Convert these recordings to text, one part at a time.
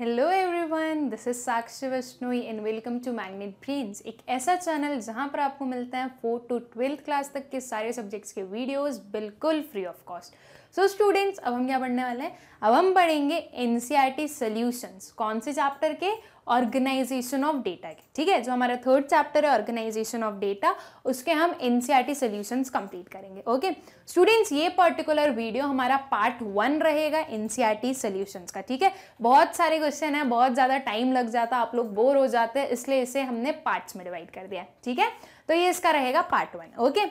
Hello everyone this is Sakshi Vaishnoi and welcome to magnet brains एक ऐसा channel जहां पर आपको मिलता है फोर्थ टू ट्वेल्थ क्लास तक के सारे सब्जेक्ट्स के वीडियोस बिल्कुल free of cost so so, students अब हम क्या पढ़ने वाले हैं अब हम पढ़ेंगे एन सी टी कौन से चैप्टर के ऑर्गेनाइजेशन ऑफ डेटा के ठीक है जो हमारा थर्ड चैप्टर है ऑर्गेनाइजेशन ऑफ डेटा उसके हम एन सी टी कंप्लीट करेंगे ओके स्टूडेंट्स ये पर्टिकुलर वीडियो हमारा पार्ट वन रहेगा एन सी टी का ठीक है बहुत सारे क्वेश्चन है बहुत ज़्यादा टाइम लग जाता आप लोग बोर हो जाते हैं इसलिए इसे हमने पार्ट्स में डिवाइड कर दिया ठीक है तो ये इसका रहेगा पार्ट वन ओके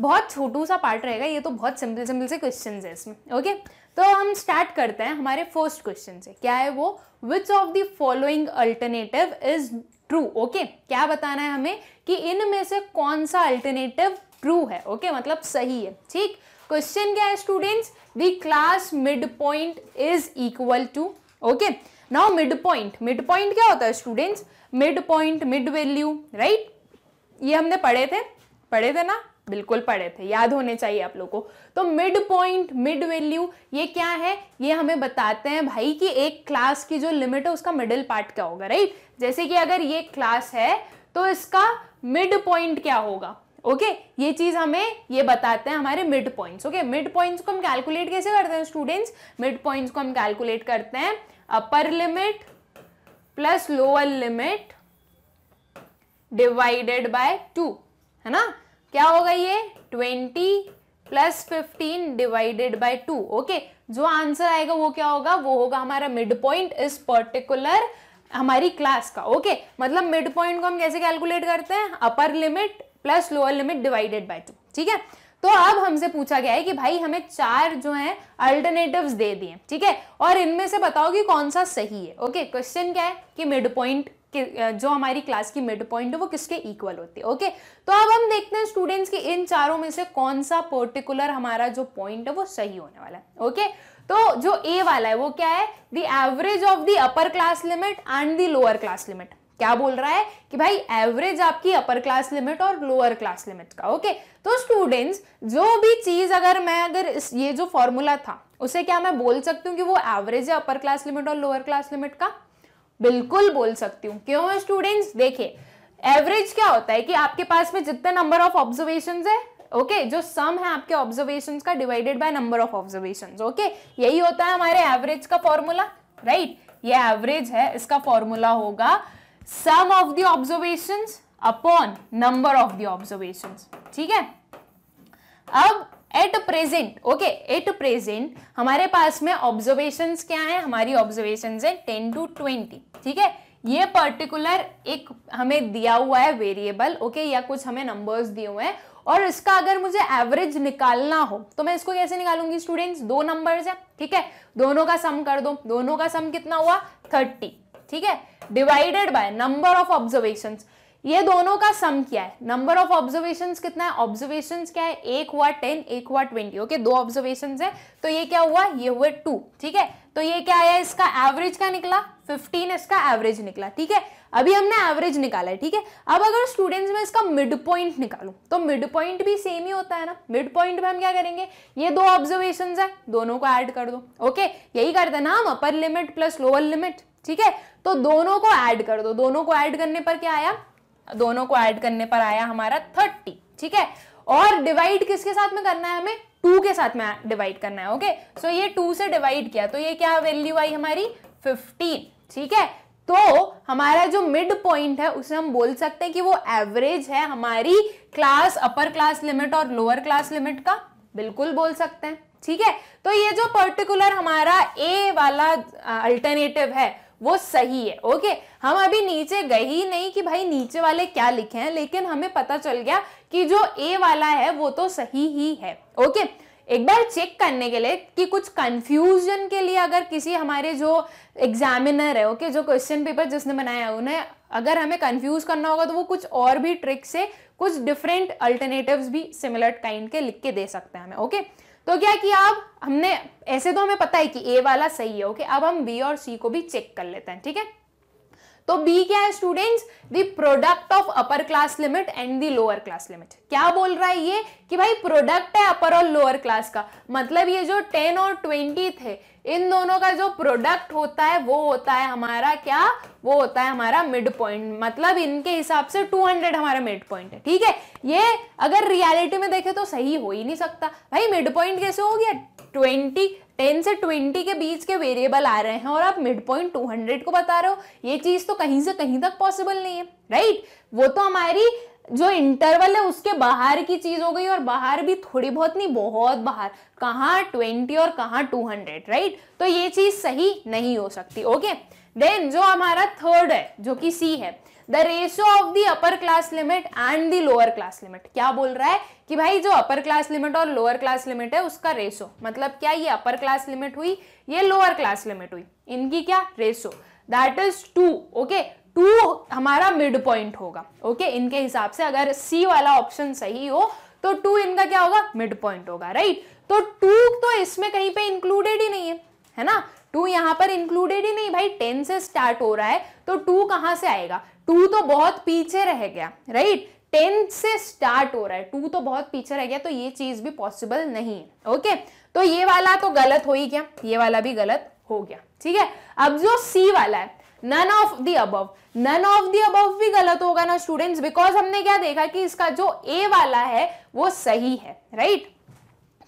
बहुत छोटू सा पार्ट रहेगा ये तो बहुत सिंपल सिंपल से क्वेश्चन है इसमें ओके तो हम स्टार्ट करते हैं हमारे फर्स्ट क्वेश्चन से क्या है वो which of the following alternative is true okay क्या बताना है हमें कि इनमें से कौन सा अल्टरनेटिव ट्रू है ओके okay? मतलब सही है ठीक क्वेश्चन क्या है students the class mid point is equal to okay now mid point mid point क्या होता है students mid point mid value right ये हमने पढ़े थे पढ़े थे ना बिल्कुल पढ़े थे याद होने चाहिए आप लोग को तो मिड पॉइंट मिड वैल्यू ये क्या है ये हमें बताते हैं भाई कि एक क्लास की जो लिमिट है उसका मिडिल पार्ट क्या होगा राइट जैसे कि अगर ये क्लास है तो इसका मिड पॉइंट क्या होगा ओके okay, ये चीज हमें ये बताते हैं हमारे mid points okay mid points को हम कैलकुलेट कैसे करते हैं स्टूडेंट्स मिड पॉइंट्स को हम कैलकुलेट करते हैं upper limit plus lower limit divided by two है ना क्या होगा ये twenty plus fifteen divided by two okay जो आंसर आएगा वो क्या होगा वो होगा हमारा मिड पॉइंट इस पर्टिकुलर हमारी क्लास का ओके okay? मतलब मिड पॉइंट को हम कैसे कैलकुलेट करते हैं upper limit plus lower limit divided by two ठीक है तो अब हमसे पूछा गया है कि भाई हमें चार जो है अल्टरनेटिव दे दिए ठीक है और इनमें से बताओ कि कौन सा सही है ओके okay? क्वेश्चन क्या है कि मिड पॉइंट जो हमारी क्लास की मिड पॉइंट है वो किसके इक्वल होती है ओके तो अब हम देखते हैं स्टूडेंट्स की इन चारों में से कौन सा पर्टिकुलर हमारा जो पॉइंट है वो सही होने वाला है ओके तो जो ए वाला है वो क्या है the average of the upper class limit and the lower class limit क्या बोल रहा है कि भाई एवरेज आपकी अपर क्लास लिमिट और लोअर क्लास लिमिट का ओके तो स्टूडेंट्स जो भी चीज अगर मैं अगर ये जो फॉर्मूला था उसे क्या मैं बोल सकती हूँ कि वो एवरेज है अपर क्लास लिमिट और लोअर क्लास लिमिट का बिल्कुल बोल सकती हूँ क्यों स्टूडेंट्स देखिए एवरेज क्या होता है कि आपके पास में जितने नंबर ऑफ ऑब्जर्वेशन है ओके okay, जो सम है आपके ऑब्जर्वेशन का divided by number of observation okay यही होता है हमारे एवरेज का फॉर्मूला राइट right? ये एवरेज है इसका फॉर्मूला होगा sum of the observation upon number of the observation ठीक है अब at present okay at present हमारे पास में ऑब्जर्वेशंस क्या है हमारी ऑब्जर्वेशन है टेन टू ट्वेंटी ठीक है ये पर्टिकुलर एक हमें दिया हुआ है वेरिएबल ओके या कुछ हमें नंबर्स दिए हुए हैं और इसका अगर मुझे एवरेज निकालना हो तो मैं इसको कैसे निकालूंगी स्टूडेंट्स दो नंबर्स है ठीक है दोनों का सम कर दो दोनों का सम कितना हुआ थर्टी ठीक है divided by number of observation ये दोनों का सम क्या है नंबर ऑफ ऑब्जर्वेशन कितना है ऑब्जर्वेशन क्या है एक हुआ टेन एक हुआ ट्वेंटी ओके दो ऑब्जर्वेशन है तो ये क्या हुआ ये हुए टू ठीक है तो ये क्या आया इसका एवरेज क्या निकला 15 इसका एवरेज निकला ठीक है अभी हमने एवरेज निकाला है ठीक है अब अगर स्टूडेंट्स में इसका मिड पॉइंट निकालूं तो मिड पॉइंट भी सेम ही होता है ना मिड पॉइंट में हम क्या करेंगे ये दो ऑब्जर्वेशन है दोनों को ऐड कर दो ओके यही करते हैं ना हम upper limit plus lower limit ठीक है तो दोनों को ऐड कर दो दोनों को ऐड करने पर क्या आया दोनों को ऐड करने पर आया हमारा थर्टी ठीक है और डिवाइड किसके साथ में करना है हमें टू के साथ में डिवाइड करना है ओके okay? सो so, ये टू से डिवाइड किया तो ये क्या वैल्यू आई हमारी फिफ्टीन ठीक है तो हमारा जो मिड पॉइंट है उसे हम बोल सकते हैं कि वो एवरेज है हमारी क्लास अपर क्लास लिमिट और लोअर क्लास लिमिट का बिल्कुल बोल सकते हैं ठीक है तो ये जो पर्टिकुलर हमारा ए वाला अल्टरनेटिव uh, है वो सही है ओके हम अभी नीचे गए ही नहीं कि भाई नीचे वाले क्या लिखे हैं लेकिन हमें पता चल गया कि जो ए वाला है वो तो सही ही है ओके एक बार चेक करने के लिए कि कुछ कंफ्यूजन के लिए अगर किसी हमारे जो एग्जामिनर है ओके जो क्वेश्चन पेपर जिसने बनाया है उन्हें अगर हमें कंफ्यूज करना होगा तो वो कुछ और भी ट्रिक से कुछ डिफरेंट अल्टरनेटिव्स भी सिमिलर काइंड के लिख के दे सकते हैं हमें ओके तो क्या कि अब हमने ऐसे तो हमें पता है कि ए वाला सही है ओके अब हम बी और सी को भी चेक कर लेते हैं ठीक है तो बी क्या है students the product of upper class limit and the lower class limit क्या बोल रहा है ये कि भाई प्रोडक्ट है अपर और लोअर क्लास का मतलब ये जो टेन और ट्वेंटी थे इन दोनों का जो प्रोडक्ट होता है वो होता है हमारा क्या वो होता है हमारा मिड पॉइंट मतलब इनके हिसाब से 200 हमारा मिड पॉइंट है ठीक है ये अगर रियलिटी में देखे तो सही हो ही नहीं सकता भाई मिड पॉइंट कैसे हो गया ट्वेंटी टेन से ट्वेंटी के बीच के वेरिएबल आ रहे हैं और आप मिड पॉइंट टू हंड्रेड को बता रहे हो ये चीज़ तो कहीं से कहीं तक पॉसिबल नहीं है राइट वो तो हमारी जो इंटरवल है उसके बाहर की चीज हो गई और बाहर भी थोड़ी बहुत नहीं बहुत बाहर कहाँ ट्वेंटी और कहाँ टू हंड्रेड राइट तो ये चीज सही नहीं हो सकती ओके देन जो हमारा थर्ड है जो कि सी है the ratio of the upper class limit and the lower class limit क्या बोल रहा है कि भाई जो अपर क्लास लिमिट और लोअर क्लास लिमिट है उसका रेशो मतलब क्या ये अपर क्लास लिमिट हुई ये लोअर क्लास लिमिट हुई इनकी क्या ratio that is two okay two हमारा मिड पॉइंट होगा ओके okay? इनके हिसाब से अगर सी वाला ऑप्शन सही हो तो टू इनका क्या होगा मिड पॉइंट होगा राइट तो टू तो इसमें कहीं पे इंक्लूडेड ही नहीं है है ना टू यहां पर इंक्लूडेड ही नहीं भाई टेन से स्टार्ट हो रहा है तो टू कहां से आएगा टू तो बहुत पीछे रह गया राइट टेंथ से स्टार्ट हो रहा है टू तो बहुत पीछे रह गया तो ये चीज भी पॉसिबल नहीं है ओके तो ये वाला तो गलत हो ही गया ये वाला भी गलत हो गया ठीक है अब जो सी वाला है नन ऑफ दी अब नन ऑफ द अबव भी गलत होगा ना स्टूडेंट बिकॉज हमने क्या देखा कि इसका जो ए वाला है वो सही है राइट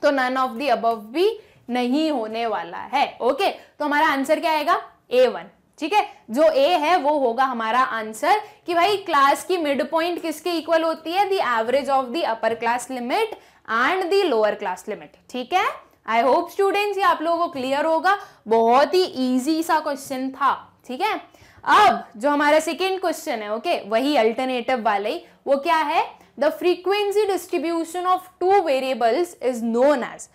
तो नन ऑफ द अबव भी नहीं होने वाला है ओके तो हमारा आंसर क्या आएगा ए वन ठीक है जो ए है वो होगा हमारा आंसर कि भाई क्लास की मिड पॉइंट किसके इक्वल होती है the average of the upper class limit and the lower class limit ठीक है आई होप स्टूडेंट्स ये आप लोगों को क्लियर होगा बहुत ही ईजी सा क्वेश्चन था ठीक है अब जो हमारा सेकेंड क्वेश्चन है ओके okay, वही अल्टरनेटिव वाले वो क्या है the frequency distribution of two variables is known as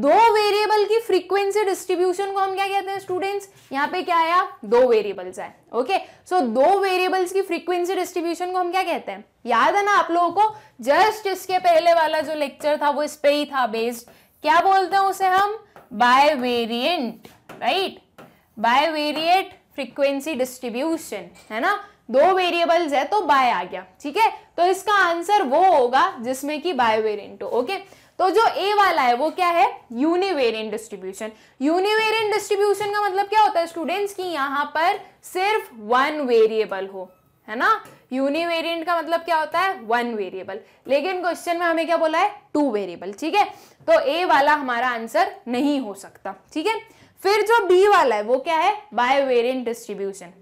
दो वेरिएबल की फ्रीक्वेंसी डिस्ट्रीब्यूशन को हम क्या कहते हैं स्टूडेंट्स यहाँ पे क्या आया दो वेरिएबल्स है ओके सो so, दो वेरिएबल्स की फ्रीक्वेंसी डिस्ट्रीब्यूशन को हम क्या कहते हैं याद है ना आप लोगों को जस्ट इसके पहले वाला जो लेक्चर था वो इस पे ही था बेस्ड क्या बोलते हैं उसे हम bivariant right bivariate frequency distribution है ना दो वेरिएबल्स है तो बाय आ गया ठीक है तो इसका आंसर वो होगा जिसमें कि वेरियंट हो ओके okay? तो जो ए वाला है वो क्या है यूनिवेरियन डिस्ट्रीब्यूशन यूनिवेरियन डिस्ट्रीब्यूशन का मतलब क्या होता है स्टूडेंट्स की यहां पर सिर्फ वन वेरिएबल हो है ना यूनिवेरिएंट का मतलब क्या होता है वन वेरिएबल लेकिन क्वेश्चन में हमें क्या बोला है टू वेरिएबल ठीक है तो ए वाला हमारा आंसर नहीं हो सकता ठीक है फिर जो बी वाला है वो क्या है वेरियंट डिस्ट्रीब्यूशन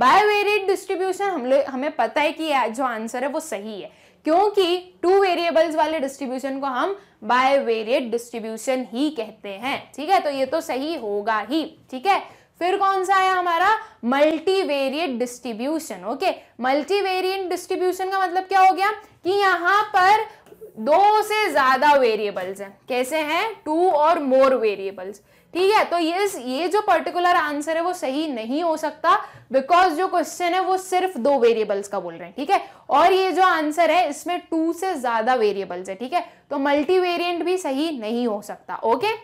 बायोवेरिएंट डिस्ट्रीब्यूशन हम लोग हमें पता है कि जो आंसर है वो सही है क्योंकि टू वेरिएबल्स वाले डिस्ट्रीब्यूशन को हम बायवेरिएट डिस्ट्रीब्यूशन ही कहते हैं ठीक है तो ये तो सही होगा ही ठीक है फिर कौन सा है हमारा multivariate distribution okay multivariant distribution का मतलब क्या हो गया कि यहां पर दो से ज्यादा वेरिएबल्स हैं कैसे हैं टू और मोर वेरिएबल्स ठीक है तो ये ये जो पर्टिकुलर आंसर है वो सही नहीं हो सकता बिकॉज जो क्वेश्चन है वो सिर्फ दो वेरिएबल्स का बोल रहे हैं ठीक है और ये जो आंसर है इसमें टू से ज्यादा वेरिएबल्स है ठीक है तो मल्टी भी सही नहीं हो सकता ओके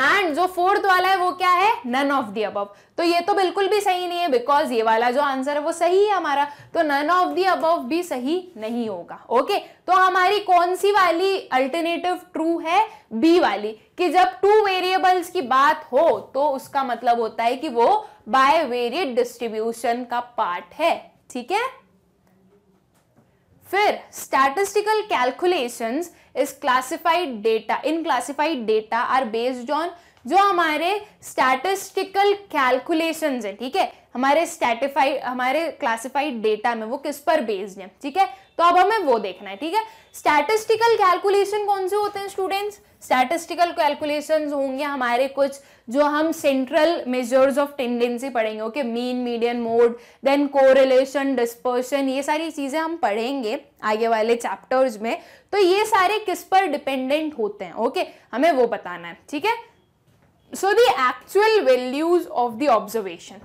एंड जो फोर्थ वाला है वो क्या है नन ऑफ दी अबव तो ये तो बिल्कुल भी सही नहीं है बिकॉज ये वाला जो आंसर है वो सही है हमारा तो नन ऑफ दी अबव भी सही नहीं होगा ओके तो हमारी कौन सी वाली अल्टरनेटिव ट्रू है बी वाली कि जब टू वेरिएबल्स की बात हो तो उसका मतलब होता है कि वो बाय वेरिएट डिस्ट्रीब्यूशन का पार्ट है ठीक है फिर statistical calculations is classified data in classified data are based on जो हमारे स्टैटिस्टिकल कैलकुलेशन है ठीक है हमारे स्टैटिफाइड हमारे क्लासिफाइड डेटा में वो किस पर बेस्ड है ठीक है तो अब हमें वो देखना है ठीक है स्टैटिस्टिकल कैलकुलेशन कौन से होते हैं स्टूडेंट्स स्टैटिस्टिकल कैलकुलेशन होंगे हमारे कुछ जो हम सेंट्रल मेजर्स ऑफ टेंडेंसी पढ़ेंगे okay mean median mode then correlation dispersion ये सारी चीज़ें हम पढ़ेंगे आगे वाले चैप्टर्स में तो ये सारे किस पर डिपेंडेंट होते हैं ओके okay? हमें वो बताना है ठीक है so the actual values of the observation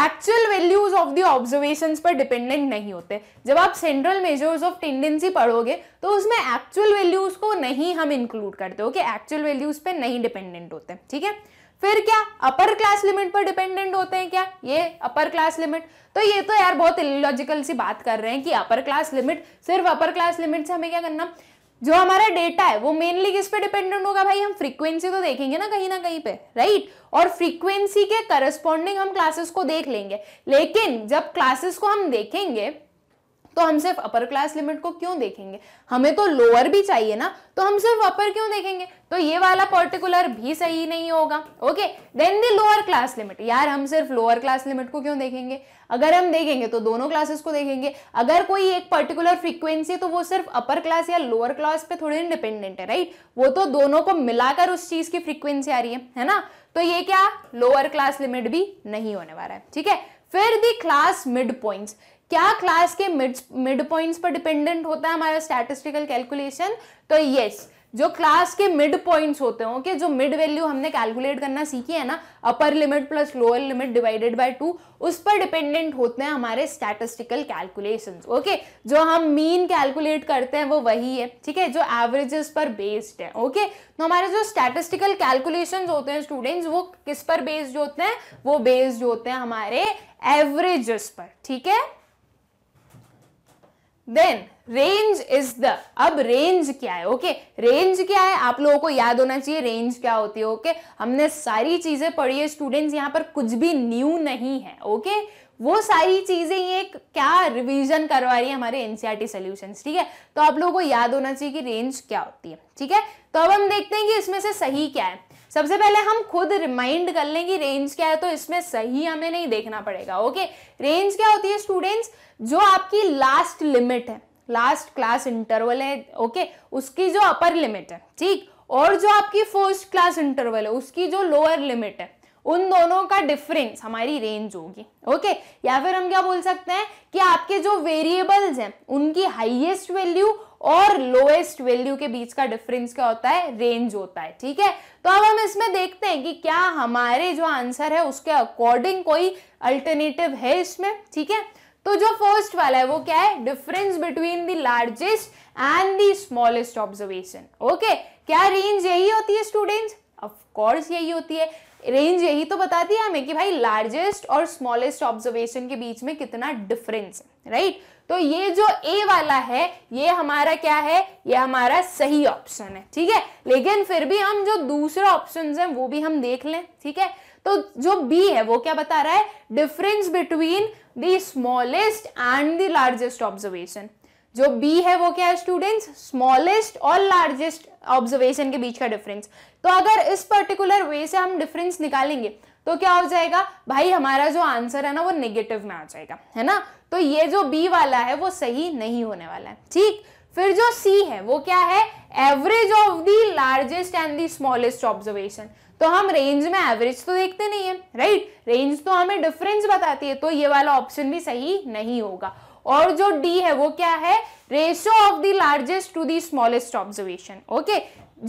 actual values of the observations पर डिपेंडेंट नहीं होते जब आप सेंट्रल मेजर्स ऑफ टेंडेंसी पढ़ोगे तो उसमें एक्चुअल वैल्यूज को नहीं हम इंक्लूड करते ओके एक्चुअल वैल्यूज पे नहीं डिपेंडेंट होते ठीक है फिर क्या अपर क्लास लिमिट पर डिपेंडेंट होते हैं क्या ये अपर क्लास लिमिट तो ये तो यार बहुत इलॉजिकल सी बात कर रहे हैं कि अपर क्लास लिमिट सिर्फ अपर क्लास लिमिट से हमें क्या करना जो हमारा डेटा है वो मेनली किस पे डिपेंडेंट होगा भाई हम फ्रीक्वेंसी तो देखेंगे ना कहीं ना कहीं पे राइट और फ्रीक्वेंसी के करस्पॉन्डिंग हम क्लासेस को देख लेंगे लेकिन जब क्लासेस को हम देखेंगे तो हम सिर्फ अपर क्लास लिमिट को क्यों देखेंगे हमें तो लोअर भी चाहिए ना तो हम सिर्फ अपर क्यों देखेंगे तो ये वाला पर्टिकुलर भी सही नहीं होगा okay then the lower class limit यार हम सिर्फ लोअर क्लास लिमिट को क्यों देखेंगे अगर हम देखेंगे तो दोनों क्लासेस को देखेंगे अगर कोई एक पर्टिकुलर फ्रीक्वेंसी तो वो सिर्फ अपर क्लास या लोअर क्लास पे थोड़ी डिपेंडेंट है राइट वो तो दोनों को मिलाकर उस चीज की फ्रीक्वेंसी आ रही है है ना तो ये क्या लोअर क्लास लिमिट भी नहीं होने वाला है ठीक है फिर दी क्लास मिड पॉइंट्स क्या क्लास के मिड मिड पॉइंट्स पर डिपेंडेंट होता है हमारा स्टैटिस्टिकल कैलकुलेशन तो येस जो क्लास के मिड पॉइंट्स होते हैं ओके जो मिड वैल्यू हमने कैलकुलेट करना सीखी है ना upper limit plus lower limit divided by two उस पर डिपेंडेंट होते हैं हमारे स्टैटिस्टिकल कैलकुलेशन ओके जो हम मीन कैलकुलेट करते हैं वो वही है ठीक है जो एवरेजेस पर बेस्ड है ओके तो हमारे जो स्टैटिस्टिकल कैलकुलेशन होते हैं स्टूडेंट्स वो किस पर बेस्ड होते हैं वो बेस्ड होते हैं हमारे एवरेजेस पर ठीक है देन रेंज इज द अब रेंज क्या है ओके okay? रेंज क्या है आप लोगों को याद होना चाहिए रेंज क्या होती है ओके okay? हमने सारी चीजें पढ़ी है स्टूडेंट्स यहाँ पर कुछ भी न्यू नहीं है ओके okay? वो सारी चीजें ये क्या रिवीजन करवा रही है हमारे एनसीआरटी सॉल्यूशंस e ठीक है तो आप लोगों को याद होना चाहिए कि रेंज क्या होती है ठीक है तो अब हम देखते हैं कि इसमें से सही क्या है सबसे पहले हम खुद रिमाइंड कर लें कि रेंज क्या है तो इसमें सही हमें नहीं देखना पड़ेगा ओके रेंज क्या होती है स्टूडेंट्स जो आपकी लास्ट लिमिट है लास्ट क्लास इंटरवल है ओके उसकी जो अपर लिमिट है ठीक और जो आपकी फर्स्ट क्लास इंटरवल है उसकी जो लोअर लिमिट है उन दोनों का डिफरेंस हमारी रेंज होगी ओके या फिर हम क्या बोल सकते हैं कि आपके जो वेरिएबल्स हैं उनकी हाईएस्ट वैल्यू और लोएस्ट वैल्यू के बीच का डिफरेंस क्या होता है रेंज होता है ठीक है तो अब हम इसमें देखते हैं कि क्या हमारे जो आंसर है उसके अकॉर्डिंग कोई अल्टरनेटिव है इसमें ठीक है तो जो फर्स्ट वाला है वो क्या है difference between the largest and the smallest observation okay क्या रेंज यही होती है स्टूडेंट्स ऑफकोर्स यही होती है रेंज यही तो बताती है हमें कि भाई लार्जेस्ट और स्मॉलेस्ट ऑब्जर्वेशन के बीच में कितना डिफरेंस है राइट right? तो ये जो ए वाला है ये हमारा क्या है ये हमारा सही ऑप्शन है ठीक है लेकिन फिर भी हम जो दूसरा ऑप्शन है वो भी हम देख लें ठीक है तो जो बी है वो क्या बता रहा है difference between the smallest and the largest observation जो बी है वो क्या है स्टूडेंट्स स्मॉलेस्ट और लार्जेस्ट ऑब्जर्वेशन के बीच का डिफरेंस तो अगर इस पर्टिकुलर वे से हम डिफरेंस निकालेंगे तो क्या हो जाएगा भाई हमारा जो आंसर है ना वो नेगेटिव में आ जाएगा है ना तो ये जो बी वाला है वो सही नहीं होने वाला है ठीक फिर जो सी है वो क्या है average of the largest and the smallest observation तो हम रेंज में एवरेज तो देखते नहीं है राइट रेंज तो हमें डिफरेंस बताती है तो ये वाला ऑप्शन भी सही नहीं होगा और जो डी है वो क्या है ratio of the largest to the smallest observation okay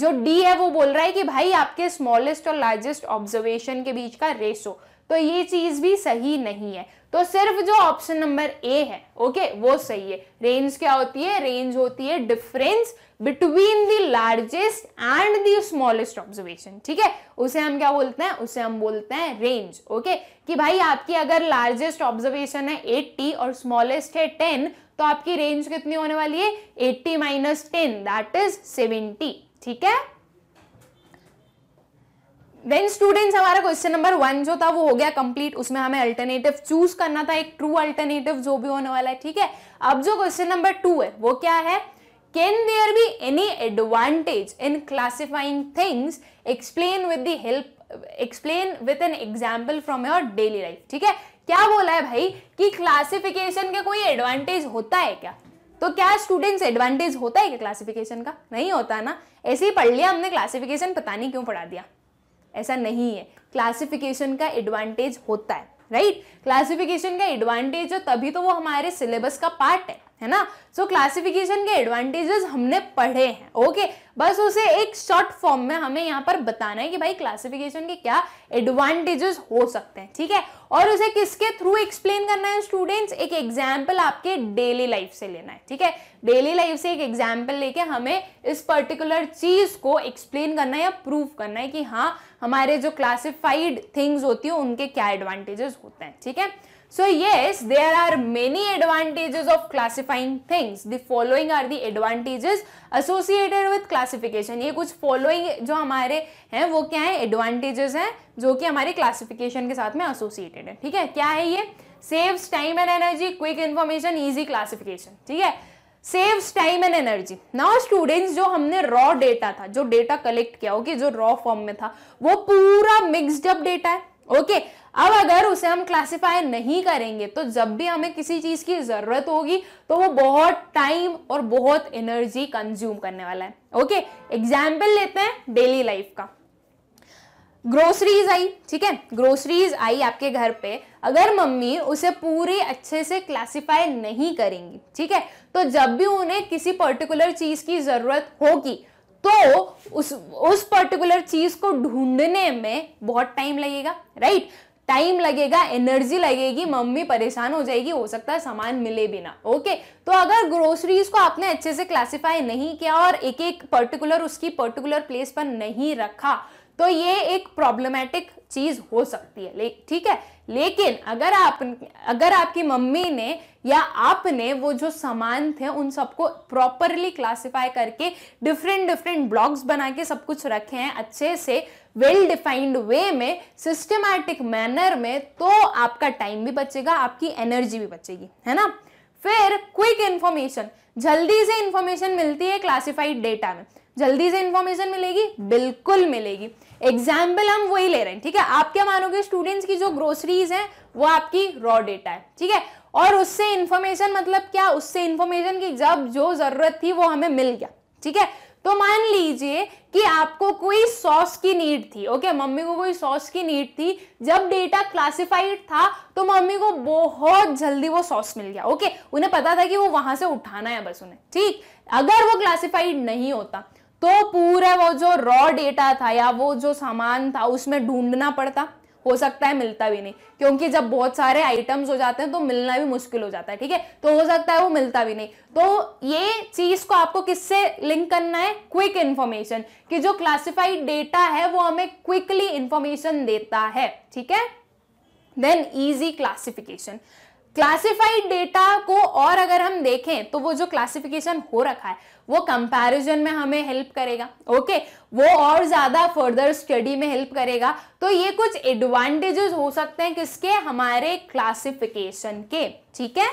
जो डी है वो बोल रहा है कि भाई आपके स्मॉलेस्ट और लार्जेस्ट ऑब्जर्वेशन के बीच का रेशो तो ये चीज भी सही नहीं है तो सिर्फ जो ऑप्शन नंबर ए है ओके वो सही है रेंज क्या होती है रेंज होती है difference between the largest and the smallest observation ठीक है उसे हम क्या बोलते हैं उसे हम बोलते हैं रेंज ओके कि भाई आपकी अगर लार्जेस्ट ऑब्जर्वेशन है एट्टी और स्मॉलेस्ट है टेन तो आपकी रेंज कितनी होने वाली है eighty minus ten that is seventy ठीक है देन स्टूडेंट्स हमारा क्वेश्चन नंबर वन जो था वो हो गया कंप्लीट उसमें हमें अल्टरनेटिव चूज करना था एक ट्रू अल्टरनेटिव जो भी होने वाला है ठीक है अब जो क्वेश्चन नंबर टू है वो क्या है can there be any advantage in classifying things explain with the help explain with an example from your daily life ठीक है क्या बोला है भाई कि क्लासिफिकेशन का कोई एडवांटेज होता है क्या तो क्या स्टूडेंट्स एडवांटेज होता है क्या क्लासिफिकेशन का नहीं होता ना ऐसे ही पढ़ लिया हमने क्लासिफिकेशन पता नहीं क्यों पढ़ा दिया ऐसा नहीं है क्लासिफिकेशन का एडवांटेज होता है राइट right? क्लासिफिकेशन का एडवांटेज तभी तो वो हमारे सिलेबस का पार्ट है है ना सो so, क्लासिफिकेशन के एडवांटेजेस हमने पढ़े हैं ओके बस उसे एक शॉर्ट फॉर्म में हमें यहाँ पर बताना है कि भाई क्लासिफिकेशन के क्या एडवांटेजेस हो सकते हैं ठीक है और उसे किसके थ्रू एक्सप्लेन करना है स्टूडेंट्स एक एग्जाम्पल आपके डेली लाइफ से लेना है ठीक है डेली लाइफ से एक एग्जाम्पल लेके हमें इस पर्टिकुलर चीज को एक्सप्लेन करना है या प्रूव करना है कि हाँ हमारे जो क्लासिफाइड थिंग्स होती है उनके क्या एडवांटेजेस होते हैं ठीक है थीके? So yes, there are many advantages of classifying things. The following are the advantages associated with classification. ye kuch following jo hamare hain wo kya है advantages hain jo ki hamare classification ke sath mein associated hai theek hai kya hai ye saves time and energy, quick information, easy classification. theek hai saves time and energy now students जो हमने raw data था जो data collect किया okay okay, जो raw form में था वो पूरा मिक्सड अप डेटा है ओके okay? अब अगर उसे हम क्लासीफाई नहीं करेंगे तो जब भी हमें किसी चीज़ की ज़रूरत होगी तो वो बहुत टाइम और बहुत एनर्जी कंज्यूम करने वाला है ओके एग्जाम्पल लेते हैं डेली लाइफ का ग्रोसरीज आई ठीक है ग्रोसरीज आई आपके घर पे अगर मम्मी उसे पूरी अच्छे से क्लासिफाई नहीं करेंगी ठीक है तो जब भी उन्हें किसी पर्टिकुलर चीज़ की ज़रूरत होगी तो उस उस पर्टिकुलर चीज़ को ढूंढने में बहुत टाइम लगेगा राइट टाइम लगेगा एनर्जी लगेगी मम्मी परेशान हो जाएगी हो सकता है सामान मिले बिना ओके तो अगर ग्रोसरीज को आपने अच्छे से क्लासिफाई नहीं किया और एक एक पर्टिकुलर उसकी पर्टिकुलर प्लेस पर नहीं रखा तो ये एक प्रॉब्लमेटिक चीज हो सकती है ठीक है लेकिन अगर आप अगर आपकी मम्मी ने या आपने वो जो सामान थे उन सबको प्रॉपरली क्लासिफाई करके डिफरेंट डिफरेंट ब्लॉग्स बना के सब कुछ रखे हैं अच्छे से वेल डिफाइंड वे में सिस्टमैटिक मैनर में तो आपका टाइम भी बचेगा आपकी एनर्जी भी बचेगी है ना फिर क्विक इन्फॉर्मेशन जल्दी से इंफॉर्मेशन मिलती है क्लासिफाइड डेटा में जल्दी से इंफॉर्मेशन मिलेगी बिल्कुल मिलेगी एग्जाम्पल हम वही ले रहे हैं ठीक है आप क्या मानोगे स्टूडेंट्स की जो ग्रोसरीज हैं वो आपकी रॉ डेटा है ठीक है और उससे इन्फॉर्मेशन मतलब क्या उससे इन्फॉर्मेशन की जब जो जरूरत थी वो हमें मिल गया ठीक है तो मान लीजिए कि आपको कोई सॉस की नीड थी ओके मम्मी को कोई सॉस की नीड थी जब डेटा क्लासिफाइड था तो मम्मी को बहुत जल्दी वो सॉस मिल गया ओके उन्हें पता था कि वो वहां से उठाना है बस उन्हें ठीक अगर वो क्लासिफाइड नहीं होता तो पूरा वो जो रॉ डेटा था या वो जो सामान था उसमें ढूंढना पड़ता हो सकता है मिलता भी नहीं क्योंकि जब बहुत सारे आइटम्स हो जाते हैं तो मिलना भी मुश्किल हो जाता है ठीक है तो हो सकता है वो मिलता भी नहीं तो ये चीज को आपको किससे लिंक करना है क्विक इन्फॉर्मेशन कि जो क्लासिफाइड डेटा है वो हमें क्विकली इंफॉर्मेशन देता है ठीक है then easy classification classified data को और अगर हम देखें तो वो जो क्लासिफिकेशन हो रखा है वो कंपैरिजन में हमें हेल्प करेगा ओके वो और ज़्यादा फर्दर स्टडी में हेल्प करेगा तो ये कुछ एडवांटेजेस हो सकते हैं किसके हमारे क्लासिफिकेशन के ठीक है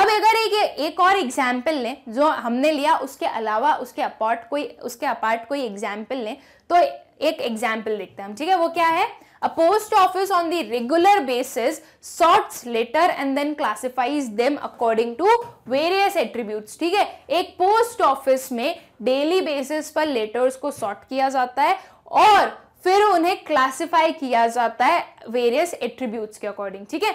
अब अगर एक एक और एग्जाम्पल लें जो हमने लिया उसके अलावा उसके अपार्ट कोई उसके अपार्ट कोई एग्जाम्पल लें तो एक एग्जाम्पल देखते हैं हम ठीक है वो क्या है A post office on the regular basis sorts letter and then classifies them according to various attributes ठीक है एक post office में daily basis पर letters को sort किया जाता है और फिर उन्हें classify किया जाता है various attributes के according ठीक है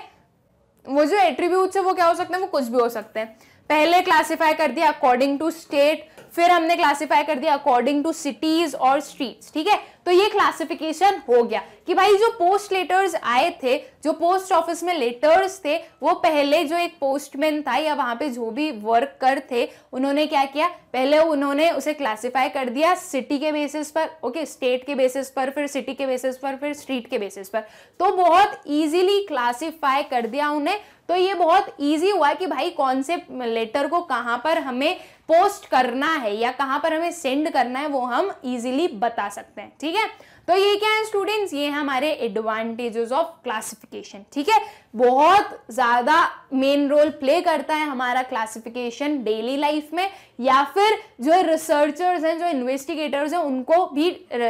वो जो attributes है वो क्या हो सकते हैं वो कुछ भी हो सकते हैं पहले classify कर दिया according to state फिर हमने क्लासिफाई कर दिया अकॉर्डिंग टू सिटीज और स्ट्रीट्स ठीक है तो ये क्लासिफिकेशन हो गया कि भाई जो पोस्ट लेटर्स आए थे जो पोस्ट ऑफिस में लेटर्स थे वो पहले जो एक पोस्टमैन था या वहां पे जो भी वर्क कर थे उन्होंने क्या किया पहले उन्होंने उसे क्लासिफाई कर दिया सिटी के बेसिस पर ओके स्टेट के बेसिस पर फिर सिटी के बेसिस पर फिर स्ट्रीट के बेसिस पर तो बहुत ईजिली क्लासीफाई कर दिया उन्हें तो ये बहुत ईजी हुआ कि भाई कौन से लेटर को कहाँ पर हमें पोस्ट करना है या कहां पर हमें सेंड करना है वो हम इजीली बता सकते हैं ठीक है तो ये क्या है स्टूडेंट्स ये हमारे एडवांटेजेस ऑफ क्लासिफिकेशन ठीक है बहुत ज़्यादा मेन रोल प्ले करता है हमारा क्लासिफिकेशन डेली लाइफ में या फिर जो रिसर्चर्स हैं जो इन्वेस्टिगेटर्स हैं उनको भी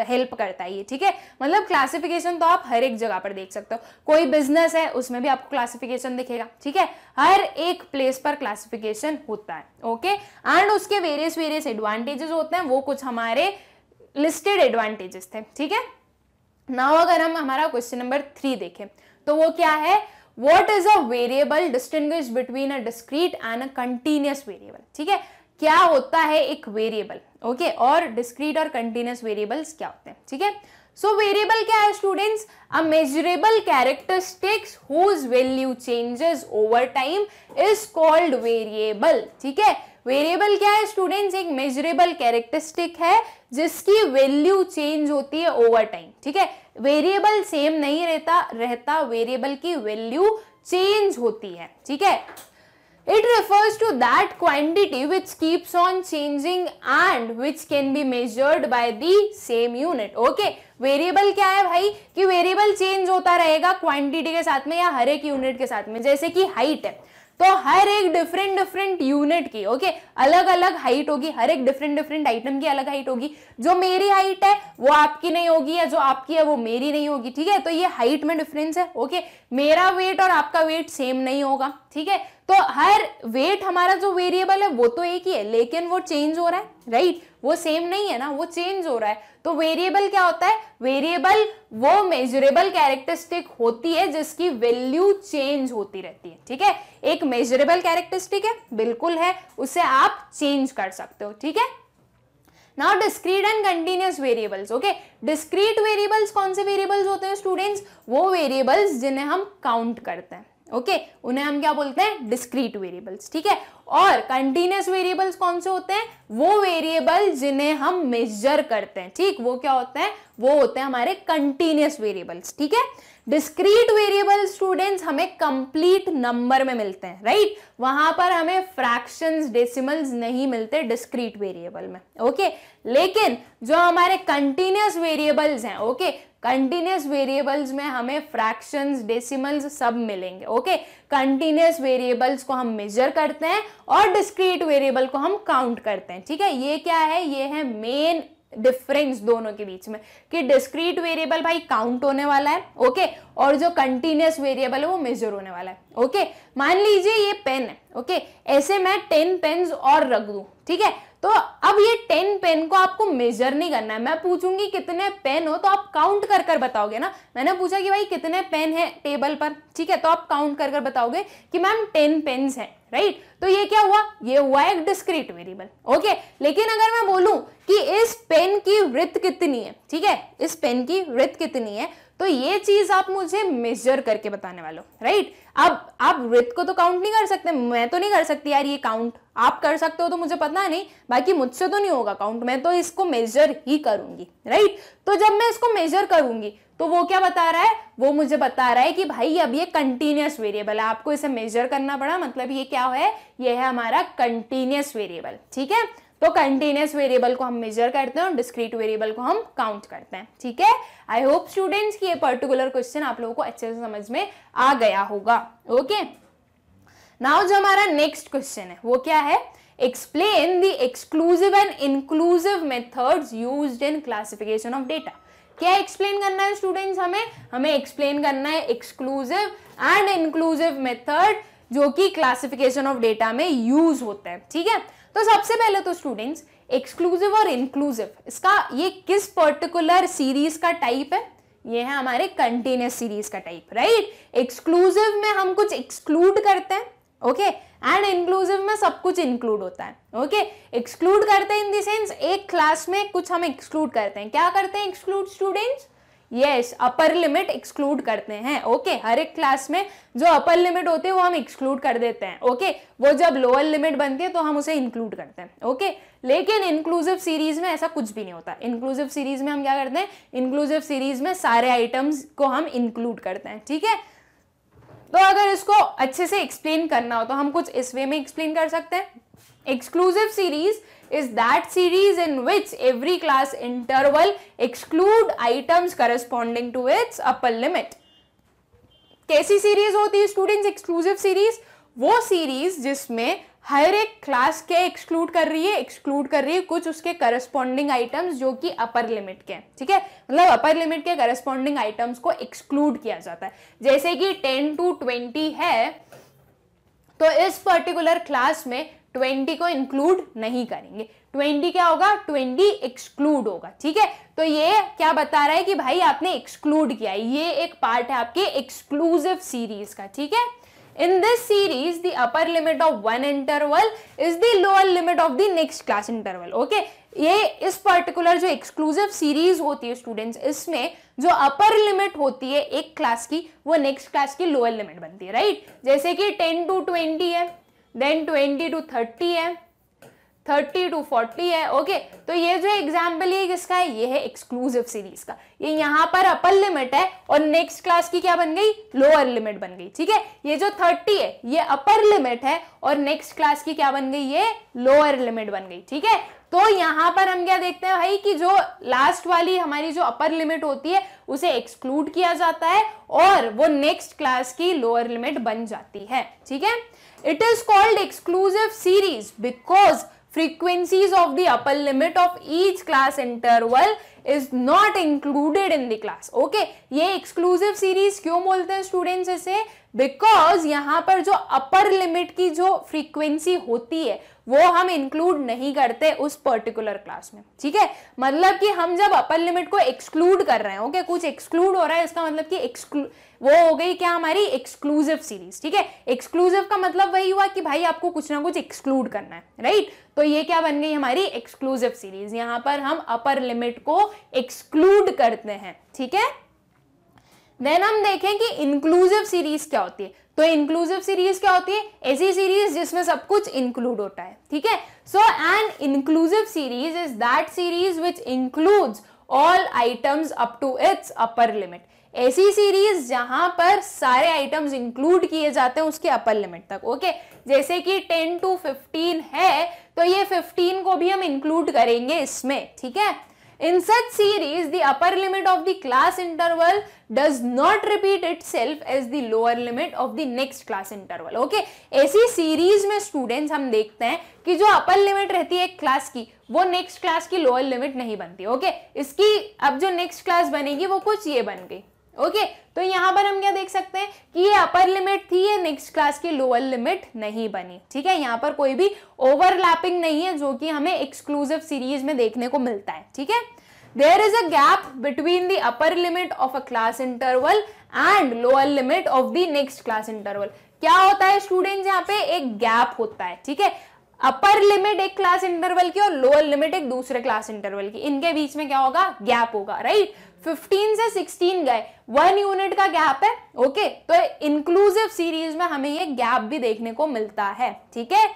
हेल्प करता है ये ठीक है मतलब क्लासिफिकेशन तो आप हर एक जगह पर देख सकते हो कोई बिजनेस है उसमें भी आपको क्लासिफिकेशन दिखेगा ठीक है हर एक प्लेस पर क्लासिफिकेशन होता है ओके एंड उसके वेरियस वेरियस एडवांटेजेस होते हैं वो कुछ हमारे लिस्टेड एडवांटेजेस थे ठीक है नाउ अगर हम हमारा क्वेश्चन नंबर थ्री देखें तो वो क्या है what is a variable distinguish between a discrete and a continuous variable ठीक है क्या होता है एक वेरिएबल ओके okay? और डिस्क्रीट और कंटिन्यूस वेरिएबल्स क्या होते हैं ठीक है सो वेरिएबल क्या है students a measurable characteristics whose value changes over time is called variable ठीक है वेरिएबल क्या है स्टूडेंट्स एक मेजरेबल कैरेक्टरिस्टिक है जिसकी वैल्यू चेंज होती है ओवर टाइम ठीक है वेरिएबल सेम नहीं रहता रहता वेरिएबल की वैल्यू चेंज होती है ठीक है it refers to that quantity which keeps on changing and which can be measured by the same unit okay variable क्या है भाई कि वेरिएबल चेंज होता रहेगा क्वांटिटी के साथ में या हर एक यूनिट के साथ में जैसे कि हाइट है तो हर एक डिफरेंट डिफरेंट यूनिट की ओके अलग अलग हाइट होगी हर एक डिफरेंट डिफरेंट आइटम की अलग हाइट होगी जो मेरी हाइट है वो आपकी नहीं होगी या जो आपकी है वो मेरी नहीं होगी ठीक है तो ये हाइट में डिफरेंस है ओके मेरा वेट और आपका वेट सेम नहीं होगा ठीक है तो हर वेट हमारा जो वेरिएबल है वो तो एक ही है लेकिन वो चेंज हो रहा है राइट right? वो सेम नहीं है ना वो चेंज हो रहा है तो वेरिएबल क्या होता है वेरिएबल वो मेजरेबल कैरेक्टरिस्टिक होती है जिसकी वैल्यू चेंज होती रहती है ठीक है एक मेजरेबल कैरेक्टरिस्टिक है बिल्कुल है उसे आप चेंज कर सकते हो ठीक है now discrete and continuous variables okay discrete variables कौन से वेरिएबल्स होते हैं स्टूडेंट्स वो वेरिएबल्स जिन्हें हम काउंट करते हैं ओके okay, उन्हें हम क्या बोलते हैं डिस्क्रीट वेरिएबल्स ठीक है और कंटिन्यूस वेरिएबल्स कौन से होते हैं वो वेरिएबल जिन्हें हम मेजर करते हैं ठीक वो क्या होते हैं वो होते हैं हमारे कंटिन्यूस वेरिएबल्स ठीक है डिस्क्रीट वेरिएबल स्टूडेंट्स हमें कंप्लीट नंबर में मिलते हैं राइट वहां पर हमें फ्रैक्शंस डेसिमल्स नहीं मिलते डिस्क्रीट वेरिएबल में ओके लेकिन जो हमारे कंटिन्यूस वेरिएबल्स हैं ओके कंटिन्यूस वेरिएबल्स में हमें फ्रैक्शंस डेसिमल्स सब मिलेंगे ओके कंटिन्यूस वेरिएबल्स को हम मेजर करते हैं और डिस्क्रीट वेरिएबल को हम काउंट करते हैं ठीक है ये क्या है ये है मेन डिफरेंस दोनों के बीच में कि डिस्क्रीट वेरिएबल भाई काउंट होने वाला है ओके और जो कंटिन्यूस वेरिएबल है वो मेजर होने वाला है ओके मान लीजिए ये पेन है ओके ऐसे मैं टेन पेन्स और रख दू ठीक है तो अब ये टेन पेन को आपको मेजर नहीं करना है मैं पूछूंगी कितने पेन हो तो आप काउंट कर कर बताओगे ना मैंने पूछा कि भाई कितने पेन है टेबल पर ठीक है तो आप काउंट कर कर बताओगे कि मैम टेन पेन हैं राइट तो ये क्या हुआ ये हुआ एक डिस्क्रीट वेरिएबल ओके लेकिन अगर मैं बोलूं कि इस पेन की वृत्त कितनी है ठीक है इस पेन की वृत्त कितनी है तो ये चीज आप मुझे मेजर करके बताने वाले राइट अब आप वृत्त को तो काउंट नहीं कर सकते मैं तो नहीं कर सकती यार ये काउंट आप कर सकते हो तो मुझे पता नहीं बाकी मुझसे तो नहीं होगा काउंट मैं तो इसको मेजर ही करूंगी राइट तो जब मैं इसको मेजर करूंगी तो वो क्या बता रहा है वो मुझे बता रहा है कि भाई अब ये कंटिन्यूस वेरिएबल है आपको इसे मेजर करना पड़ा मतलब ये क्या है ये है हमारा कंटिन्यूस वेरिएबल ठीक है तो कंटिन्यूस वेरिएबल को हम मेजर करते हैं और डिस्क्रीट वेरिएबल को हम काउंट करते हैं ठीक है आई होप स्टूडेंट्स की ये पर्टिकुलर क्वेश्चन आप लोगों को अच्छे से समझ में आ गया होगा ओके नाउ जो हमारा नेक्स्ट क्वेश्चन है वो क्या है explain the exclusive and inclusive method use in classification of data क्या एक्सप्लेन करना है स्टूडेंट्स हमें हमें एक्सप्लेन करना है एक्सक्लूसिव एंड इंक्लूसिव मेथड जो कि क्लासिफिकेशन ऑफ डेटा में यूज होता है ठीक है तो सबसे पहले तो स्टूडेंट्स एक्सक्लूसिव और इंक्लूसिव इसका ये किस पर्टिकुलर सीरीज का टाइप है ये है हमारे कंटिन्यूस सीरीज का टाइप राइट एक्सक्लूसिव में हम कुछ एक्सक्लूड करते हैं ओके एंड इंक्लूसिव में सब कुछ इंक्लूड होता है ओके okay? एक्सक्लूड करते हैं इन द सेंस एक क्लास में कुछ हम एक्सक्लूड करते हैं क्या करते हैं exclude students yes upper limit exclude करते हैं ओके okay, हर एक क्लास में जो अपर लिमिट होते हैं वो हम एक्सक्लूड कर देते हैं ओके okay? वो जब लोअर लिमिट बनती है तो हम उसे इंक्लूड करते हैं ओके okay? लेकिन इंक्लूसिव सीरीज में ऐसा कुछ भी नहीं होता इंक्लूसिव सीरीज में हम क्या करते हैं इंक्लूसिव सीरीज में सारे आइटम्स को हम इंक्लूड करते हैं ठीक है तो अगर इसको अच्छे से एक्सप्लेन करना हो तो हम कुछ इस वे में एक्सप्लेन कर सकते हैं exclusive series is that series in which every class interval exclude items corresponding to its upper limit. कैसी सीरीज होती है स्टूडेंट्स एक्सक्लूसिव सीरीज वो सीरीज जिसमें हर एक क्लास के एक्सक्लूड कर रही है एक्सक्लूड कर रही है कुछ उसके करस्पॉन्डिंग आइटम्स जो कि अपर लिमिट के हैं ठीक है मतलब अपर लिमिट के करस्पॉन्डिंग आइटम्स को एक्सक्लूड किया जाता है जैसे कि 10 टू 20 है तो इस पर्टिकुलर क्लास में ट्वेंटी को इंक्लूड नहीं करेंगे ट्वेंटी क्या होगा ट्वेंटी एक्सक्लूड होगा ठीक है तो ये क्या बता रहा है कि भाई आपने एक्सक्लूड किया ये एक पार्ट है आपके एक्सक्लूसिव सीरीज का ठीक है in this series the upper limit of one interval is the lower limit of the next class interval okay ये इस पर्टिकुलर जो एक्सक्लूसिव सीरीज होती है स्टूडेंट्स इसमें जो अपर लिमिट होती है एक क्लास की वो नेक्स्ट क्लास की लोअर लिमिट बनती है राइट right? जैसे कि 10 टू 20 है देन ट्वेंटी टू थर्टी है थर्टी टू फोर्टी है ओके तो ये जो एग्जाम्पल ये किसका है ये है एक्सक्लूसिव सीरीज का ये यहाँ पर अपर लिमिट है और नेक्स्ट क्लास की क्या बन गई लोअर लिमिट बन गई ठीक है ये जो थर्टी है ये अपर लिमिट है और नेक्स्ट क्लास की क्या बन गई ये लोअर लिमिट बन गई ठीक है तो यहाँ पर हम क्या देखते हैं भाई कि जो लास्ट वाली हमारी जो अपर लिमिट होती है उसे एक्सक्लूड किया जाता है और वो नेक्स्ट क्लास की लोअर लिमिट बन जाती है ठीक है it is called exclusive series because frequencies of the upper limit of each class interval is not included in the class okay ये एक्सक्लूसिव सीरीज क्यों बोलते हैं स्टूडेंट्स इसे बिकॉज यहाँ पर जो अपर लिमिट की जो फ्रीक्वेंसी होती है वो हम इंक्लूड नहीं करते उस पर्टिकुलर क्लास में ठीक है मतलब कि हम जब अपर लिमिट को एक्सक्लूड कर रहे हैं ओके कुछ एक्सक्लूड हो रहा है इसका मतलब कि एक्सक्लू वो हो गई क्या हमारी एक्सक्लूसिव सीरीज ठीक है एक्सक्लूसिव का मतलब वही हुआ कि भाई आपको कुछ ना कुछ एक्सक्लूड करना है राइट तो ये क्या बन गई हमारी एक्सक्लूसिव सीरीज यहाँ पर हम अपर लिमिट को एक्सक्लूड करते हैं ठीक है देन हम देखें कि इंक्लूसिव सीरीज क्या होती है तो इंक्लूसिव सीरीज क्या होती है ऐसी सीरीज जिसमें सब कुछ इंक्लूड होता है ठीक है so an inclusive series is that series which includes all items up to its upper limit ऐसी सीरीज जहां पर सारे आइटम्स इंक्लूड किए जाते हैं उसके अपर लिमिट तक ओके जैसे कि 10 टू 15 है तो ये 15 को भी हम इंक्लूड करेंगे इसमें ठीक है in such series the upper limit of the class interval does not repeat itself as the lower limit of the next class interval okay ऐसी series में students हम देखते हैं कि जो अपर लिमिट रहती है एक क्लास की वो नेक्स्ट क्लास की लोअर लिमिट नहीं बनती ओके okay? इसकी अब जो नेक्स्ट क्लास बनेगी वो कुछ ये बन गई ओके okay, तो यहां पर हम क्या देख सकते हैं कि ये अपर लिमिट थी ये नेक्स्ट क्लास की लोअर लिमिट नहीं बनी ठीक है यहां पर कोई भी ओवरलैपिंग नहीं है जो कि हमें एक्सक्लूसिव सीरीज में देखने को मिलता है ठीक है there is a gap between the upper limit of a class interval and lower limit of the next class interval क्या होता है स्टूडेंट यहाँ पे एक गैप होता है ठीक है अपर लिमिट एक क्लास इंटरवल की और लोअर लिमिट एक दूसरे क्लास इंटरवल की इनके बीच में क्या होगा गैप होगा राइट 15 से 16 गए वन यूनिट का गैप है ओके okay? तो इंक्लूसिव सीरीज में हमें ये गैप भी देखने को मिलता है ठीक है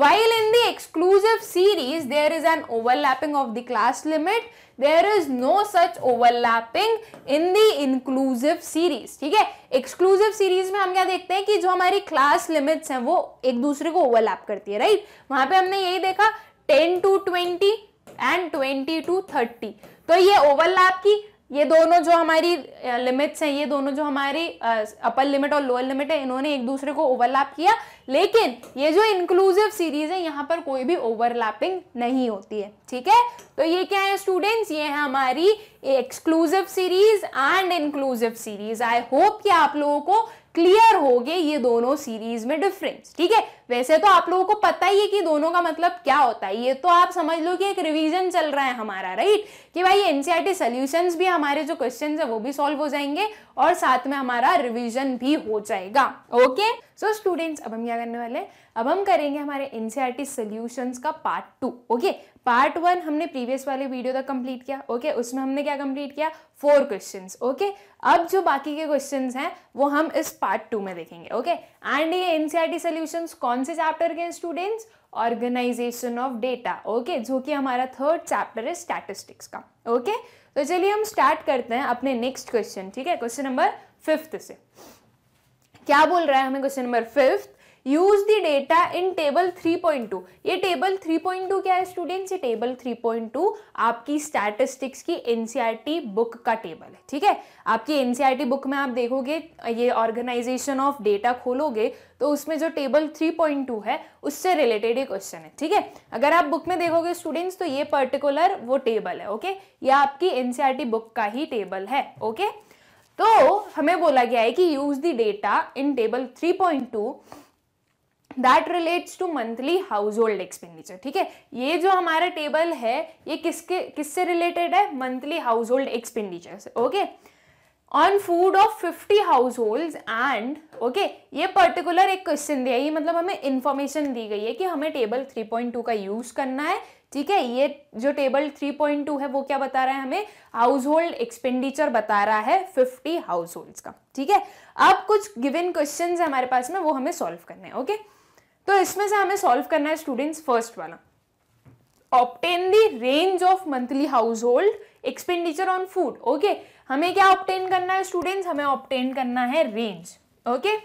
While in the exclusive series, there is an overlapping of the class limit. There is no such overlapping in the inclusive series. ठीक है exclusive series में हम क्या देखते हैं कि जो हमारी class limits हैं वो एक दूसरे को overlap करती है right वहां पे हमने यही देखा 10 to 20 and 20 to 30 तो ये overlap की ये दोनों जो हमारी लिमिट्स हैं ये दोनों जो हमारी अपर लिमिट और लोअर लिमिट है इन्होंने एक दूसरे को ओवरलैप किया लेकिन ये जो इंक्लूसिव सीरीज है यहाँ पर कोई भी ओवरलैपिंग नहीं होती है ठीक है तो ये क्या है स्टूडेंट्स ये है हमारी exclusive series and inclusive series I hope कि आप लोगों को क्लियर हो गए ये दोनों सीरीज में डिफरेंस ठीक है वैसे तो आप लोगों को पता ही है कि दोनों का मतलब क्या होता है ये तो आप समझ लो कि एक रिवीजन चल रहा है हमारा राइट कि भाई एनसीईआरटी सॉल्यूशंस भी हमारे जो क्वेश्चन है वो भी सॉल्व हो जाएंगे और साथ में हमारा रिवीजन भी हो जाएगा ओके सो स्टूडेंट्स अब हम क्या करने वाले अब हम करेंगे हमारे एनसीईआरटी सॉल्यूशंस का part two okay part one हमने प्रीवियस वाले वीडियो तक कंप्लीट किया ओके okay? उसमें हमने क्या कंप्लीट किया फोर क्वेश्चन ओके अब जो बाकी के क्वेश्चन हैं वो हम इस पार्ट टू में देखेंगे ओके okay? एंड ये एनसीआरटी सोल्यूशन e कौन से चैप्टर के students organisation of data okay जो कि हमारा थर्ड चैप्टर है स्टैटिस्टिक्स का ओके okay? तो चलिए हम स्टार्ट करते हैं अपने नेक्स्ट क्वेश्चन ठीक है क्वेश्चन नंबर फिफ्थ से क्या बोल रहा है हमें question number fifth use the data in table 3.2 ये टेबल 3.2 क्या है स्टूडेंट्स ये टेबल 3.2 आपकी स्टैटिस्टिक्स की एनसीईआरटी बुक e का टेबल है ठीक है आपकी एनसीईआरटी बुक e में आप देखोगे ये ऑर्गेनाइजेशन ऑफ डेटा खोलोगे तो उसमें जो टेबल 3.2 है उससे रिलेटेड ये क्वेश्चन है ठीक है अगर आप बुक में देखोगे स्टूडेंट्स तो ये पर्टिकुलर वो टेबल है ओके ये आपकी एनसीआरटी बुक e का ही टेबल है ओके तो हमें बोला गया है कि use the data in table two that relates to monthly household expenditure ठीक है ये जो हमारा टेबल है ये किसके किससे रिलेटेड है मंथली हाउस होल्ड एक्सपेंडिचर से okay on food of fifty household and okay ये पर्टिकुलर एक क्वेश्चन दिया ये मतलब हमें इन्फॉर्मेशन दी गई है कि हमें टेबल थ्री पॉइंट टू का यूज़ करना है ठीक है ये जो टेबल थ्री पॉइंट टू है वो क्या बता रहा है हमें हाउस होल्ड एक्सपेंडिचर बता रहा है फिफ्टी हाउस होल्ड का ठीक है अब कुछ गिविन क्वेश्चन है हमारे पास में वो हमें सॉल्व करने हैं ओके okay? तो इसमें से हमें सॉल्व करना है स्टूडेंट्स फर्स्ट वाला obtain the range of monthly household expenditure on food okay हमें क्या ऑप्टेन करना है स्टूडेंट्स हमें ऑप्टेन करना है रेंज ओके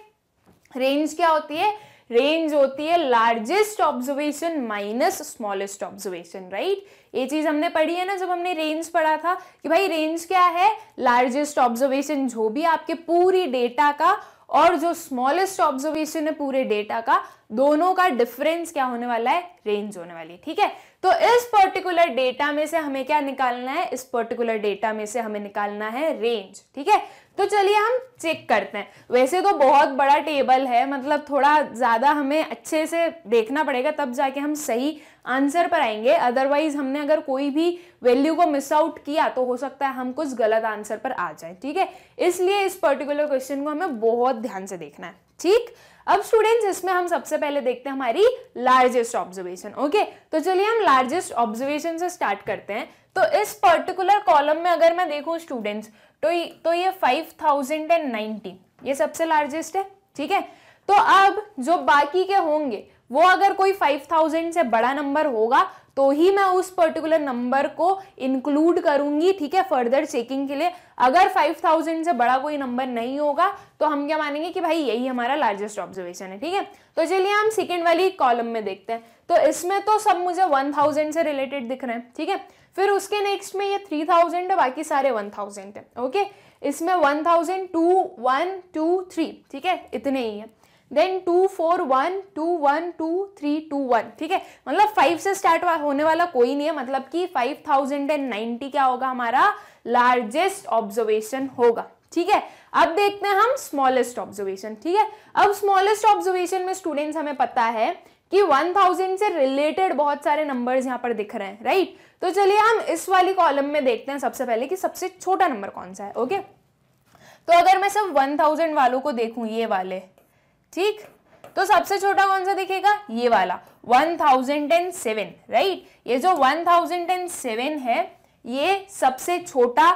रेंज क्या होती है रेंज होती है largest observation minus smallest observation right ये चीज हमने पढ़ी है ना जब हमने रेंज पढ़ा था कि भाई रेंज क्या है लार्जेस्ट ऑब्जर्वेशन जो भी आपके पूरी डेटा का और जो स्मॉलेस्ट ऑब्जर्वेशन है पूरे डेटा का दोनों का डिफरेंस क्या होने वाला है रेंज होने वाली है ठीक है तो इस पर्टिकुलर डेटा में से हमें क्या निकालना है इस पर्टिकुलर डेटा में से हमें निकालना है रेंज ठीक है तो चलिए हम चेक करते हैं वैसे तो बहुत बड़ा टेबल है मतलब थोड़ा ज़्यादा हमें अच्छे से देखना पड़ेगा तब जाके हम सही आंसर पर आएंगे अदरवाइज हमने अगर कोई भी वैल्यू को मिस आउट किया तो हो सकता है हम कुछ गलत आंसर पर आ जाए ठीक है इसलिए इस पर्टिकुलर क्वेश्चन को हमें बहुत ध्यान से देखना है ठीक अब स्टूडेंट्स इसमें हम सबसे पहले देखते हैं हमारी लार्जेस्ट ऑब्जर्वेशन ओके तो चलिए हम लार्जेस्ट ऑब्जर्वेशन से स्टार्ट करते हैं तो इस पर्टिकुलर कॉलम में अगर मैं देखूं स्टूडेंट्स तो ये तो ये फाइव थाउजेंड एंड नाइनटी ये सबसे लार्जेस्ट है ठीक है तो अब जो बाकी के होंगे वो अगर कोई फाइव थाउजेंड से बड़ा नंबर होगा तो ही मैं उस पर्टिकुलर नंबर को इंक्लूड करूंगी ठीक है फर्दर चेकिंग के लिए अगर फाइव थाउजेंड से बड़ा कोई नंबर नहीं होगा तो हम क्या मानेंगे कि भाई यही हमारा लार्जेस्ट ऑब्जर्वेशन है ठीक है तो चलिए हम सेकेंड वाली कॉलम में देखते हैं तो इसमें तो सब मुझे वन थाउजेंड से रिलेटेड दिख रहे हैं ठीक है फिर उसके नेक्स्ट में ये थ्री थाउजेंड है बाकी सारे वन थाउजेंड है ओके इसमें one thousand two one two three ठीक है इतने ही है then two four one two one two three two one ठीक है मतलब फाइव से स्टार्ट होने वाला कोई नहीं है मतलब कि फाइव थाउजेंड एंड नाइन्टी क्या होगा हमारा लार्जेस्ट ऑब्जर्वेशन होगा ठीक है अब देखते हैं हम स्मॉलेस्ट ऑब्जर्वेशन ठीक है अब स्मॉलेस्ट ऑब्जर्वेशन में स्टूडेंट्स हमें पता है कि 1000 से रिलेटेड बहुत सारे नंबर्स यहाँ पर दिख रहे हैं राइट तो चलिए हम इस वाली कॉलम में देखते हैं सबसे पहले कि सबसे छोटा नंबर कौन सा है ओके तो अगर मैं सब 1000 वालों को देखू ये वाले ठीक तो सबसे छोटा कौन सा दिखेगा ये वाला 1007 राइट ये जो 1007 है ये सबसे छोटा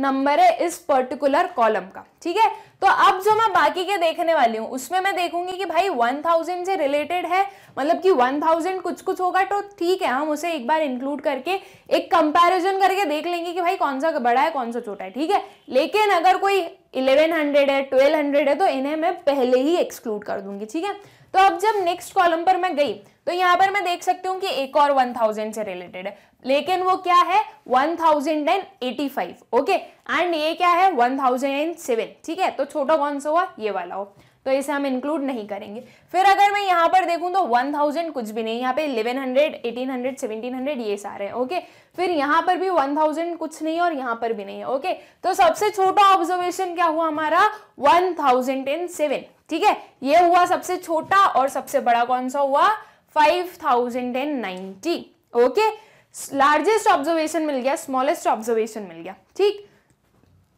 नंबर है इस पर्टिकुलर कॉलम का ठीक है तो अब जो मैं बाकी के देखने वाली हूँ उसमें मैं देखूंगी कि भाई 1000 से रिलेटेड है मतलब कि 1000 कुछ कुछ होगा तो ठीक है हम उसे एक बार इंक्लूड करके एक कंपैरिजन करके देख लेंगे कि भाई कौन सा बड़ा है कौन सा छोटा है ठीक है लेकिन अगर कोई 1100 है 1200 है तो इन्हें मैं पहले ही एक्सक्लूड कर दूंगी ठीक है तो अब जब नेक्स्ट कॉलम पर मैं गई तो यहाँ पर मैं देख सकती हूँ कि एक और 1000 से रिलेटेड है लेकिन वो क्या है 1085 ओके एंड ये क्या है 1007 ठीक है तो छोटा कौन सा हुआ ये वाला हो तो इसे हम इंक्लूड नहीं करेंगे फिर अगर मैं यहाँ पर देखूँ तो 1000 कुछ भी नहीं यहाँ पे 1100, 1800, 1700 ये सारे हैं ओके फिर यहाँ पर भी 1000 कुछ नहीं और यहाँ पर भी नहीं है ओके तो सबसे छोटा ऑब्जर्वेशन क्या हुआ हमारा 1007 ठीक है ये हुआ सबसे छोटा और सबसे बड़ा कौन सा हुआ 5090 ओके okay? लार्जेस्ट ऑब्जर्वेशन मिल गया स्मॉलेस्ट ऑब्जर्वेशन मिल गया ठीक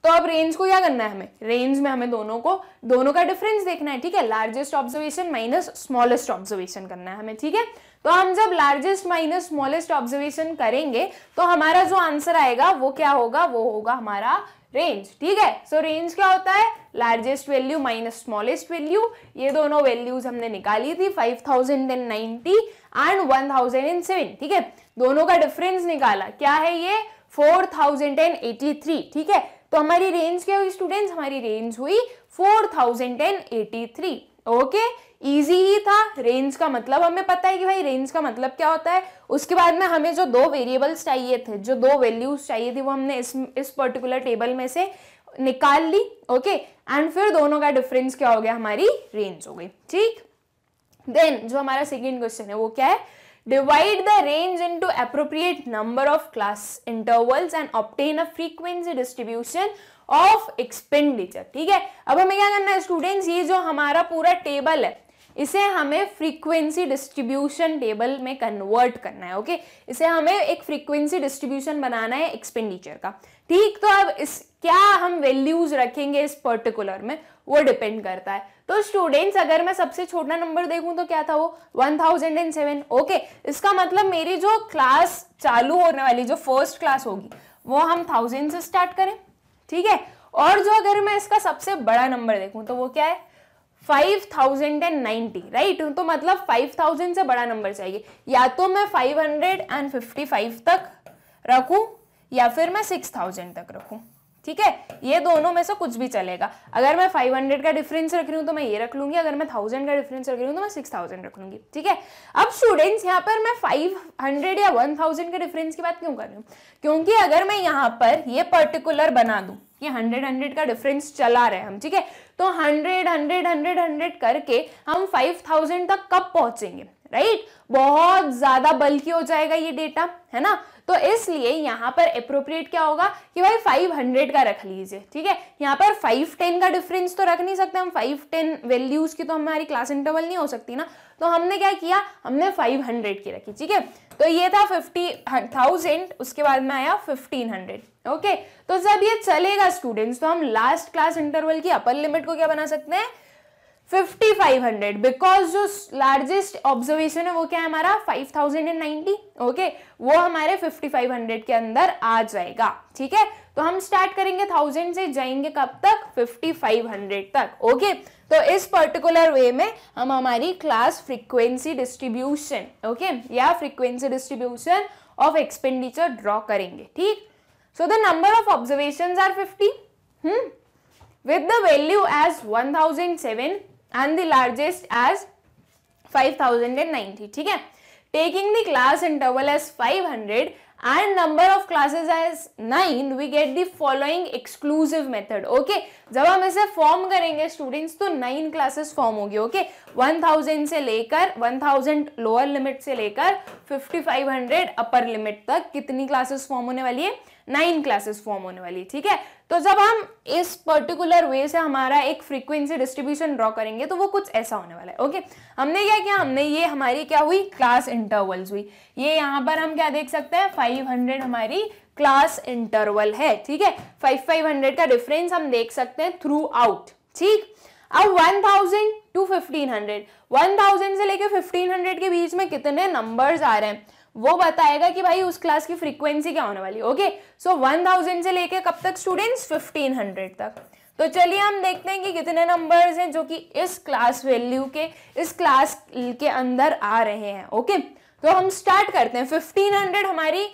तो अब रेंज को क्या करना है हमें रेंज में हमें दोनों को दोनों का डिफरेंस देखना है ठीक है largest observation minus smallest observation करना है हमें ठीक है तो हम जब लार्जेस्ट माइनस स्मॉलेस्ट ऑब्जर्वेशन करेंगे तो हमारा जो आंसर आएगा वो क्या होगा वो होगा हमारा रेंज ठीक है सो so, रेंज क्या होता है largest value minus smallest value ये दोनों वैल्यूज हमने निकाली थी five thousand and ninety and one thousand and seven ठीक है दोनों का डिफरेंस निकाला क्या है ये four thousand and eighty three ठीक है तो हमारी रेंज क्या हुई स्टूडेंट्स हमारी रेंज हुई four thousand and eighty three okay easy ही था रेंज का मतलब हमें पता है कि भाई रेंज का मतलब क्या होता है उसके बाद में हमें जो दो वेरिएबल्स चाहिए थे जो दो वैल्यूज चाहिए थी वो हमने इस इस पर्टिकुलर टेबल में से निकाल ली ओके एंड फिर दोनों का डिफरेंस क्या हो गया हमारी रेंज हो गई ठीक देन जो हमारा सेकेंड क्वेश्चन है वो क्या है Divide the range into appropriate number of class intervals and obtain a frequency distribution of expenditure. ठीक है अब हमें क्या करना है स्टूडेंट्स ये जो हमारा पूरा टेबल है इसे हमें फ्रीक्वेंसी डिस्ट्रीब्यूशन टेबल में कन्वर्ट करना है ओके okay? इसे हमें एक फ्रीक्वेंसी डिस्ट्रीब्यूशन बनाना है एक्सपेंडिचर का ठीक तो अब इस क्या हम वैल्यूज रखेंगे इस पर्टिकुलर में वो डिपेंड करता है तो स्टूडेंट्स अगर मैं सबसे छोटा नंबर देखूं तो क्या था वो one thousand and seven okay इसका मतलब मेरी जो क्लास चालू होने वाली जो फर्स्ट क्लास होगी वो हम थाउजेंड से स्टार्ट करें ठीक है और जो अगर मैं इसका सबसे बड़ा नंबर देखूं तो वो क्या है five thousand and ninety right तो मतलब फाइव थाउजेंड से बड़ा नंबर चाहिए या तो मैं five hundred and fifty five तक रखूं या फिर मैं सिक्स थाउजेंड तक रखूं ठीक है ये दोनों में से कुछ भी चलेगा अगर मैं 500 का डिफरेंस रख रही हूँ तो मैं ये रख लूंगी अगर मैं थाउजेंड का डिफरेंस रख रही हूँ तो मैं थाउजेंड रख लूंगी ठीक है अब स्टूडेंट्स यहाँ पर मैं 500 या 1000 के डिफरेंस की बात क्यों कर रही हूँ क्योंकि अगर मैं यहाँ पर ये पर्टिकुलर बना दू ये हंड्रेड हंड्रेड का डिफरेंस चला रहे हम ठीक है तो हंड्रेड हंड्रेड हंड्रेड हंड्रेड करके हम फाइव थाउजेंड तक कब पहुंचेंगे राइट right? बहुत ज्यादा बल्कि हो जाएगा ये डेटा है ना तो इसलिए यहाँ पर अप्रोप्रिएट क्या होगा कि भाई फाइव हंड्रेड का रख लीजिए ठीक है यहाँ पर फाइव टेन का डिफरेंस तो रख नहीं सकते हम फाइव टेन वैल्यूज की तो हमारी क्लास इंटरवल नहीं हो सकती ना तो हमने क्या किया हमने फाइव हंड्रेड की रखी ठीक है तो ये था फिफ्टी थाउजेंड उसके बाद में आया फिफ्टीन हंड्रेड ओके तो जब ये चलेगा स्टूडेंट्स तो हम लास्ट क्लास इंटरवल की अपर लिमिट को क्या बना सकते हैं 5500 बिकॉज जो लार्जेस्ट ऑब्जर्वेशन है वो क्या है हमारा 5090 ओके वो हमारे 5500 के अंदर आ जाएगा ठीक है तो हम स्टार्ट करेंगे थाउजेंड से जाएंगे कब तक 5500 तक ओके तो इस पर्टिकुलर वे में हम हमारी क्लास फ्रीक्वेंसी डिस्ट्रीब्यूशन ओके या frequency distribution of expenditure draw करेंगे ठीक so the number of observation are fifty hmm with the value as one thousand seven and the largest as 5090 ठीक है taking the class interval as 500 and number of classes as 9 we get the following exclusive method okay जब हम इसे form करेंगे students तो 9 classes form होगी okay okay? 1000 से लेकर 1000 लोअर लिमिट से लेकर 5500 अपर लिमिट तक कितनी क्लासेस फॉर्म होने वाली है नाइन क्लासेस फॉर्म होने वाली ठीक है तो जब हम इस पर्टिकुलर वे से हमारा एक फ्रीक्वेंसी डिस्ट्रीब्यूशन ड्रॉ करेंगे तो वो कुछ ऐसा होने वाला है ओके हमने क्या किया हमने ये हमारी क्या हुई क्लास इंटरवल्स हुई ये यहाँ पर हम क्या देख सकते हैं 500 हमारी क्लास इंटरवल है ठीक है हंड्रेड का डिफरेंस हम देख सकते हैं थ्रू आउट ठीक अब 1000 टू वन 1000 से लेके 1500 के बीच में कितने नंबर्स आ रहे हैं वो बताएगा कि भाई उस क्लास की फ्रीक्वेंसी क्या होने वाली ओके सो वन थाउजेंड से लेके कब तक स्टूडेंट्स फिफ्टीन हंड्रेड तक तो चलिए हम देखते हैं कि कितने नंबर्स हैं जो कि इस क्लास वैल्यू के इस क्लास के अंदर आ रहे हैं ओके तो हम स्टार्ट करते हैं हंड्रेड हमारी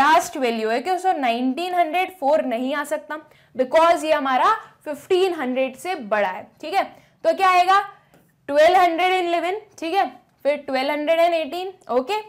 लास्ट वैल्यू है कि सो फोर नहीं आ सकता बिकॉज ये हमारा फिफ्टीन हंड्रेड से बड़ा है ठीक है तो क्या आएगा ट्वेल्व हंड्रेड एंड इलेवन ठीक है फिर twelve hundred and eighteen okay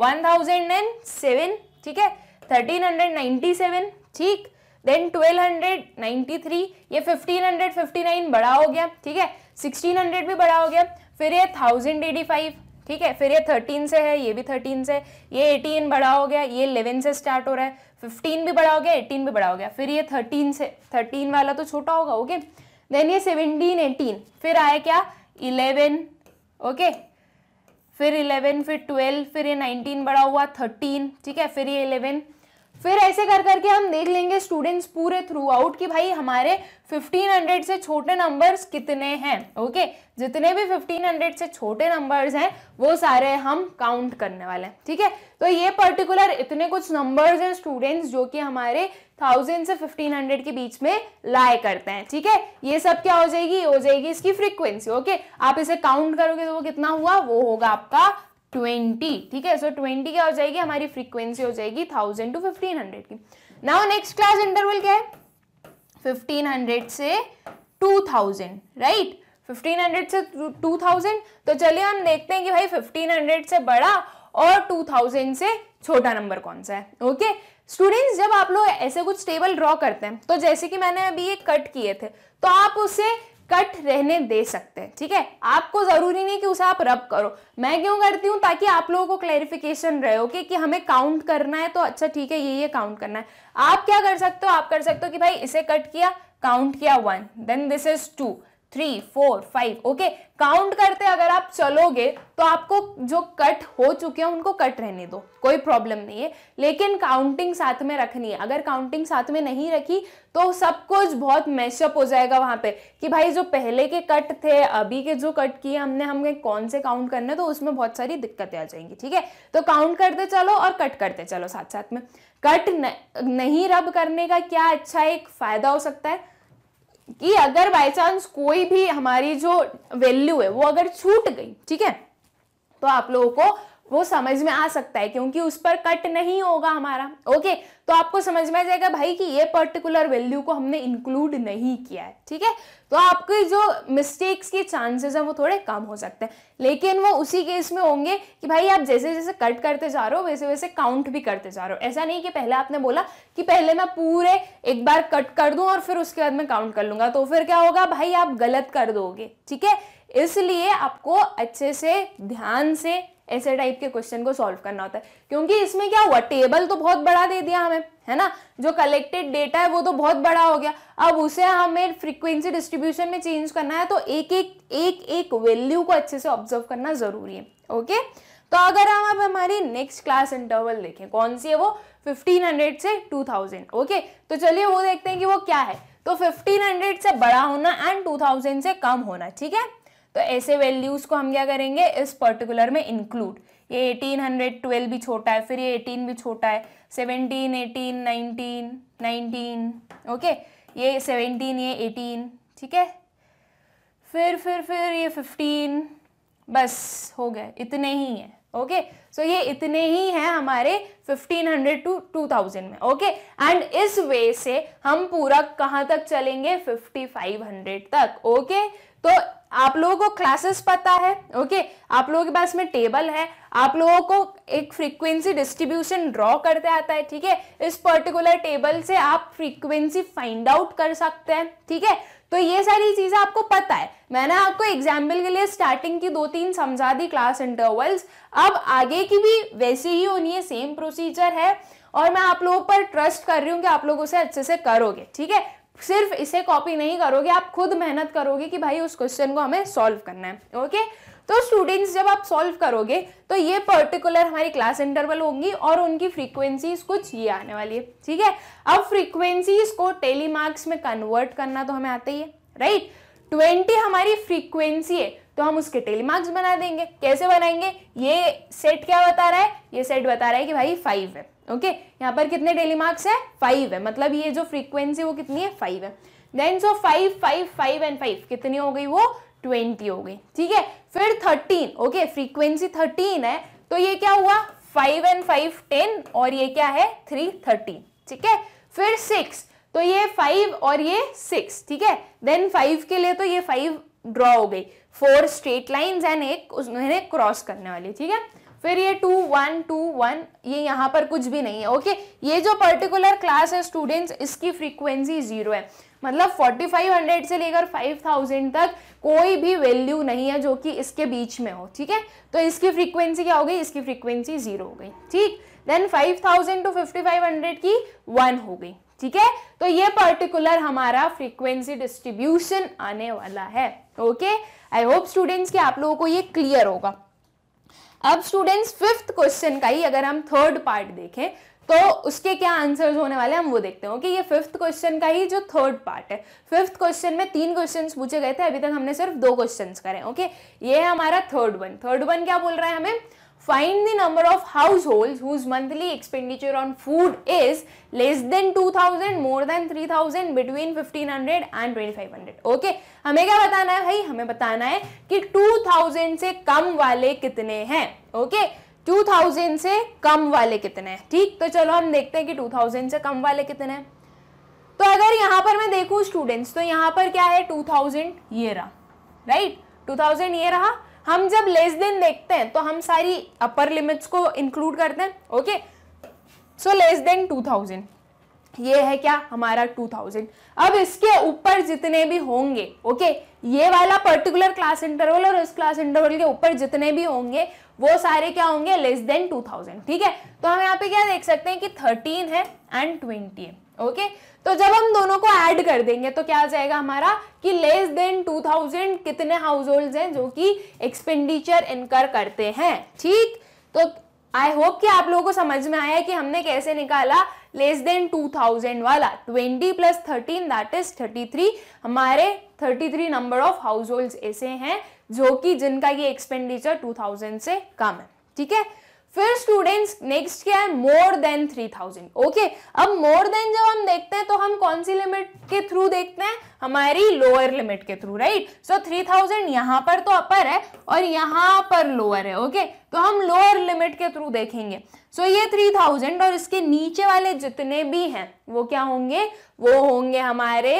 one thousand seven ठीक है थर्टीन हंड्रेड सेवन ठीक देन ट्वेल्व हंड्रेड थ्री ये फिफ्टीन हंड्रेड फिफ्टी नाइन बड़ा हो गया ठीक है सिक्सटीन हंड्रेड भी बड़ा हो गया फिर ये थाउजेंड एटी फाइव ठीक है फिर ये थर्टीन से है ये भी थर्टीन से ये एटीन बड़ा हो गया ये इलेवन से स्टार्ट हो रहा है फिफ्टीन भी बड़ा हो गया एटीन भी बड़ा हो गया फिर ये थर्टीन से थर्टीन वाला तो छोटा होगा ओके देन ये सेवनटीन एटीन फिर आया क्या इलेवन ओके फिर इलेवन फिर ट्वेल्व फिर ये नाइनटीन बड़ा हुआ थर्टीन ठीक है फिर ये इलेवन फिर ऐसे कर करके हम देख लेंगे स्टूडेंट्स पूरे थ्रू आउट कि भाई हमारे 1500 से छोटे नंबर्स कितने हैं ओके जितने भी 1500 से छोटे नंबर्स हैं वो सारे हम काउंट करने वाले हैं ठीक है तो ये पर्टिकुलर इतने कुछ नंबर्स हैं स्टूडेंट्स जो कि हमारे थाउजेंड से फिफ्टीन हंड्रेड के बीच में लाए करते हैं ठीक है ये सब क्या हो जाएगी हो जाएगी इसकी फ्रीक्वेंसी ओके आप इसे काउंट करोगे तो वो कितना हुआ वो होगा आपका ट्वेंटी ठीक है सो ट्वेंटी क्या हो जाएगी हमारी फ्रीक्वेंसी हो जाएगी थाउजेंड टू फिफ्टीन हंड्रेड की नाउ नेक्स्ट क्लास इंटरवल क्या है फिफ्टीन हंड्रेड से two thousand right fifteen hundred से टू थाउजेंड तो चलिए हम देखते हैं कि भाई फिफ्टीन हंड्रेड से बड़ा और टू थाउजेंड से छोटा नंबर कौन सा है ओके okay? स्टूडेंट्स जब आप लोग ऐसे कुछ टेबल ड्रॉ करते हैं तो जैसे कि मैंने अभी ये कट किए थे तो आप उसे कट रहने दे सकते हैं ठीक है आपको ज़रूरी नहीं कि उसे आप रब करो मैं क्यों करती हूँ ताकि आप लोगों को क्लैरिफिकेशन रहे ओके कि हमें काउंट करना है तो अच्छा ठीक है ये ये काउंट करना है आप क्या कर सकते हो आप कर सकते हो कि भाई इसे कट किया काउंट किया one then this is two three four five okay count करते अगर आप चलोगे तो आपको जो कट हो चुके हैं उनको कट रहने दो कोई प्रॉब्लम नहीं है लेकिन काउंटिंग साथ में रखनी है अगर काउंटिंग साथ में नहीं रखी तो सब कुछ बहुत मैशअप हो जाएगा वहाँ पे कि भाई जो पहले के कट थे अभी के जो कट किए हमने हमने कौन से काउंट करने तो उसमें बहुत सारी दिक्कतें आ जाएंगी ठीक है तो काउंट करते चलो और कट करते चलो साथ साथ में कट न, नहीं रब करने का क्या अच्छा एक फ़ायदा हो सकता है कि अगर बाय चांस कोई भी हमारी जो वैल्यू है वो अगर छूट गई ठीक है तो आप लोगों को वो समझ में आ सकता है क्योंकि उस पर कट नहीं होगा हमारा ओके तो आपको समझ में आ जाएगा भाई कि ये पर्टिकुलर वैल्यू को हमने इंक्लूड नहीं किया है ठीक है तो आपके जो मिस्टेक्स के चांसेस हैं वो थोड़े कम हो सकते हैं लेकिन वो उसी केस में होंगे कि भाई आप जैसे जैसे कट करते जा रहे हो वैसे वैसे काउंट भी करते जा रहे हो ऐसा नहीं कि पहले आपने बोला कि पहले मैं पूरे एक बार कट कर दूं और फिर उसके बाद मैं काउंट कर लूंगा तो फिर क्या होगा भाई आप गलत कर दोगे ठीक है इसलिए आपको अच्छे से ध्यान से ऐसे टाइप के क्वेश्चन को सॉल्व करना होता है क्योंकि इसमें क्या हुआ टेबल तो बहुत बड़ा दे दिया हमें है ना जो कलेक्टेड डेटा है वो तो बहुत बड़ा हो गया अब उसे हमें फ्रीक्वेंसी डिस्ट्रीब्यूशन में चेंज करना है तो एक एक एक एक वैल्यू को अच्छे से ऑब्जर्व करना जरूरी है ओके तो अगर हम अब हमारी नेक्स्ट क्लास इंटरवल देखें कौन सी है वो 1500 से 2000 ओके तो चलिए वो देखते हैं कि वो क्या है तो 1500 से बड़ा होना एंड 2000 से कम होना ठीक है तो ऐसे वैल्यूज़ को हम क्या करेंगे इस पर्टिकुलर में इंक्लूड ये एटीन हंड्रेड ट्वेल्व भी छोटा है फिर ये एटीन भी छोटा है seventeen eighteen nineteen nineteen okay ये सेवनटीन ये एटीन ठीक है फिर फिर फिर ये फिफ्टीन बस हो गए इतने ही हैं ओके okay? सो so, ये इतने ही हैं हमारे 1500 टू 2000 में ओके एंड इस वे से हम पूरा कहाँ तक चलेंगे 5500 तक ओके okay? तो आप लोगों को क्लासेस पता है ओके आप लोगों के पास में टेबल है आप लोगों को एक फ्रीक्वेंसी डिस्ट्रीब्यूशन ड्रॉ करते आता है ठीक है इस पर्टिकुलर टेबल से आप फ्रीक्वेंसी फाइंड आउट कर सकते हैं ठीक है तो ये सारी चीज़ें आपको पता है मैंने आपको एग्जाम्पल के लिए स्टार्टिंग की दो तीन समझा दी क्लास इंटरवल्स अब आगे की भी वैसे ही होनी है सेम प्रोसीजर है और मैं आप लोगों पर ट्रस्ट कर रही हूँ कि आप लोग उसे अच्छे से करोगे ठीक है सिर्फ इसे कॉपी नहीं करोगे आप खुद मेहनत करोगे कि भाई उस क्वेश्चन को हमें सॉल्व करना है ओके तो स्टूडेंट्स जब आप सॉल्व करोगे तो ये पर्टिकुलर हमारी क्लास इंटरवल होंगी और उनकी फ्रीक्वेंसीज कुछ ये आने वाली है ठीक है अब फ्रीक्वेंसीज को टेली मार्क्स में कन्वर्ट करना तो हमें आता ही है राइट ट्वेंटी हमारी फ्रीक्वेंसी है तो हम उसके टेली मार्क्स बना देंगे कैसे बनाएंगे ये सेट क्या बता रहा है ये सेट बता रहा है कि भाई फाइव है ओके यहाँ पर कितने डेली मार्क्स है फाइव है मतलब ये जो फ्रीक्वेंसी वो कितनी है फाइव है then so five five five and five कितनी हो गई वो ट्वेंटी हो गई ठीक है फिर थर्टीन ओके फ्रीक्वेंसी थर्टीन है तो ये क्या हुआ फाइव एंड फाइव टेन और ये क्या है थ्री थर्टीन ठीक है फिर सिक्स तो ये फाइव और ये सिक्स ठीक है देन फाइव के लिए तो ये फाइव ड्रॉ हो गई फोर स्ट्रेट लाइन्स एंड एक उन्हें क्रॉस करने वाली ठीक है फिर ये टू वन टू वन ये यहाँ पर कुछ भी नहीं है ओके ये जो पर्टिकुलर क्लास है स्टूडेंट्स इसकी फ्रीक्वेंसी जीरो है मतलब 4500 से लेकर 5000 तक कोई भी वैल्यू नहीं है जो कि इसके बीच में हो ठीक है तो इसकी फ्रीक्वेंसी क्या हो गई इसकी फ्रीक्वेंसी जीरो हो गई ठीक देन 5000 टू 5500 की वन हो गई ठीक है तो ये पर्टिकुलर हमारा फ्रीक्वेंसी डिस्ट्रीब्यूशन आने वाला है ओके आई होप स्टूडेंट्स कि आप लोगों को ये क्लियर होगा अब स्टूडेंट्स फिफ्थ क्वेश्चन का ही अगर हम थर्ड पार्ट देखें तो उसके क्या आंसर्स होने वाले हैं हम वो देखते हैं कि ये फिफ्थ क्वेश्चन का ही जो थर्ड पार्ट है फिफ्थ क्वेश्चन में तीन क्वेश्चंस पूछे गए थे अभी तक हमने सिर्फ दो क्वेश्चंस करे ओके ये है हमारा थर्ड वन थर्ड वन क्या बोल रहा है हमें find the number of households whose monthly expenditure on food is less than 2000 more than 3000 between 1500 and 2500 okay okay? हमें क्या बताना है भाई हमें बताना है कि 2000 से कम वाले कितने हैं ओके okay? 2000 से कम वाले कितने हैं ठीक तो चलो हम देखते हैं कि 2000 से कम वाले कितने हैं तो अगर यहाँ पर मैं देखूँ स्टूडेंट्स तो यहाँ पर क्या है 2000 ये रहा राइट right? 2000 ये रहा हम जब लेस देन देखते हैं तो हम सारी अपर लिमिट्स को इंक्लूड करते हैं okay so less than two thousand ये है क्या हमारा 2000 अब इसके ऊपर जितने भी होंगे ओके ये वाला पर्टिकुलर क्लास इंटरवल और इस क्लास इंटरवल के ऊपर जितने भी होंगे वो सारे क्या होंगे लेस देन 2000 ठीक है तो हम यहाँ पे क्या देख सकते हैं कि 13 है एंड 20 है ओके तो जब हम दोनों को ऐड कर देंगे तो क्या आ जाएगा हमारा कि लेस देन 2000 कितने हाउस होल्ड हैं जो कि एक्सपेंडिचर इनकर करते हैं ठीक तो आई होप कि आप लोगों को समझ में आया कि हमने कैसे निकाला लेस देन 2000 वाला 20 प्लस 13 दैट इज 33 हमारे 33 नंबर ऑफ हाउस होल्ड ऐसे हैं जो कि जिनका ये एक्सपेंडिचर 2000 से कम है ठीक है फिर स्टूडेंट्स नेक्स्ट क्या है more than three thousand okay अब मोर देन जब हम देखते हैं तो हम कौन सी लिमिट के थ्रू देखते हैं हमारी लोअर लिमिट के through right so three thousand यहाँ पर तो अपर है और यहाँ पर लोअर है ओके okay? तो हम लोअर लिमिट के थ्रू देखेंगे सो so, ये थ्री थाउजेंड और इसके नीचे वाले जितने भी हैं वो क्या होंगे वो होंगे हमारे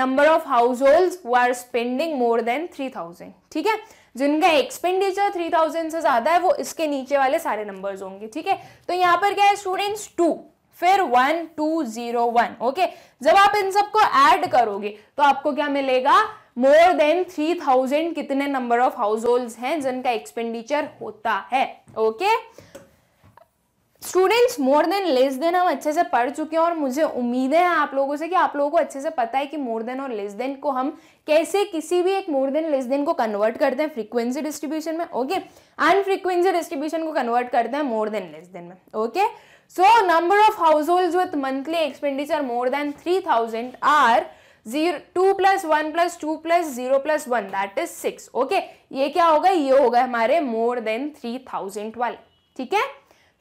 नंबर ऑफ हाउस होल्ड वो are spending more than three thousand ठीक है जिनका एक्सपेंडिचर थ्री थाउजेंड से ज़्यादा है वो इसके नीचे वाले सारे नंबर्स होंगे ठीक है तो यहाँ पर क्या है स्टूडेंट्स टू फिर one two zero one okay जब आप इन सबको ऐड करोगे तो आपको क्या मिलेगा मोर देन थ्री थाउजेंड कितने नंबर ऑफ हाउस होल्ड हैं जिनका एक्सपेंडिचर होता है okay okay? Students more than less than हम अच्छे से पढ़ चुके हैं और मुझे उम्मीद है आप लोगों से कि आप लोगों को अच्छे से पता है कि मोर देन और लेस देन को हम कैसे किसी भी एक मोर देन लेस देन को कन्वर्ट करते हैं फ्रीक्वेंसी डिस्ट्रीब्यूशन में ओके एंड फ्रीक्वेंसी डिस्ट्रीब्यूशन को कन्वर्ट करते हैं मोर देन लेस देन में okay so number of household with monthly expenditure more than three thousand are zero two plus one plus two plus zero plus one that is six okay ये क्या होगा ये होगा हमारे मोर than three thousand वाले ठीक है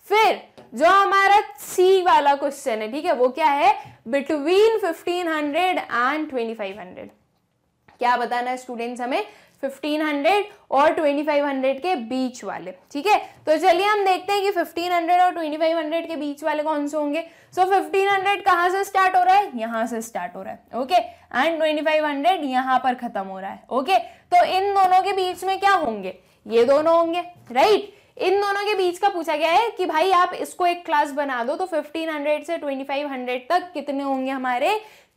फिर जो हमारा सी वाला क्वेश्चन है ठीक है वो क्या है बिटवीन 1500 एंड 2500 क्या बताना है स्टूडेंट्स हमें 1500 और 2500 के बीच वाले ठीक है तो चलिए हम देखते हैं कि 1500 और 2500 के बीच वाले कौन से होंगे सो so, 1500 कहां से स्टार्ट हो रहा है यहां से स्टार्ट हो रहा है ओके एंड 2500 यहां पर खत्म हो रहा है ओके okay? तो इन दोनों के बीच में क्या होंगे ये दोनों होंगे राइट right? इन दोनों के बीच का पूछा गया है कि भाई आप इसको एक क्लास बना दो तो 1500 से 2500 तक कितने होंगे हमारे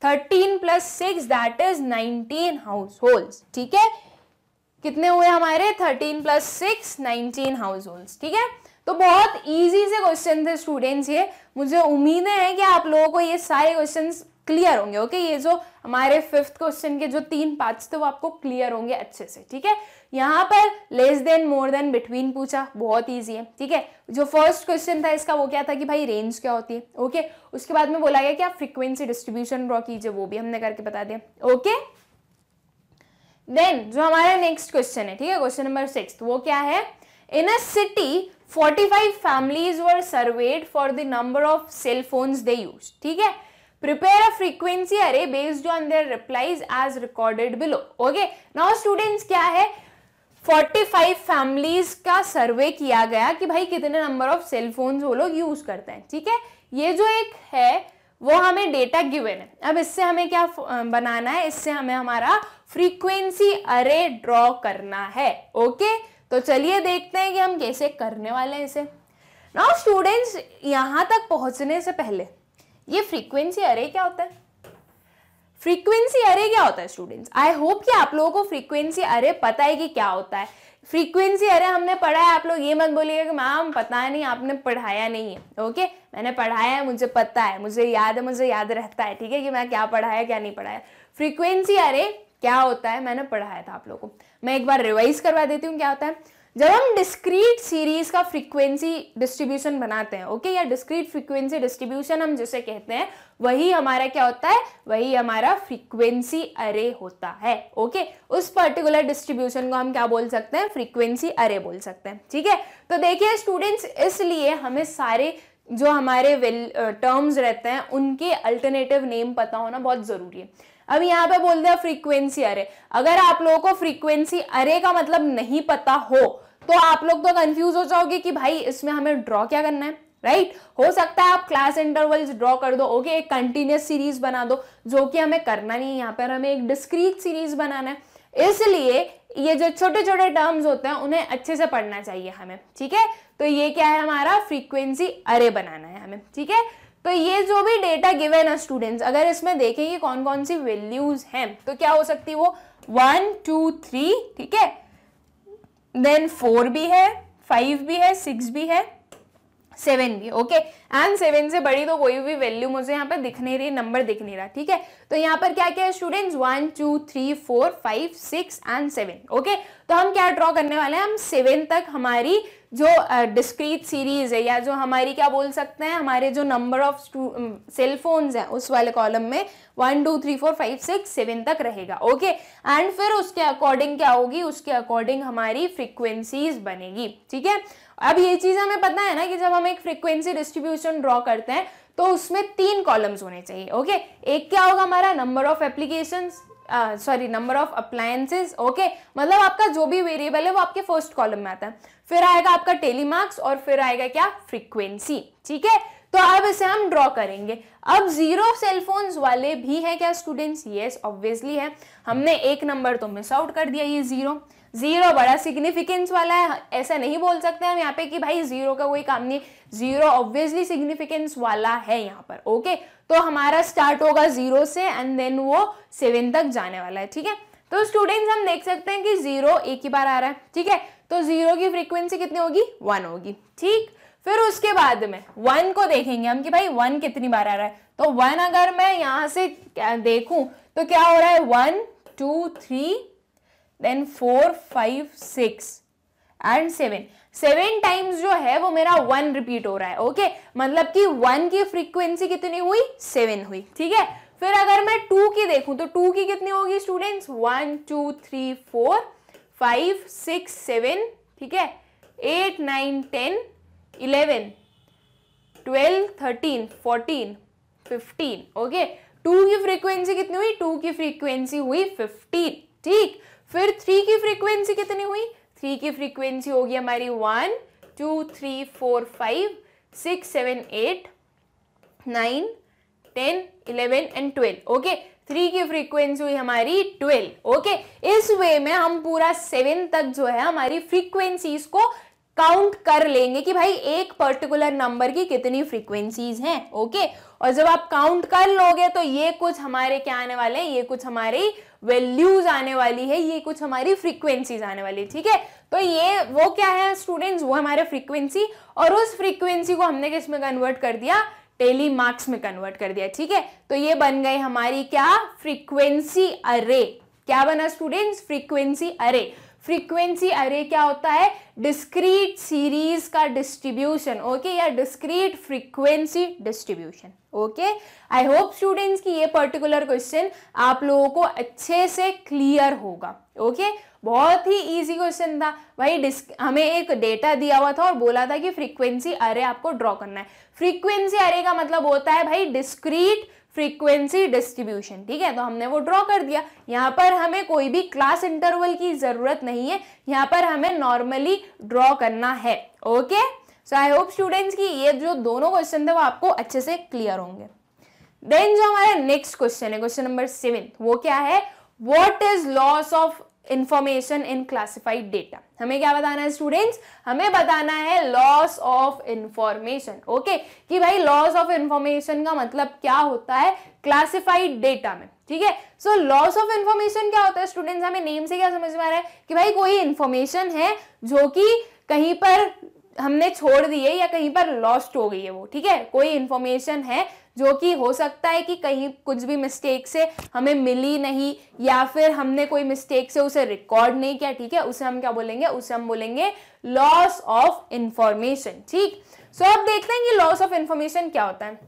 13 plus six that is 19 household ठीक है कितने हुए हमारे 13 plus six nineteen household ठीक है तो बहुत इजी से क्वेश्चन थे स्टूडेंट्स ये मुझे उम्मीदें हैं कि आप लोगों को ये सारे क्वेश्चंस क्लियर होंगे ओके ये जो हमारे फिफ्थ क्वेश्चन के जो तीन पार्ट्स थे वो आपको क्लियर होंगे अच्छे से ठीक है यहाँ पर less than more than between पूछा बहुत इजी है ठीक है जो फर्स्ट क्वेश्चन था इसका वो क्या था कि भाई रेंज क्या होती है ओके उसके बाद में बोला गया कि आप फ्रिक्वेंसी डिस्ट्रीब्यूशन ड्रॉ कीजिए वो भी हमने करके बता दिया ओके देन जो हमारा नेक्स्ट क्वेश्चन है ठीक है क्वेश्चन नंबर सिक्स वो क्या है in a city 45 families were surveyed for the number of cell phones they use ठीक है Prepare a frequency array based on their replies as recorded below. Okay. Now students kya hai 45 families का सर्वे किया गया कि भाई कितने number of cell phones वो लोग यूज करते हैं ठीक है ये जो एक है वो हमें डेटा गिवन है अब इससे हमें क्या बनाना है इससे हमें हमारा फ्रीक्वेंसी अरे ड्रॉ करना है ओके तो चलिए देखते हैं कि हम कैसे करने वाले हैं इसे नाउ स्टूडेंट्स यहां तक पहुंचने से पहले ये फ्रीक्वेंसी अरे क्या होता है फ्रीक्वेंसी अरे क्या होता है स्टूडेंट्स आई होप कि आप लोगों को फ्रीक्वेंसी अरे पता है कि क्या होता है फ्रीक्वेंसी अरे हमने पढ़ा है आप लोग ये मत बोलिएगा कि मैम पता नहीं आपने पढ़ाया नहीं है ओके मैंने पढ़ाया है मुझे पता है मुझे याद है मुझे याद रहता है ठीक है कि मैं क्या पढ़ाया क्या नहीं पढ़ाया फ्रीक्वेंसी अरे क्या होता है मैंने पढ़ाया था आप लोगों को मैं एक बार रिवाइज करवा देती हूँ क्या होता है जब हम डिस्क्रीट सीरीज का फ्रीक्वेंसी डिस्ट्रीब्यूशन बनाते हैं ओके या डिस्क्रीट फ्रीक्वेंसी डिस्ट्रीब्यूशन हम जिसे कहते हैं वही हमारा क्या होता है वही हमारा फ्रीक्वेंसी अरे होता है ओके उस पर्टिकुलर डिस्ट्रीब्यूशन को हम क्या बोल सकते हैं फ्रीक्वेंसी अरे बोल सकते हैं ठीक है तो देखिए स्टूडेंट्स इसलिए हमें सारे जो हमारे टर्म्स रहते हैं उनके अल्टरनेटिव नेम पता होना बहुत ज़रूरी है अब यहाँ पे बोल दिया फ्रीक्वेंसी अरे अगर आप लोगों को फ्रीक्वेंसी अरे का मतलब नहीं पता हो तो आप लोग तो कंफ्यूज हो जाओगे कि भाई इसमें हमें ड्रॉ क्या करना है राइट right? हो सकता है आप क्लास इंटरवल्स ड्रॉ कर दो ओके okay? एक कंटिन्यूस सीरीज बना दो जो कि हमें करना नहीं है यहाँ पर हमें एक डिस्क्रीट सीरीज बनाना है इसलिए ये जो छोटे छोटे टर्म्स होते हैं उन्हें अच्छे से पढ़ना चाहिए हमें ठीक है तो ये क्या है हमारा फ्रीक्वेंसी अरे बनाना है हमें ठीक है तो ये जो भी डेटा गिवेन है स्टूडेंट्स अगर इसमें देखें कि कौन कौन सी वैल्यूज हैं तो क्या हो सकती है वो वन टू थ्री ठीक है देन फोर भी है फाइव भी है सिक्स भी है सेवन भी ओके एंड सेवन से बड़ी तो कोई भी वैल्यू मुझे यहाँ पर दिख नहीं रही नंबर दिख नहीं रहा ठीक है तो यहाँ पर क्या क्या है students one two three four five six and seven okay तो हम क्या ड्रॉ करने वाले हैं हम सेवन तक हमारी जो डिस्क्रीट uh, सीरीज़ है या जो हमारी क्या बोल सकते हैं हमारे जो नंबर ऑफ सेल फोन हैं उस वाले कॉलम में one two three four five six seven तक रहेगा ओके एंड फिर उसके अकॉर्डिंग क्या होगी उसके अकॉर्डिंग हमारी फ्रिक्वेंसीज बनेगी ठीक है अब ये चीज़ हमें पता है ना कि जब हम एक फ्रिक्वेंसी डिस्ट्रीब्यूशन ड्रॉ करते हैं तो उसमें तीन कॉलम्स होने चाहिए ओके एक क्या होगा हमारा number of application sorry number of appliances okay मतलब आपका जो भी वेरिएबल है वो आपके फर्स्ट कॉलम में आता है फिर आएगा आपका टेलीमार्क्स और फिर आएगा क्या फ्रीक्वेंसी ठीक है तो अब इसे हम ड्रॉ करेंगे अब जीरो सेलफोन्स वाले भी हैं क्या स्टूडेंट्स ये ऑब्वियसली है हमने एक नंबर तो मिस आउट कर दिया ये जीरो जीरो बड़ा सिग्निफिकेंस वाला है ऐसा नहीं बोल सकते हम यहाँ पे कि भाई जीरो का कोई काम नहीं जीरो ऑब्वियसली सिग्निफिकेंस वाला है यहाँ पर ओके तो हमारा स्टार्ट होगा जीरो से एंड देन वो सेवन तक जाने वाला है ठीक है तो स्टूडेंट्स हम देख सकते हैं कि जीरो एक ही बार आ रहा है ठीक है तो जीरो की फ्रीक्वेंसी कितनी होगी वन होगी ठीक फिर उसके बाद में वन को देखेंगे हम कि भाई वन कितनी बार आ रहा है तो वन अगर मैं यहां से देखूं तो क्या हो रहा है one two three then four five six and seven seven times जो है वो मेरा वन रिपीट हो रहा है ओके मतलब कि वन की फ्रीक्वेंसी कितनी हुई सेवन हुई ठीक है फिर अगर मैं टू की देखूं तो टू की कितनी होगी students one two three four five six seven ठीक है eight nine ten eleven twelve thirteen fourteen fifteen okay two की फ्रीक्वेंसी कितनी हुई टू की फ्रीक्वेंसी हुई फिफ्टीन ठीक फिर थ्री की फ्रीक्वेंसी कितनी हुई थ्री की फ्रीक्वेंसी होगी हमारी one two three four five six seven eight nine ten eleven and twelve okay three की फ्रीक्वेंसी हुई हमारी ट्वेल्व ओके इस वे में हम पूरा सेवन तक जो है हमारी फ्रीक्वेंसीज को काउंट कर लेंगे कि भाई एक पर्टिकुलर नंबर की कितनी फ्रीक्वेंसीज हैं ओके और जब आप काउंट कर लोगे तो ये कुछ हमारे क्या आने वाले हैं ये कुछ हमारी वैल्यूज आने वाली है ये कुछ हमारी फ्रीक्वेंसीज आने वाली है ठीक है तो ये वो क्या है स्टूडेंट्स वो हमारे फ्रीक्वेंसी और उस फ्रीक्वेंसी को हमने किसमें कन्वर्ट कर दिया टेली मार्क्स में कन्वर्ट कर दिया ठीक है तो ये बन गए हमारी क्या फ्रीक्वेंसी अरे क्या बना स्टूडेंट्स फ्रीक्वेंसी अरे फ्रीक्वेंसी अरे क्या होता है डिस्क्रीट सीरीज का डिस्ट्रीब्यूशन ओके या discrete frequency distribution okay I hope students की ये पर्टिकुलर क्वेश्चन आप लोगों को अच्छे से क्लियर होगा ओके okay? बहुत ही इजी क्वेश्चन था भाई डिस्क हमें एक डेटा दिया हुआ था और बोला था कि फ्रीक्वेंसी अरे आपको ड्रॉ करना है फ्रीक्वेंसी एरे का मतलब होता है भाई डिस्क्रीट फ्रीक्वेंसी डिस्ट्रीब्यूशन ठीक है तो हमने वो ड्रॉ कर दिया यहाँ पर हमें कोई भी क्लास इंटरवल की ज़रूरत नहीं है यहाँ पर हमें नॉर्मली ड्रॉ करना है okay so I hope students की ये जो दोनों क्वेश्चन थे वो आपको अच्छे से क्लियर होंगे देन जो हमारा नेक्स्ट क्वेश्चन है क्वेश्चन नंबर सेवन वो क्या है what is loss of information in classified data हमें क्या बताना है स्टूडेंट्स हमें बताना है लॉस ऑफ इंफॉर्मेशन ओके कि भाई लॉस ऑफ इंफॉर्मेशन का मतलब क्या होता है क्लासिफाइड डेटा में ठीक है सो लॉस ऑफ इंफॉर्मेशन क्या होता है स्टूडेंट्स हमें नेम से क्या समझ में आ रहा है कि भाई कोई इंफॉर्मेशन है जो कि कहीं पर हमने छोड़ दी है या कहीं पर लॉस्ट हो गई है वो ठीक है कोई इंफॉर्मेशन है जो कि हो सकता है कि कहीं कुछ भी मिस्टेक से हमें मिली नहीं या फिर हमने कोई मिस्टेक से उसे रिकॉर्ड नहीं किया ठीक है उसे हम क्या बोलेंगे उसे हम बोलेंगे लॉस ऑफ इंफॉर्मेशन ठीक सो अब देखते हैं कि लॉस ऑफ इंफॉर्मेशन क्या होता है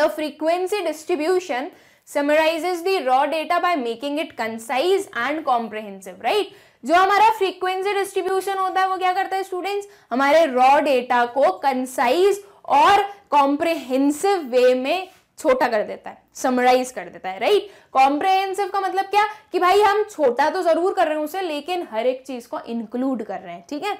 the frequency distribution summarises the raw data by making it concise and comprehensive right जो हमारा फ्रीक्वेंसी डिस्ट्रीब्यूशन होता है वो क्या करता है स्टूडेंट्स हमारे रॉ डेटा को कंसाइज और कॉम्प्रेहेंसिव वे में छोटा कर देता है समराइज कर देता है राइट कॉम्प्रेहेंसिव का मतलब क्या कि भाई हम छोटा तो जरूर कर रहे हैं उसे लेकिन हर एक चीज को इंक्लूड कर रहे हैं ठीक है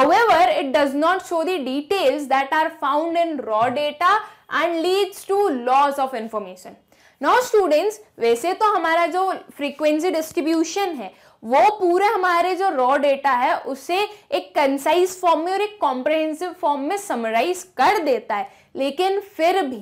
ever it does not show the details that are found in raw data and leads to loss of information now students वैसे तो हमारा जो फ्रीक्वेंसी डिस्ट्रीब्यूशन है वो पूरा हमारे जो रॉ डेटा है उसे एक कंसाइज फॉर्म में और एक कॉम्प्रहेंसिव फॉर्म में समराइज कर देता है लेकिन फिर भी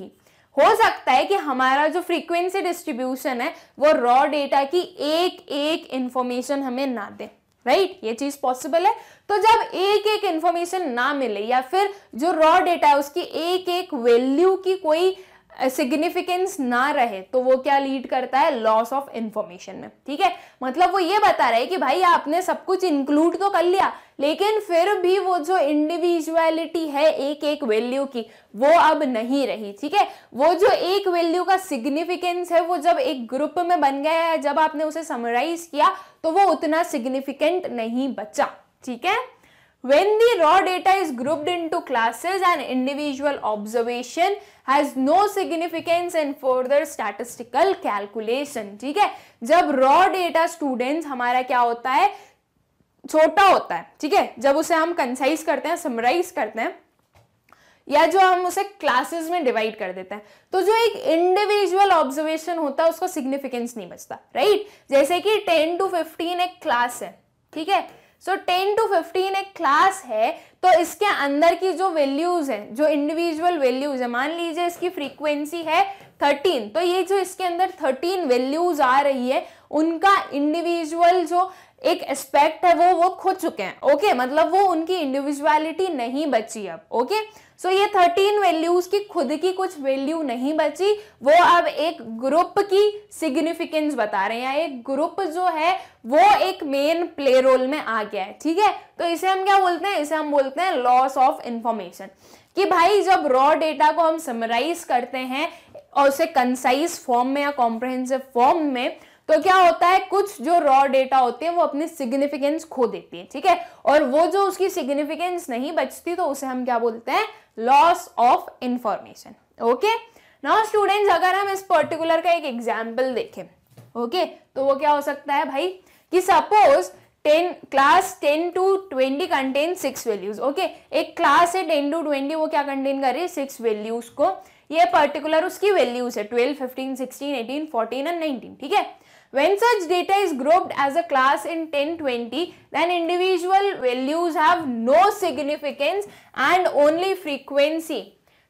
हो सकता है कि हमारा जो फ्रीक्वेंसी डिस्ट्रीब्यूशन है वो रॉ डेटा की एक एक इंफॉर्मेशन हमें ना दे राइट right? ये चीज पॉसिबल है तो जब एक एक इंफॉर्मेशन ना मिले या फिर जो रॉ डेटा है उसकी एक एक वैल्यू की कोई सिग्निफिकेंस ना रहे तो वो क्या लीड करता है लॉस ऑफ इंफॉर्मेशन में ठीक है मतलब वो ये बता रहे कि भाई आपने सब कुछ इंक्लूड तो कर लिया लेकिन फिर भी वो जो इंडिविजुअलिटी है एक एक वैल्यू की वो अब नहीं रही ठीक है वो जो एक वैल्यू का सिग्निफिकेंस है वो जब एक ग्रुप में बन गया है जब आपने उसे समराइज किया तो वो उतना सिग्निफिकेंट नहीं बचा ठीक है when the raw data is grouped into classes an individual observation has no significance in further statistical calculation ठीक है जब raw data students हमारा क्या होता है छोटा होता है ठीक है जब उसे हम कंसाइज करते हैं समराइज करते हैं या जो हम उसे क्लासेस में डिवाइड कर देते हैं तो जो एक इंडिविजुअल ऑब्जर्वेशन होता है उसका सिग्निफिकेंस नहीं बचता राइट जैसे कि टेन टू फिफ्टीन एक क्लास है ठीक है सो टेन टू फिफ्टीन एक क्लास है तो इसके अंदर की जो वैल्यूज हैं जो इंडिविजुअल वैल्यूज है मान लीजिए इसकी फ्रीक्वेंसी है थर्टीन तो ये जो इसके अंदर थर्टीन वैल्यूज आ रही है उनका इंडिविजुअल जो एक एस्पेक्ट है वो वो खो चुके हैं ओके मतलब वो उनकी इंडिविजुअलिटी नहीं बची अब ओके सो so, ये थर्टीन वैल्यूज की खुद की कुछ वैल्यू नहीं बची वो अब एक ग्रुप की सिग्निफिकेंस बता रहे हैं एक ग्रुप जो है वो एक मेन प्ले रोल में आ गया है ठीक है तो इसे हम क्या बोलते हैं इसे हम बोलते हैं लॉस ऑफ इंफॉर्मेशन कि भाई जब रॉ डेटा को हम समराइज करते हैं और उसे कंसाइज फॉर्म में या कॉम्प्रहेंसिव फॉर्म में तो क्या होता है कुछ जो रॉ डेटा होते हैं वो अपनी सिग्निफिकेंस खो देती है ठीक है और वो जो उसकी सिग्निफिकेंस नहीं बचती तो उसे हम क्या बोलते हैं loss of information okay now students अगर हम इस पर्टिकुलर का एक एग्जाम्पल देखें ओके okay? तो वो क्या हो सकता है भाई कि suppose ten class ten to twenty contain six values okay एक क्लास है टेन टू ट्वेंटी वो क्या कंटेन कर रही है सिक्स वैल्यूज को ये पर्टिकुलर उसकी वैल्यूज है twelve fifteen sixteen eighteen fourteen and nineteen ठीक है When such data is grouped as a class in 1020, then individual values have no significance and only frequency.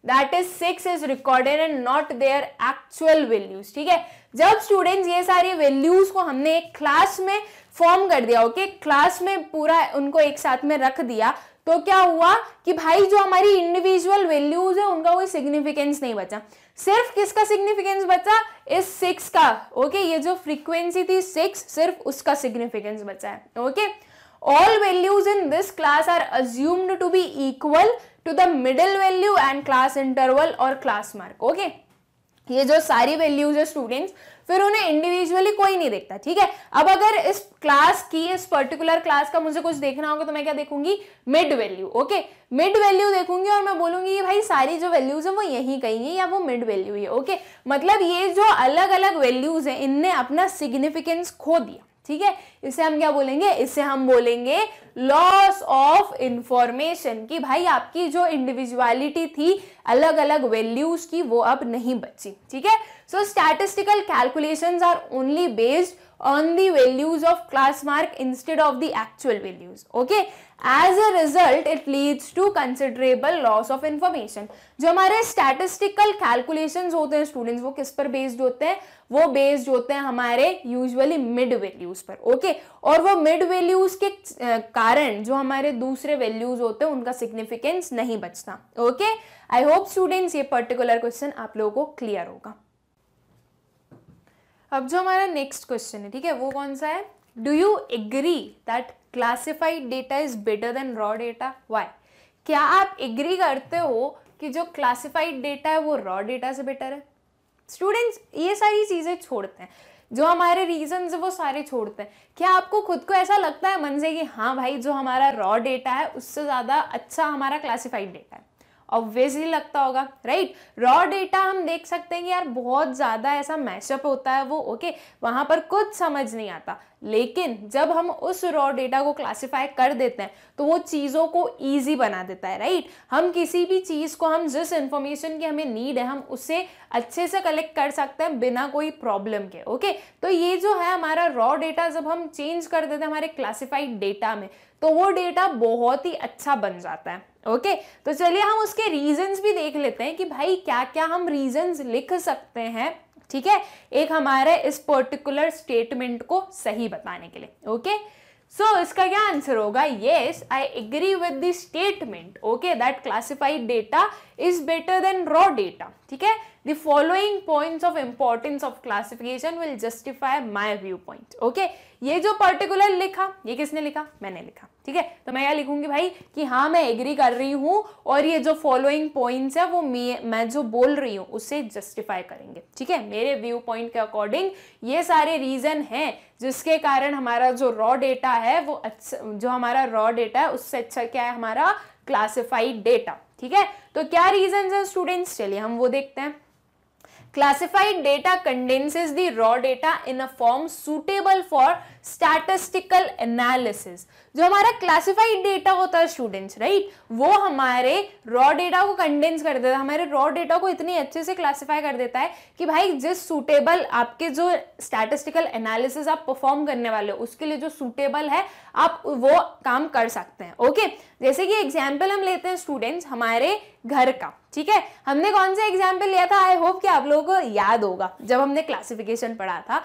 That is six is recorded and not their actual values ठीक है जब students ये सारी values को हमने एक क्लास में form कर दिया ओके okay? क्लास में पूरा उनको एक साथ में रख दिया तो क्या हुआ कि भाई जो हमारी इंडिविजुअल वैल्यूज है उनका कोई सिग्निफिकेंस नहीं बचा सिर्फ किसका सिग्निफिकेंस बचा इस सिक्स का ओके ये जो फ्रीक्वेंसी थी सिक्स सिर्फ उसका सिग्निफिकेंस बचा है okay all values in this class are assumed to be equal to the middle value and class interval और क्लास मार्क ओके ये जो सारी वैल्यूज है स्टूडेंट्स फिर उन्हें इंडिविजुअली कोई नहीं देखता ठीक है अब अगर इस क्लास की इस पर्टिकुलर क्लास का मुझे कुछ देखना होगा तो मैं क्या देखूंगी mid value okay mid value देखूंगी और मैं बोलूंगी भाई सारी जो वैल्यूज है वो यही कहीं है या वो मिड वैल्यू है ओके मतलब ये जो अलग अलग वैल्यूज है इनने अपना सिग्निफिकेंस खो दिया ठीक है इसे हम क्या बोलेंगे इसे हम बोलेंगे लॉस ऑफ इंफॉर्मेशन कि भाई आपकी जो इंडिविजुअलिटी थी अलग अलग वैल्यूज की वो अब नहीं बची ठीक है so statistical calculation are only based on the values of class mark instead of the actual values okay as a result it leads to considerable loss of information जो हमारे स्टैटिस्टिकल कैलकुलेशन होते हैं स्टूडेंट वो किस पर based होते हैं वो बेस्ड होते हैं हमारे यूजुअली मिड वैल्यूज पर ओके और वो मिड वैल्यूज के कारण जो हमारे दूसरे वैल्यूज होते हैं उनका सिग्निफिकेंस नहीं बचता ओके आई होप स्टूडेंट्स ये पर्टिकुलर क्वेश्चन आप लोगों को क्लियर होगा अब जो हमारा नेक्स्ट क्वेश्चन है ठीक है वो कौन सा है do you agree that classified data is better than raw data why क्या आप एग्री करते हो कि जो क्लासिफाइड डेटा है वो रॉ डेटा से बेटर है स्टूडेंट्स ये सारी चीज़ें छोड़ते हैं जो हमारे रीजंस वो सारे छोड़ते हैं क्या आपको खुद को ऐसा लगता है मन से कि हाँ भाई जो हमारा रॉ डेटा है उससे ज़्यादा अच्छा हमारा क्लासिफाइड डेटा है ऑब्वियसली लगता होगा राइट रॉ डेटा हम देख सकते हैं कि यार बहुत ज़्यादा ऐसा मैशअप होता है वो ओके okay, पर कुछ समझ नहीं आता लेकिन जब हम उस रॉ डेटा को क्लासिफाई कर देते हैं तो वो चीज़ों को ईजी बना देता है राइट हम किसी भी चीज़ को हम जिस इंफॉर्मेशन की हमें नीड है हम उसे अच्छे से कलेक्ट कर सकते हैं बिना कोई प्रॉब्लम के ओके तो ये जो है हमारा रॉ डेटा जब हम चेंज कर देते हैं हमारे क्लासिफाइड डेटा में तो वो डेटा बहुत ही अच्छा बन जाता है ओके okay, तो चलिए हम उसके रीजंस भी देख लेते हैं कि भाई क्या क्या हम रीजंस लिख सकते हैं ठीक है एक हमारे इस पर्टिकुलर स्टेटमेंट को सही बताने के लिए ओके okay? सो so, इसका क्या आंसर होगा yes I agree with the statement okay that classified data is better than raw data ठीक है the following points of importance of classification will justify my viewpoint okay ये जो particular लिखा ये किसने लिखा मैंने लिखा ठीक है तो मैं यहाँ लिखूंगी भाई कि हाँ मैं एग्री कर रही हूँ और ये जो फॉलोइंग पॉइंट्स है वो मैं जो बोल रही हूँ उससे जस्टिफाई करेंगे ठीक है मेरे व्यू पॉइंट के अकॉर्डिंग ये सारे रीज़न हैं जिसके कारण हमारा जो रॉ डेटा है वो अच्छा जो हमारा रॉ डेटा है उससे अच्छा क्या है हमारा क्लासिफाइड डेटा ठीक है तो क्या रीजन है स्टूडेंट्स चलिए हम वो देखते हैं classified data condenses the raw data in a form suitable for statistical analysis जो हमारा क्लासिफाइड डेटा होता है स्टूडेंट्स राइट वो हमारे रॉ डेटा को कंडेंस कर देता है हमारे रॉ डेटा को इतनी अच्छे से क्लासिफाई कर देता है कि भाई जिस सूटेबल आपके जो स्टैटिस्टिकल एनालिसिस आप परफॉर्म करने वाले हो उसके लिए जो सूटेबल है आप वो काम कर सकते हैं ओके जैसे कि एग्जाम्पल हम लेते हैं स्टूडेंट्स हमारे घर का ठीक है हमने कौन सा एग्जाम्पल लिया था आई होप कि आप लोगों को याद होगा जब हमने क्लासिफिकेशन पढ़ा था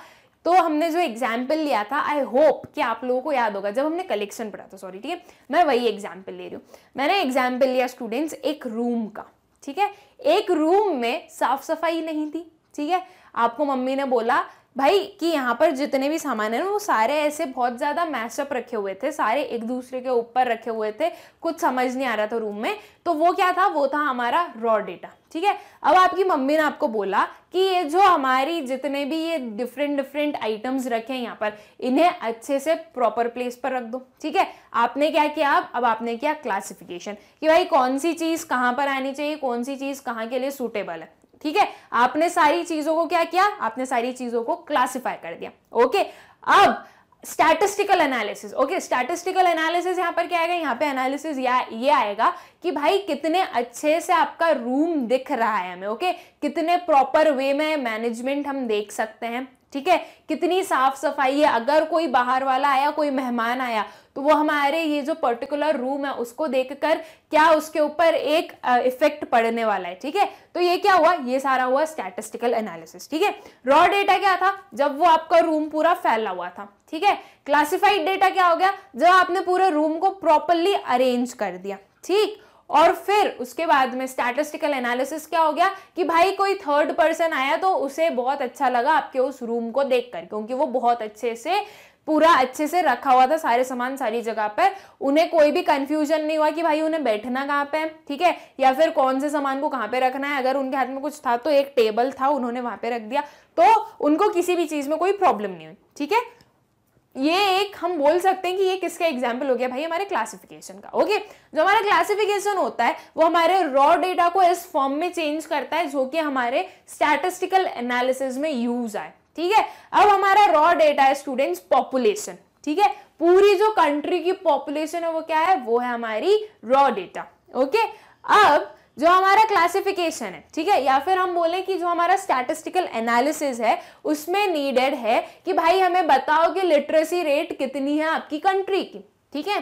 तो हमने जो एग्जाम्पल लिया था आई होप कि आप लोगों को याद होगा जब हमने कलेक्शन पढ़ा था सॉरी ठीक है मैं वही एग्जाम्पल ले रही हूँ मैंने एग्जाम्पल लिया स्टूडेंट्स एक रूम का ठीक है एक रूम में साफ सफाई नहीं थी ठीक है आपको मम्मी ने बोला भाई कि यहाँ पर जितने भी सामान है ना वो सारे ऐसे बहुत ज़्यादा मैशअप रखे हुए थे सारे एक दूसरे के ऊपर रखे हुए थे कुछ समझ नहीं आ रहा था रूम में तो वो क्या था वो था हमारा रॉ डेटा ठीक है अब आपकी मम्मी ने आपको बोला कि ये जो हमारी जितने भी ये डिफरेंट डिफरेंट आइटम्स रखे हैं यहाँ पर इन्हें अच्छे से प्रॉपर प्लेस पर रख दो ठीक है आपने क्या किया अब अब आपने किया क्लासिफिकेशन कि भाई कौन सी चीज़ कहाँ पर आनी चाहिए कौन सी चीज़ कहाँ के लिए सूटेबल है ठीक है आपने सारी चीजों को क्या किया आपने सारी चीजों को क्लासिफाई कर दिया ओके अब statistical analysis okay statistical analysis यहां पर क्या आएगा यहां पे एनालिसिस या ये आएगा कि भाई कितने अच्छे से आपका रूम दिख रहा है हमें ओके okay? कितने प्रॉपर वे में मैनेजमेंट हम देख सकते हैं ठीक है कितनी साफ सफाई है अगर कोई बाहर वाला आया कोई मेहमान आया तो वो हमारे ये जो पर्टिकुलर रूम है उसको देखकर क्या उसके ऊपर एक इफेक्ट पड़ने वाला है ठीक है तो ये क्या हुआ ये सारा हुआ स्टैटिस्टिकल एनालिसिस ठीक है रॉ डेटा क्या था जब वो आपका रूम पूरा फैला हुआ था ठीक है क्लासिफाइड डेटा क्या हो गया जब आपने पूरे रूम को प्रॉपरली अरेंज कर दिया ठीक और फिर उसके बाद में स्टैटिस्टिकल एनालिसिस क्या हो गया कि भाई कोई थर्ड पर्सन आया तो उसे बहुत अच्छा लगा आपके उस रूम को देखकर क्योंकि वो बहुत अच्छे से पूरा अच्छे से रखा हुआ था सारे सामान सारी जगह पर उन्हें कोई भी कंफ्यूजन नहीं हुआ कि भाई उन्हें बैठना कहाँ पे है ठीक है या फिर कौन से सामान को कहाँ पे रखना है अगर उनके हाथ में कुछ था तो एक टेबल था उन्होंने वहां पे रख दिया तो उनको किसी भी चीज में कोई प्रॉब्लम नहीं हुई ठीक है ये एक हम बोल सकते हैं कि ये किसका एग्जाम्पल हो गया भाई हमारे क्लासिफिकेशन का ओके जो हमारा क्लासिफिकेशन होता है वो हमारे रॉ डेटा को इस फॉर्म में चेंज करता है जो कि हमारे स्टैटिस्टिकल एनालिसिस में यूज आए ठीक है अब हमारा रॉ डेटा है स्टूडेंट्स पॉपुलेशन ठीक है पूरी जो कंट्री की पॉपुलेशन है वो क्या है वो है हमारी रॉ डेटा ओके अब जो हमारा क्लासिफिकेशन है ठीक है या फिर हम बोलें कि जो हमारा स्टैटिस्टिकल एनालिसिस है उसमें नीडेड है कि भाई हमें बताओ कि लिटरेसी रेट कितनी है आपकी कंट्री की ठीक है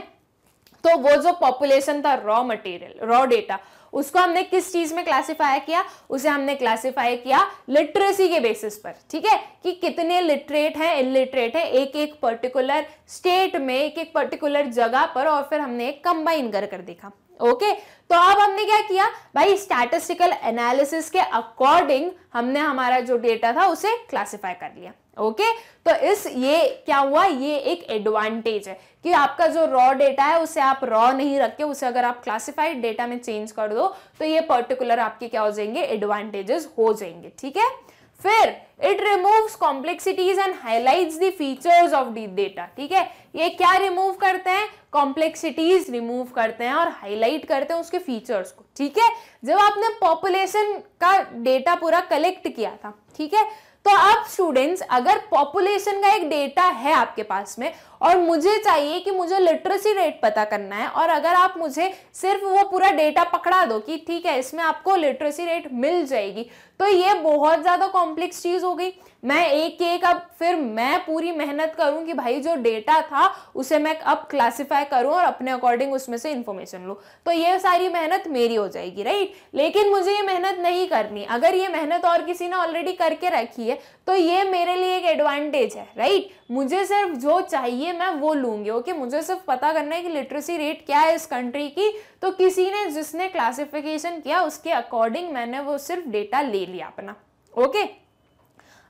तो वो जो पॉपुलेशन था रॉ मटेरियल रॉ डेटा उसको हमने किस चीज में क्लासिफाई किया उसे हमने क्लासिफाई किया लिटरेसी के बेसिस पर ठीक है कि कितने लिटरेट हैं इलिटरेट हैं एक एक पर्टिकुलर स्टेट में एक एक पर्टिकुलर जगह पर और फिर हमने एक कंबाइन कर कर देखा ओके तो अब हमने क्या किया भाई स्टैटिस्टिकल एनालिसिस के अकॉर्डिंग हमने हमारा जो डेटा था उसे क्लासिफाई कर लिया ओके okay? तो इस ये क्या हुआ ये एक एडवांटेज है कि आपका जो रॉ डेटा है उसे आप रॉ नहीं रख के उसे अगर आप क्लासिफाइड डेटा में चेंज कर दो तो ये पर्टिकुलर आपके क्या हो जाएंगे एडवांटेजेस हो जाएंगे ठीक है फिर it removes complexities and highlights the features of the data ठीक है ये क्या रिमूव करते हैं कॉम्प्लेक्सिटीज रिमूव करते हैं और हाईलाइट करते हैं उसके फीचर्स को ठीक है जब आपने पॉपुलेशन का डेटा पूरा कलेक्ट किया था ठीक है तो अब स्टूडेंट्स अगर पॉपुलेशन का एक डेटा है आपके पास में और मुझे चाहिए कि मुझे लिटरेसी रेट पता करना है और अगर आप मुझे सिर्फ वो पूरा डेटा पकड़ा दो कि ठीक है इसमें आपको लिटरेसी रेट मिल जाएगी तो ये बहुत ज़्यादा कॉम्प्लेक्स चीज़ हो गई मैं एक एक अब फिर मैं पूरी मेहनत करूं कि भाई जो डेटा था उसे मैं अब क्लासिफाई करूं और अपने अकॉर्डिंग उसमें से इन्फॉर्मेशन लूँ तो ये सारी मेहनत मेरी हो जाएगी राइट लेकिन मुझे ये मेहनत नहीं करनी अगर ये मेहनत और किसी ने ऑलरेडी करके रखी है तो ये मेरे लिए एक एडवांटेज है राइट मुझे सिर्फ जो चाहिए मैं वो लूंगी ओके मुझे सिर्फ पता करना है कि लिटरेसी रेट क्या है इस कंट्री की तो किसी ने जिसने क्लासिफिकेशन किया उसके अकॉर्डिंग मैंने वो सिर्फ डेटा ले लिया अपना ओके okay?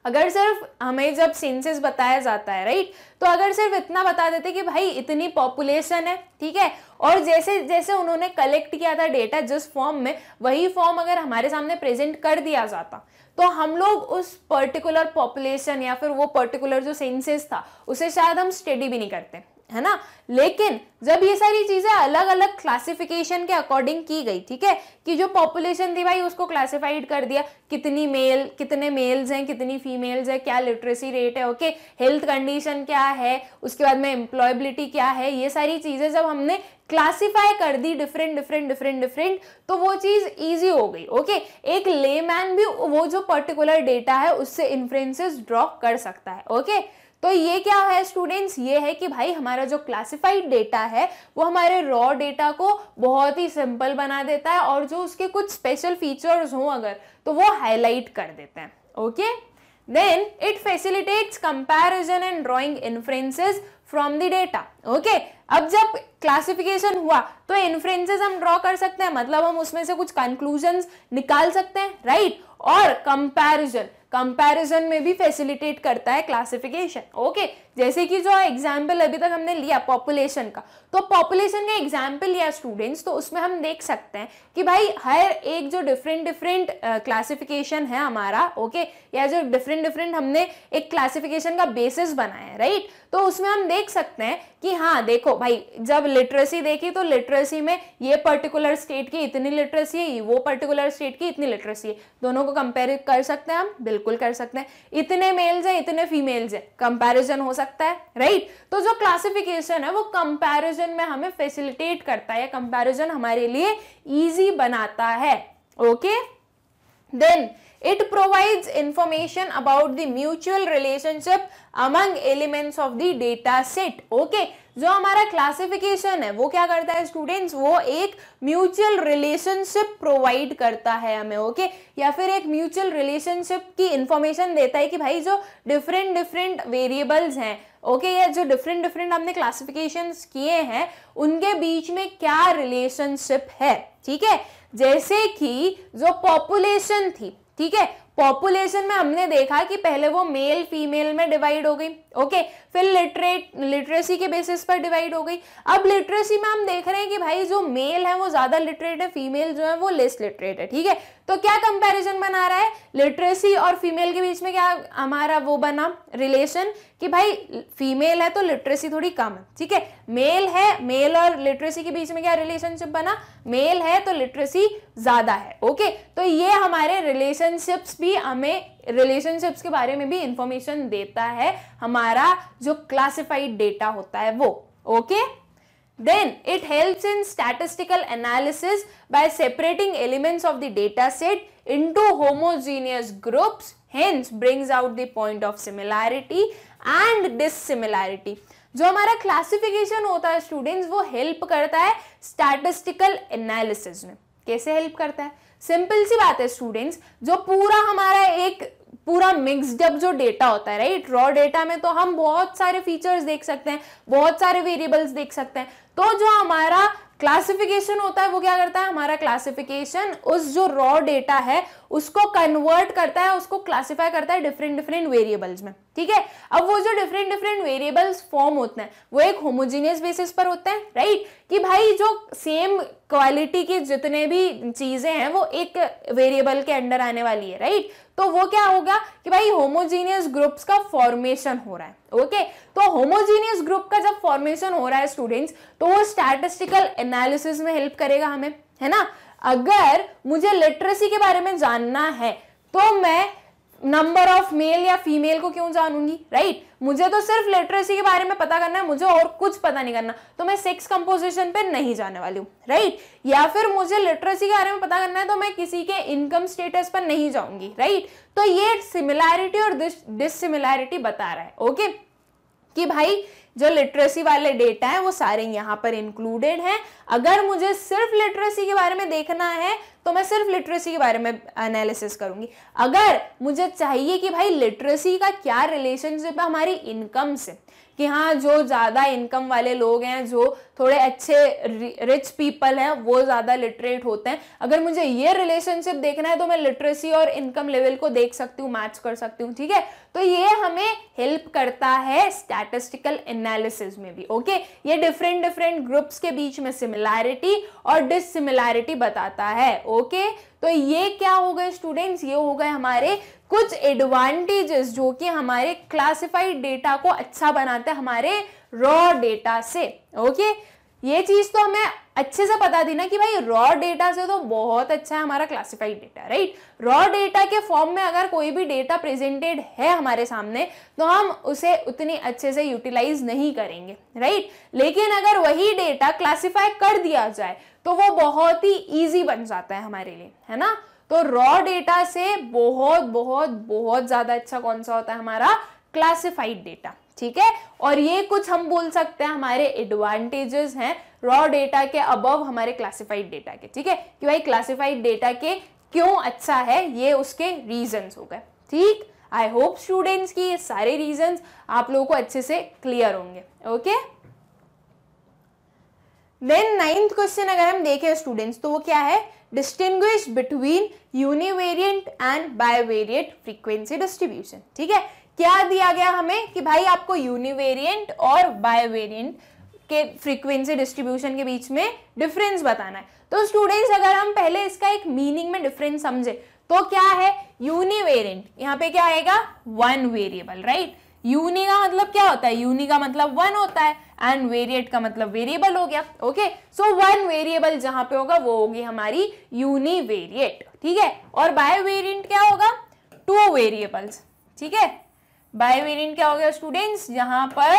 अगर सिर्फ हमें जब सेंसेस बताया जाता है राइट तो अगर सिर्फ इतना बता देते कि भाई इतनी पॉपुलेशन है ठीक है और जैसे जैसे उन्होंने कलेक्ट किया था डेटा जिस फॉर्म में वही फॉर्म अगर हमारे सामने प्रेजेंट कर दिया जाता तो हम लोग उस पर्टिकुलर पॉपुलेशन या फिर वो पर्टिकुलर जो सेंसेस था उसे शायद हम स्टडी भी नहीं करते है ना लेकिन जब ये सारी चीजें अलग अलग क्लासिफिकेशन के अकॉर्डिंग की गई ठीक है कि जो पॉपुलेशन थी भाई उसको क्लासिफाइड कर दिया कितनी मेल कितने मेल्स हैं कितनी फीमेल्स हैं क्या लिटरेसी रेट है ओके हेल्थ कंडीशन क्या है उसके बाद में एम्प्लॉयबिलिटी क्या है ये सारी चीजें जब हमने क्लासिफाई कर दी डिफरेंट डिफरेंट डिफरेंट डिफरेंट तो वो चीज़ ईजी हो गई ओके एक लेमैन भी वो जो पर्टिकुलर डेटा है उससे इन्फ्रेंसेस ड्रॉ कर सकता है ओके तो ये क्या है स्टूडेंट्स ये है कि भाई हमारा जो क्लासिफाइड डेटा है वो हमारे रॉ डेटा को बहुत ही सिंपल बना देता है और जो उसके कुछ स्पेशल फीचर्स हों अगर तो वो हाईलाइट कर देते हैं okay then it facilitates comparison and drawing inferences from the data okay अब जब क्लासिफिकेशन हुआ तो इन्फ्रेंसेज हम ड्रॉ कर सकते हैं मतलब हम उसमें से कुछ कंक्लूजन निकाल सकते हैं राइट right? और कंपेरिजन कंपैरिजन में भी फैसिलिटेट करता है क्लासिफिकेशन ओके जैसे कि जो एग्जाम्पल अभी तक हमने लिया पॉपुलेशन का तो पॉपुलेशन का एग्जाम्पल लिया स्टूडेंट्स तो उसमें हम देख सकते हैं कि भाई हर एक जो डिफरेंट डिफरेंट क्लासिफिकेशन है हमारा ओके okay? या जो डिफरेंट डिफरेंट हमने एक क्लासिफिकेशन का बेसिस बनाया है राइट तो उसमें हम देख सकते हैं कि हाँ देखो भाई जब लिटरेसी देखी तो लिटरेसी में ये पर्टिकुलर स्टेट की इतनी लिटरेसी है वो पर्टिकुलर स्टेट की इतनी लिटरेसी है दोनों को कंपेयर कर सकते हैं हम बिल्कुल बिल्कुल कर सकते हैं इतने मेल्स हैं इतने फीमेल्स हैं कंपैरिजन हो सकता है राइट right? तो जो क्लासिफिकेशन है वो कंपैरिजन में हमें फैसिलिटेट करता है कंपैरिजन हमारे लिए इजी बनाता है okay then it provides information about the mutual relationship among elements of the data set okay जो हमारा क्लासिफिकेशन है वो क्या करता है स्टूडेंट्स वो एक म्यूचुअल रिलेशनशिप प्रोवाइड करता है हमें ओके okay? या फिर एक म्यूचुअल रिलेशनशिप की इंफॉर्मेशन देता है कि भाई जो डिफरेंट डिफरेंट वेरिएबल्स हैं ओके okay, ये जो डिफरेंट डिफरेंट हमने क्लासिफिकेशन किए हैं उनके बीच में क्या रिलेशनशिप है ठीक है जैसे कि जो पॉपुलेशन थी ठीक है पॉपुलेशन में हमने देखा कि पहले वो मेल फीमेल में डिवाइड हो गई ओके फिर लिटरेट लिटरेसी के बेसिस पर डिवाइड हो गई अब लिटरेसी में हम देख रहे हैं कि भाई जो मेल है वो ज़्यादा लिटरेट है फीमेल जो है वो लेस लिटरेट है ठीक है तो क्या कंपैरिजन बना रहा है लिटरेसी और फीमेल के बीच में क्या हमारा वो बना रिलेशन कि भाई फीमेल है तो लिटरेसी थोड़ी कम है ठीक है मेल है मेल और लिटरेसी के बीच में क्या रिलेशनशिप बना मेल है तो लिटरेसी ज़्यादा है ओके तो ये हमारे रिलेशनशिप्स भी हमें रिलेशनशिप्स के बारे में भी इंफॉर्मेशन देता है हमारा जो क्लासिफाइड डेटा होता है वो okay then it helps in statistical analysis by separating elements of the data set into homogeneous groups hence brings out the point of similarity and dissimilarity जो हमारा क्लासिफिकेशन होता है स्टूडेंट्स वो हेल्प करता है स्टैटिस्टिकल एनालिसिस में कैसे help करता है सिंपल सी बात है स्टूडेंट्स जो पूरा हमारा एक पूरा मिक्सड अप जो डेटा होता है राइट रॉ डेटा में तो हम बहुत सारे फीचर्स देख सकते हैं बहुत सारे वेरिएबल्स देख सकते हैं तो जो हमारा क्लासिफिकेशन होता है वो क्या करता है हमारा क्लासिफिकेशन उस जो रॉ डेटा है उसको कन्वर्ट करता है उसको क्लासिफाई करता है डिफरेंट डिफरेंट वेरिएबल्स में ठीक है अब वो जो डिफरेंट डिफरेंट वेरिएबल्स फॉर्म होते हैं वो एक होमोजीनियस बेसिस पर होते हैं राइट कि भाई जो सेम क्वालिटी की जितने भी चीज़ें हैं वो एक वेरिएबल के अंडर आने वाली है राइट तो वो क्या होगा कि भाई होमोजीनियस ग्रुप्स का फॉर्मेशन हो रहा है ओके तो होमोजीनियस ग्रुप का जब फॉर्मेशन हो रहा है स्टूडेंट्स तो वो स्टैटिस्टिकल एनालिसिस में हेल्प करेगा हमें है ना अगर मुझे लिटरेसी के बारे में जानना है तो मैं नंबर ऑफ मेल या फीमेल को क्यों जानूंगी राइट right? मुझे तो सिर्फ लिटरेसी के बारे में पता करना है मुझे और कुछ पता नहीं करना तो मैं सेक्स कंपोजिशन पे नहीं जाने वाली हूँ राइट right? या फिर मुझे लिटरेसी के बारे में पता करना है तो मैं किसी के इनकम स्टेटस पर नहीं जाऊंगी राइट right? तो ये सिमिलैरिटी और डिसिमिलैरिटी बता रहा है ओके okay? कि भाई जो लिटरेसी वाले डेटा है वो सारे यहाँ पर इंक्लूडेड हैं अगर मुझे सिर्फ लिटरेसी के बारे में देखना है तो मैं सिर्फ लिटरेसी के बारे में एनालिसिस करूंगी अगर मुझे चाहिए कि भाई लिटरेसी का क्या रिलेशनशिप है हमारी इनकम से कि हाँ जो ज़्यादा इनकम वाले लोग हैं जो थोड़े अच्छे रिच पीपल हैं वो ज़्यादा लिटरेट होते हैं अगर मुझे ये रिलेशनशिप देखना है तो मैं लिटरेसी और इनकम लेवल को देख सकती हूँ मैच कर सकती हूँ ठीक है तो ये हमें हेल्प करता है स्टैटिस्टिकल एनालिसिस में भी ओके ये डिफरेंट डिफरेंट ग्रुप्स के बीच में सिमिलैरिटी और डिसिमिलैरिटी बताता है ओके तो ये क्या हो गए स्टूडेंट्स ये हो गए हमारे कुछ एडवांटेजेस जो कि हमारे क्लासिफाइड डेटा को अच्छा बनाते हैं हमारे रॉ डेटा से ओके ये चीज तो हमें अच्छे से पता थी ना कि भाई रॉ डेटा से तो बहुत अच्छा है हमारा classified data right raw data के फॉर्म में अगर कोई भी डेटा प्रेजेंटेड है हमारे सामने तो हम उसे उतनी अच्छे से यूटिलाइज नहीं करेंगे राइट लेकिन अगर वही डेटा क्लासिफाई कर दिया जाए तो वो बहुत ही ईजी बन जाता है हमारे लिए है ना तो रॉ डेटा से बहुत बहुत बहुत ज्यादा अच्छा कौन सा होता है हमारा क्लासिफाइड डेटा ठीक है और ये कुछ हम बोल सकते हैं हमारे एडवांटेजेस हैं रॉ डेटा के अबव हमारे क्लासिफाइड डेटा के ठीक है कि भाई क्लासिफाइड डेटा के क्यों अच्छा है ये उसके रीजंस हो गए ठीक आई होप स्टूडेंट्स की ये सारे रीजंस आप लोगों को अच्छे से क्लियर होंगे okay okay? Then ninth question अगर हम देखें स्टूडेंट्स तो वो क्या है distinguish between univariate and bivariate frequency distribution ठीक है क्या दिया गया हमें कि भाई आपको यूनिवेरियंट और बायोवेरियंट के फ्रीक्वेंसी डिस्ट्रीब्यूशन के बीच में डिफरेंस बताना है तो स्टूडेंट्स अगर हम पहले इसका एक मीनिंग में डिफरेंस समझे तो क्या है यूनिवेरियंट यहाँ पे क्या आएगा वन वेरिएबल राइट यूनि का मतलब क्या होता है यूनि का मतलब वन होता है एंड वेरिएट का मतलब वेरिएबल हो गया ओके सो वन वेरिएबल जहां पे होगा वो होगी हमारी यूनिवेरिएट ठीक है और वेरियंट क्या होगा टू वेरिएबल्स ठीक है बायोवेरिएंट क्या हो गया स्टूडेंट्स जहां पर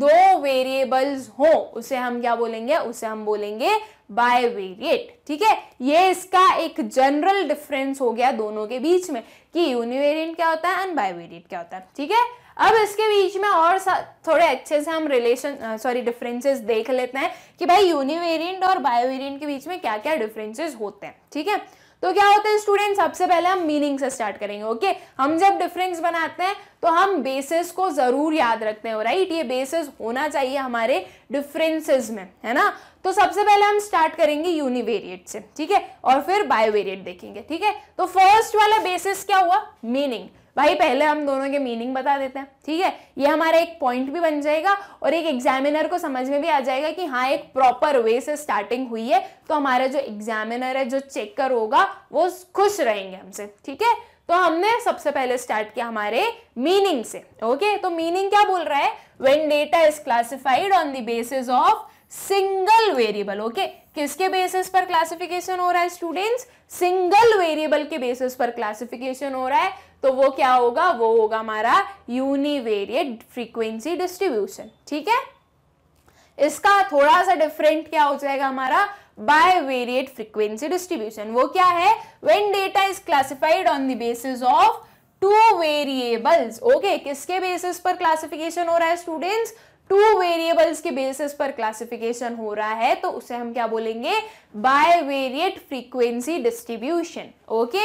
दो वेरिएबल्स हो उसे हम क्या बोलेंगे उसे हम बोलेंगे बायवेरिएट ठीक है ये इसका एक जनरल डिफरेंस हो गया दोनों के बीच में कि यूनिवेरिएंट क्या होता है एंड बायवेरिएट क्या होता है ठीक है अब इसके बीच में और थोड़े अच्छे से हम रिलेशन सॉरी डिफरेंसेस देख लेते हैं कि भाई यूनिवेरियंट और बायोवेरियंट के बीच में क्या क्या डिफरेंसेस होते हैं ठीक है तो क्या होते हैं स्टूडेंट सबसे पहले हम मीनिंग से स्टार्ट करेंगे ओके हम जब डिफरेंस बनाते हैं तो हम बेसिस को जरूर याद रखते हैं राइट ये बेसिस होना चाहिए हमारे डिफरेंसेस में है ना तो सबसे पहले हम स्टार्ट करेंगे यूनिवेरिएट से ठीक है और फिर बायोवेरिएट देखेंगे ठीक है तो फर्स्ट वाला बेसिस क्या हुआ मीनिंग भाई पहले हम दोनों के मीनिंग बता देते हैं ठीक है ये हमारा एक पॉइंट भी बन जाएगा और एक एग्जामिनर को समझ में भी आ जाएगा कि हाँ एक प्रॉपर वे से स्टार्टिंग हुई है तो हमारा जो एग्जामिनर है जो चेकर होगा वो खुश रहेंगे हमसे ठीक है तो हमने सबसे पहले स्टार्ट किया हमारे मीनिंग से ओके तो मीनिंग क्या बोल रहा है when data is classified on the basis of single variable okay किसके बेसिस पर क्लासिफिकेशन हो रहा है स्टूडेंट्स सिंगल वेरिएबल के बेसिस पर क्लासिफिकेशन हो रहा है तो वो क्या होगा वो होगा हमारा यूनिवेरिएट फ्रीक्वेंसी डिस्ट्रीब्यूशन ठीक है इसका थोड़ा सा डिफरेंट क्या हो जाएगा हमारा बाय वेरिएट फ्रीक्वेंसी डिस्ट्रीब्यूशन वो क्या है when data is classified on the basis of two variables okay किसके बेसिस पर क्लासिफिकेशन हो रहा है स्टूडेंट्स टू वेरिएबल्स के बेसिस पर क्लासिफिकेशन हो रहा है तो उसे हम क्या बोलेंगे bivariate frequency distribution okay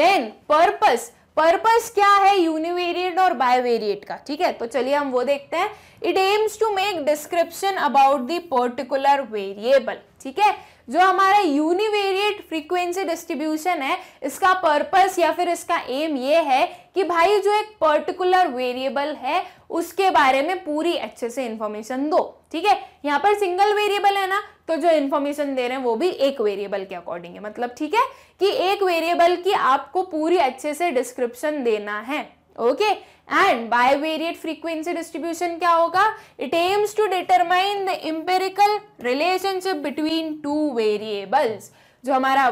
then purpose purpose क्या है यूनिवेरिएट और बायोवेरिएट का ठीक है तो चलिए हम वो देखते हैं it aims to make description about the particular variable ठीक है जो हमारा यूनिवेरिएट फ्रीक्वेंसी डिस्ट्रीब्यूशन है इसका पर्पस या फिर इसका एम ये है कि भाई जो एक पर्टिकुलर वेरिएबल है उसके बारे में पूरी अच्छे से इंफॉर्मेशन दो ठीक है यहाँ पर सिंगल वेरिएबल है ना तो जो इन्फॉर्मेशन दे रहे हैं वो भी एक वेरिएबल के अकॉर्डिंग है मतलब ठीक है कि एक वेरिएबल की आपको पूरी अच्छे से डिस्क्रिप्शन देना है okay and variate frequency distribution क्या होगा it aims to determine the empirical relationship between two variables जो हमारा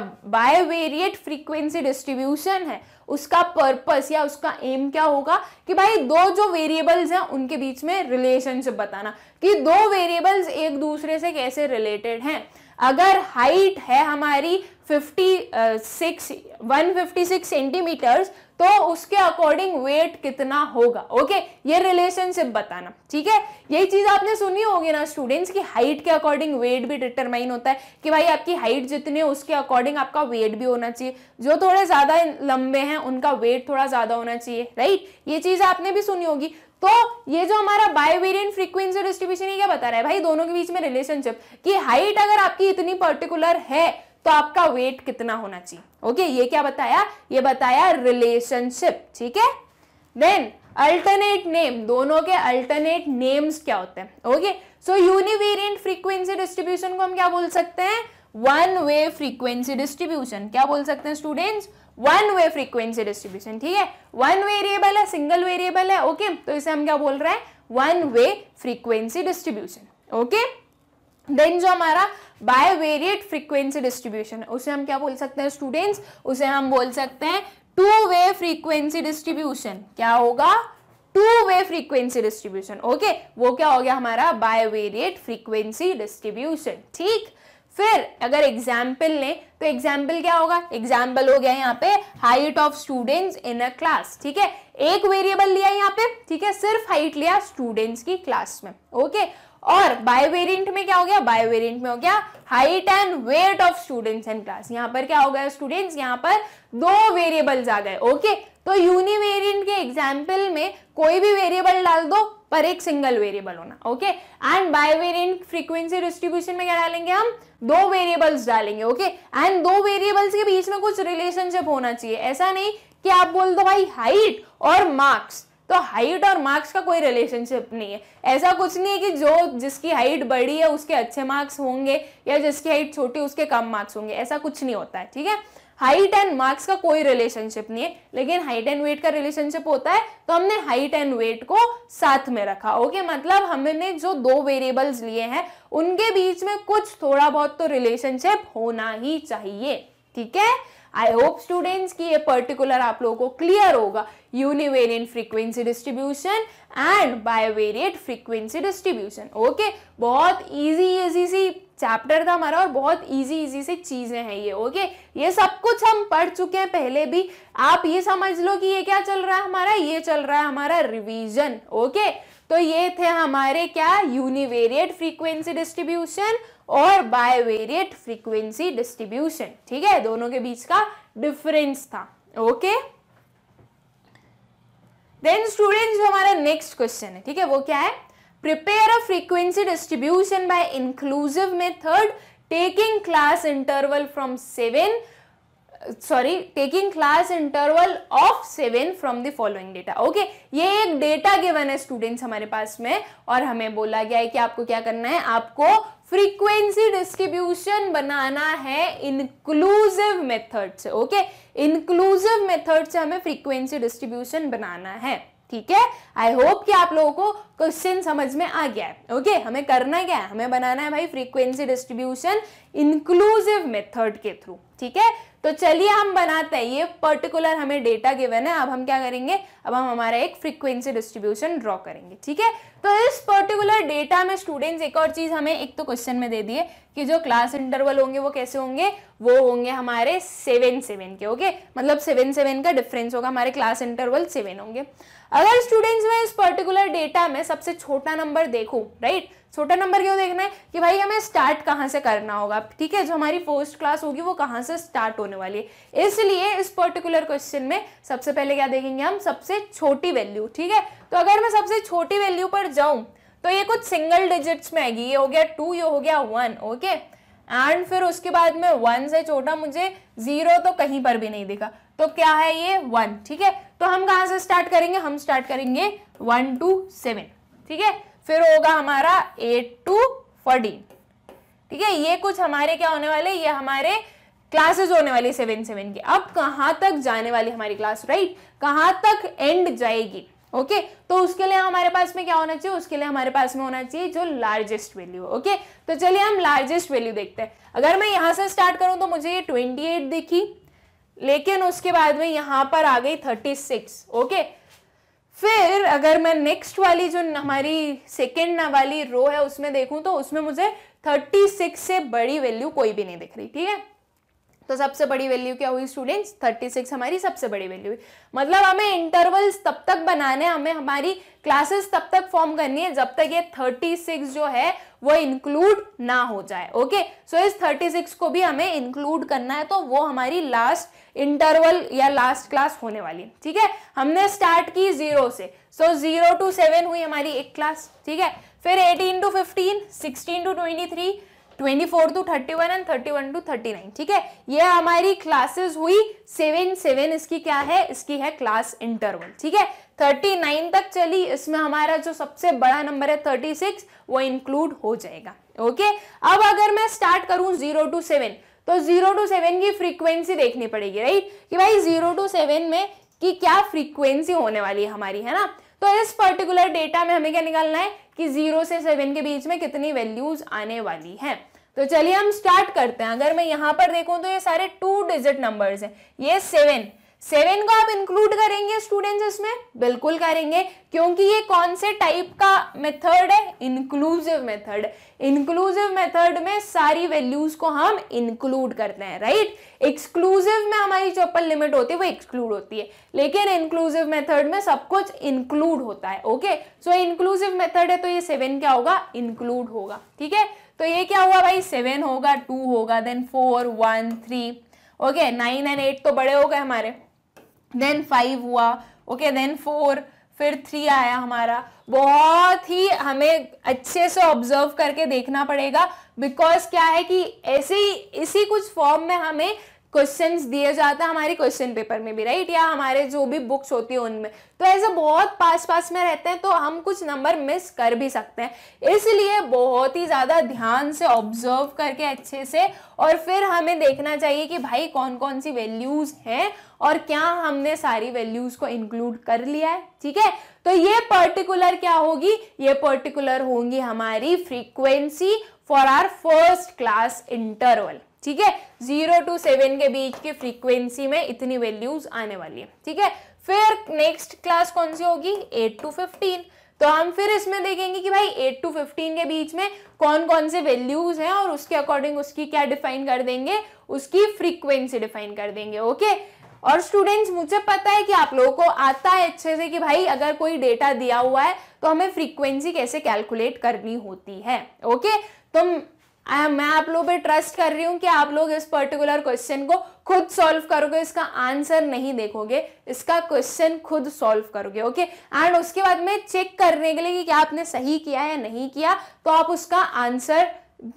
वेरिएट फ्रीक्वेंसी डिस्ट्रीब्यूशन है उसका पर्पस या उसका एम क्या होगा कि भाई दो जो वेरिएबल्स हैं उनके बीच में रिलेशनशिप बताना कि दो वेरिएबल्स एक दूसरे से कैसे रिलेटेड हैं अगर हाइट है हमारी 56 156 सेंटीमीटर्स तो उसके अकॉर्डिंग वेट कितना होगा ओके ये रिलेशनशिप बताना ठीक है यही चीज आपने सुनी होगी ना स्टूडेंट्स की हाइट के अकॉर्डिंग वेट भी डिटरमाइन होता है कि भाई आपकी हाइट जितनी है उसके अकॉर्डिंग आपका वेट भी होना चाहिए जो थोड़े ज्यादा लंबे हैं उनका वेट थोड़ा ज्यादा होना चाहिए राइट ये चीज आपने भी सुनी होगी तो ये जो हमारा बायोवेरियंट फ्रीक्वेंसी डिस्ट्रीब्यूशन ये क्या बता रहा है भाई दोनों के बीच में रिलेशनशिप कि हाइट अगर आपकी इतनी पर्टिकुलर है तो आपका वेट कितना होना चाहिए ओके ये क्या बताया ये बताया रिलेशनशिप ठीक है देन अल्टरनेट नेम दोनों के अल्टरनेट नेम्स क्या होते हैं okay so univariate frequency distribution को हम क्या बोल सकते हैं वन वे फ्रीक्वेंसी डिस्ट्रीब्यूशन क्या बोल सकते हैं students one way frequency distribution ठीक है वन वेरिएबल है सिंगल वेरिएबल है ओके okay? तो इसे हम क्या बोल रहे हैं one way frequency distribution okay then जो हमारा बायोवेरिएट फ्रीक्वेंसी डिस्ट्रीब्यूशन उसे हम क्या बोल सकते हैं स्टूडेंट्स उसे हम बोल सकते हैं टू वे फ्रीक्वेंसी डिस्ट्रीब्यूशन क्या होगा two way frequency distribution okay वो क्या हो गया हमारा बायोवेरिएट फ्रीक्वेंसी डिस्ट्रीब्यूशन ठीक फिर अगर एग्जाम्पल लें तो एग्जाम्पल क्या होगा एग्जाम्पल हो गया यहाँ पे height of students in a class ठीक है एक वेरिएबल लिया यहाँ पे ठीक है सिर्फ हाइट लिया स्टूडेंट्स की क्लास में ओके okay? और बायो वेरियंट में क्या हो गया बायो में हो गया height and weight of students and class यहाँ पर क्या हो गया स्टूडेंट्स यहाँ पर दो वेरिएबल्स आ गए ओके तो यूनिवेरियंट के एग्जाम्पल में कोई भी वेरिएबल डाल दो पर एक सिंगल वेरिएबल होना okay and variant frequency distribution में क्या डालेंगे हम दो वेरिएबल्स डालेंगे ओके एंड दो वेरिएबल्स के बीच में कुछ रिलेशनशिप होना चाहिए ऐसा नहीं कि आप बोल दो भाई हाइट और मार्क्स तो हाइट और मार्क्स का कोई रिलेशनशिप नहीं है ऐसा कुछ नहीं है कि जो जिसकी हाइट बड़ी है उसके अच्छे मार्क्स होंगे या जिसकी हाइट छोटी उसके कम मार्क्स होंगे ऐसा कुछ नहीं होता है ठीक है हाइट एंड मार्क्स का कोई रिलेशनशिप नहीं है लेकिन हाइट एंड वेट का रिलेशनशिप होता है तो हमने हाइट एंड वेट को साथ में रखा ओके मतलब हमने जो दो वेरिएबल्स लिए हैं उनके बीच में कुछ थोड़ा बहुत तो रिलेशनशिप होना ही चाहिए ठीक है आई होप स्टूडेंट्स की ये पर्टिकुलर आप लोगों को क्लियर होगा univariate frequency distribution and bivariate frequency distribution okay बहुत इजी इजी सी चैप्टर था हमारा और बहुत इजी इजी सी चीज़ें हैं ये ओके ये सब कुछ हम पढ़ चुके हैं पहले भी आप ये समझ लो कि ये क्या चल रहा है हमारा ये चल रहा है हमारा रिविजन ओके तो ये थे हमारे क्या यूनिवेरिएट फ्रीक्वेंसी डिस्ट्रीब्यूशन और वेरिएट फ्रीक्वेंसी डिस्ट्रीब्यूशन ठीक है दोनों के बीच का डिफरेंस था ओके देन स्टूडेंट्स हमारा नेक्स्ट क्वेश्चन है ठीक है वो क्या है prepare a frequency distribution by inclusive method taking class interval from seven sorry taking class interval of seven from the following data okay ये एक डेटा गिवन है स्टूडेंट्स हमारे पास में और हमें बोला गया है कि आपको क्या करना है आपको फ्रीक्वेंसी डिस्ट्रीब्यूशन बनाना है इंक्लूसिव मेथड से ओके इनक्लूसिव मेथड से हमें फ्रीक्वेंसी डिस्ट्रीब्यूशन बनाना है ठीक है आई होप कि आप लोगों को क्वेश्चन समझ में आ गया है ओके okay, हमें करना क्या है हमें बनाना है भाई फ्रीक्वेंसी डिस्ट्रीब्यूशन इंक्लूसिव मेथड के थ्रू ठीक है तो चलिए हम बनाते हैं ये पर्टिकुलर हमें डेटा गिवन है अब हम क्या करेंगे अब हम हमारा एक फ्रीक्वेंसी डिस्ट्रीब्यूशन ड्रॉ करेंगे ठीक है तो इस पर्टिकुलर डेटा में स्टूडेंट्स एक और चीज़ हमें एक तो क्वेश्चन में दे दिए कि जो क्लास इंटरवल होंगे वो कैसे होंगे वो होंगे हमारे सेवन सेवन के ओके मतलब सेवन सेवन का डिफरेंस होगा हमारे क्लास इंटरवल सेवन होंगे अगर स्टूडेंट्स में इस पर्टिकुलर डेटा में सबसे छोटा नंबर देखूँ राइट छोटा नंबर क्यों देखना है कि भाई हमें स्टार्ट कहाँ से करना होगा ठीक है जो हमारी फर्स्ट क्लास होगी वो कहाँ से स्टार्ट होने वाली है इसलिए इस पर्टिकुलर क्वेश्चन में सबसे पहले क्या देखेंगे हम सबसे छोटी वैल्यू ठीक है तो अगर मैं सबसे छोटी वैल्यू पर जाऊँ तो ये कुछ सिंगल डिजिट्स में आएगी ये हो गया टू ये हो गया वन ओके एंड फिर उसके बाद में वन से छोटा मुझे जीरो तो कहीं पर भी नहीं दिखा तो क्या है ये वन ठीक है तो हम कहां से स्टार्ट करेंगे हम स्टार्ट करेंगे वन टू सेवन ठीक है फिर होगा हमारा एट टू फोर्टीन ठीक है ये कुछ हमारे क्या होने वाले ये हमारे क्लासेस होने वाली सेवन सेवन की अब कहां तक जाने वाली हमारी क्लास राइट कहां तक एंड जाएगी ओके okay, तो उसके लिए हमारे पास में क्या होना चाहिए उसके लिए हमारे पास में होना चाहिए जो लार्जेस्ट वैल्यू ओके तो चलिए हम लार्जेस्ट वैल्यू देखते हैं अगर मैं यहां से स्टार्ट करूं तो मुझे ये ट्वेंटी एट देखी लेकिन उसके बाद में यहां पर आ गई थर्टी सिक्स ओके फिर अगर मैं नेक्स्ट वाली जो हमारी सेकेंड वाली रो है उसमें देखूं तो उसमें मुझे थर्टी सिक्स से बड़ी वैल्यू कोई भी नहीं दिख रही ठीक है तो सबसे बड़ी वैल्यू क्या हुई स्टूडेंट्स 36 हमारी सबसे बड़ी वैल्यू हुई मतलब हमें इंटरवल्स तब तक बनाने हमें हमारी क्लासेस तब तक फॉर्म करनी है जब तक ये 36 जो है वो इंक्लूड ना हो जाए ओके सो so, इस 36 को भी हमें इंक्लूड करना है तो वो हमारी लास्ट इंटरवल या लास्ट क्लास होने वाली है ठीक है हमने स्टार्ट की जीरो से सो जीरो टू सेवन हुई हमारी एक क्लास ठीक है फिर eighteen to fifteen sixteen to twenty three twenty four to thirty one and thirty one to thirty nine ठीक है ये हमारी क्लासेस हुई सेवन सेवन इसकी क्या है इसकी है क्लास इंटरवल ठीक है थर्टी नाइन तक चली इसमें हमारा जो सबसे बड़ा नंबर है थर्टी सिक्स वो इंक्लूड हो जाएगा ओके अब अगर मैं स्टार्ट करूं जीरो टू सेवन तो जीरो टू सेवन की फ्रीक्वेंसी देखनी पड़ेगी राइट कि भाई जीरो टू सेवन में कि क्या फ्रीक्वेंसी होने वाली है हमारी है ना तो इस पर्टिकुलर डेटा में हमें क्या निकालना है कि जीरो से सेवन के बीच में कितनी वैल्यूज आने वाली हैं तो चलिए हम स्टार्ट करते हैं अगर मैं यहाँ पर देखूँ तो ये सारे टू डिजिट नंबर्स हैं ये सेवन सेवन को आप इंक्लूड करेंगे स्टूडेंट्स इसमें बिल्कुल करेंगे क्योंकि ये कौन से टाइप का मेथड है इंक्लूसिव मेथड इंक्लूसिव मेथड में सारी वैल्यूज को हम इंक्लूड करते हैं राइट एक्सक्लूसिव में हमारी जो अपर लिमिट होती है वो एक्सक्लूड होती है लेकिन इंक्लूसिव मेथड में सब कुछ इंक्लूड होता है ओके सो इंक्लूसिव मेथड है तो ये सेवन क्या होगा इंक्लूड होगा ठीक है तो ये क्या हुआ भाई सेवन होगा टू होगा then four one three okay nine and eight तो बड़े हो गए हमारे देन फाइव हुआ ओके देन फोर फिर थ्री आया हमारा बहुत ही हमें अच्छे से ऑब्जर्व करके देखना पड़ेगा बिकॉज क्या है कि ऐसे ही इसी कुछ फॉर्म में हमें क्वेश्चन दिए जाते हैं हमारे क्वेश्चन पेपर में भी राइट या हमारे जो भी बुक्स होती है उनमें तो ऐसे बहुत पास पास में रहते हैं तो हम कुछ नंबर मिस कर भी सकते हैं इसलिए बहुत ही ज़्यादा ध्यान से ऑब्जर्व करके अच्छे से और फिर हमें देखना चाहिए कि भाई कौन कौन सी वैल्यूज़ हैं और क्या हमने सारी वैल्यूज़ को इंक्लूड कर लिया है ठीक है तो ये पर्टिकुलर क्या होगी ये पर्टिकुलर होंगी हमारी frequency for our first class interval ठीक है जीरो टू सेवन के बीच की फ्रीक्वेंसी में इतनी वैल्यूज आने वाली है ठीक है फिर नेक्स्ट क्लास कौन सी होगी एट टू फिफ्टीन तो हम फिर इसमें देखेंगे कि भाई एट टू फिफ्टीन के बीच में कौन कौन से वैल्यूज हैं और उसके अकॉर्डिंग उसकी क्या डिफाइन कर देंगे उसकी फ्रीक्वेंसी डिफाइन कर देंगे ओके और स्टूडेंट्स मुझे पता है कि आप लोगों को आता है अच्छे से कि भाई अगर कोई डेटा दिया हुआ है तो हमें फ्रीक्वेंसी कैसे कैलकुलेट करनी होती है ओके तो मैं आप लोगों पे ट्रस्ट कर रही हूँ कि आप लोग इस पर्टिकुलर क्वेश्चन को खुद सॉल्व करोगे इसका आंसर नहीं देखोगे इसका क्वेश्चन खुद सॉल्व करोगे ओके एंड उसके बाद में चेक करने के लिए कि क्या आपने सही किया या नहीं किया तो आप उसका आंसर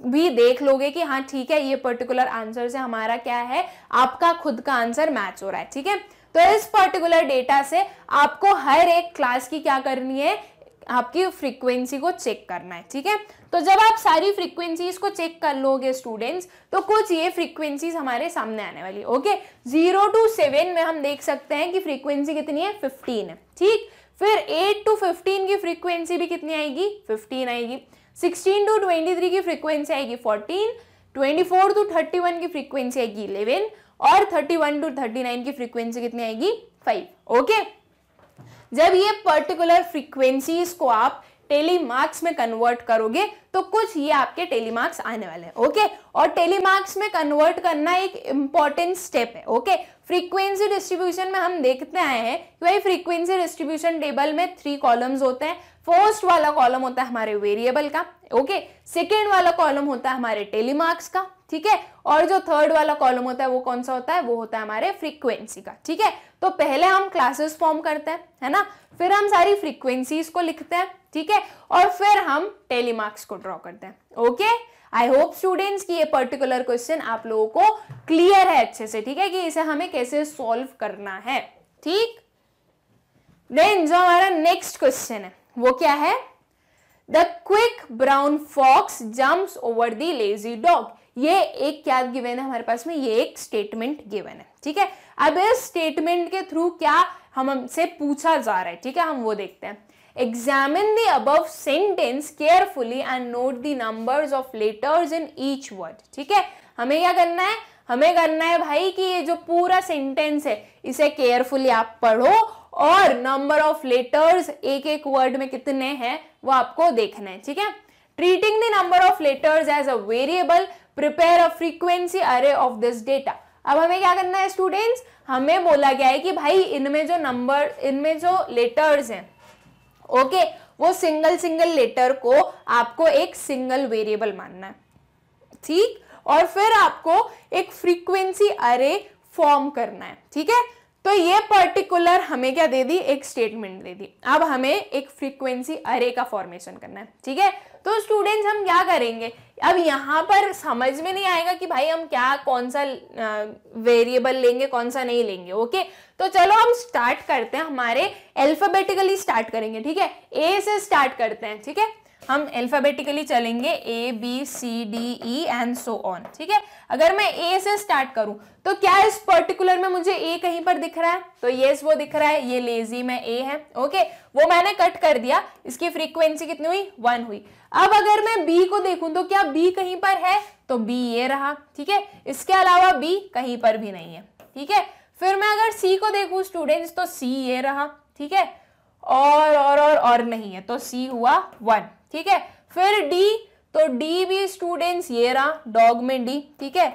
भी देख लोगे कि हाँ ठीक है ये पर्टिकुलर आंसर से हमारा क्या है आपका खुद का आंसर मैच हो रहा है ठीक है तो इस पर्टिकुलर डेटा से आपको हर एक क्लास की क्या करनी है आपकी फ्रीक्वेंसी को चेक करना है ठीक है तो जब आप सारी फ्रीक्वेंसीज को चेक कर लोगे स्टूडेंट्स तो कुछ ये फ्रीक्वेंसीज हमारे सामने आने वाली ओके जीरो टू सेवन में हम देख सकते हैं कि फ्रीक्वेंसी कितनी है फिफ्टीन है ठीक फिर एट टू फिफ्टीन की फ्रीक्वेंसी भी कितनी आएगी फिफ्टीन आएगी सिक्सटीन टू ट्वेंटी थ्री की फ्रीक्वेंसी आएगी fourteen twenty four to thirty one की फ्रीक्वेंसी आएगी इलेवन और thirty one to thirty nine की फ्रीक्वेंसी कितनी आएगी फाइव ओके जब ये पर्टिकुलर फ्रीक्वेंसीज को आप टेली मार्क्स में कन्वर्ट करोगे तो कुछ ये आपके टेली मार्क्स आने वाले हैं ओके और टेली मार्क्स में कन्वर्ट करना एक इंपॉर्टेंट स्टेप है ओके फ्रीक्वेंसी डिस्ट्रीब्यूशन में हम देखते आए हैं कि भाई फ्रीक्वेंसी डिस्ट्रीब्यूशन टेबल में थ्री कॉलम्स होते हैं फर्स्ट वाला कॉलम होता है हमारे वेरिएबल का ओके सेकेंड वाला कॉलम होता है हमारे टेली मार्क्स का ठीक है और जो थर्ड वाला कॉलम होता है वो कौन सा होता है वो होता है हमारे फ्रीक्वेंसी का ठीक है तो पहले हम क्लासेस फॉर्म करते हैं है ना फिर हम सारी फ्रीक्वेंसीज को लिखते हैं ठीक है और फिर हम टेली मार्क्स को ड्रॉ करते हैं ओके आई होप स्टूडेंट्स की ये पर्टिकुलर क्वेश्चन आप लोगों को क्लियर है अच्छे से ठीक है कि इसे हमें कैसे सॉल्व करना है ठीक देन जो हमारा नेक्स्ट क्वेश्चन है वो क्या है the quick brown fox jumps over the lazy dog ये एक क्या गिवन है हमारे पास में ये एक स्टेटमेंट गिवन है ठीक है अब इस स्टेटमेंट के थ्रू क्या हम हमसे पूछा जा रहा है ठीक है हम वो देखते हैं examine the above sentence carefully and note the numbers of letters in each word ठीक है हमें क्या करना है हमें करना है भाई कि ये जो पूरा सेंटेंस है इसे केयरफुली आप पढ़ो और नंबर ऑफ लेटर्स एक एक वर्ड में कितने हैं वो आपको देखना है ठीक है treating the number of letters as a variable prepare a frequency array of this data अब हमें क्या करना है स्टूडेंट्स हमें बोला गया है कि भाई इनमें जो नंबर इनमें जो लेटर्स हैं ओके वो सिंगल सिंगल लेटर को आपको एक सिंगल वेरिएबल मानना है ठीक और फिर आपको एक फ्रीक्वेंसी अरे फॉर्म करना है ठीक है तो ये पर्टिकुलर हमें क्या दे दी एक स्टेटमेंट दे दी अब हमें एक फ्रीक्वेंसी अरे का फॉर्मेशन करना है ठीक है तो स्टूडेंट्स हम क्या करेंगे अब यहाँ पर समझ में नहीं आएगा कि भाई हम क्या कौन सा वेरिएबल लेंगे कौन सा नहीं लेंगे ओके तो चलो हम स्टार्ट करते हैं हमारे अल्फाबेटिकली स्टार्ट करेंगे ठीक है ए से स्टार्ट करते हैं ठीक है हम एल्फाबेटिकली चलेंगे A B C D E and so on ठीक है अगर मैं ए से स्टार्ट करूं तो क्या इस पर्टिकुलर में मुझे ए कहीं पर दिख रहा है तो ये वो दिख रहा है ये लेजी में ए है ओके वो मैंने कट कर दिया इसकी फ्रीक्वेंसी कितनी हुई वन हुई अब अगर मैं बी को देखूं तो क्या बी कहीं पर है तो बी ये रहा ठीक है इसके अलावा बी कहीं पर भी नहीं है ठीक है फिर मैं अगर सी को देखू स्टूडेंट तो सी ये रहा ठीक है और और और और नहीं है तो सी हुआ वन ठीक है फिर डी तो डी भी स्टूडेंट्स ये रहा डॉग में डी ठीक है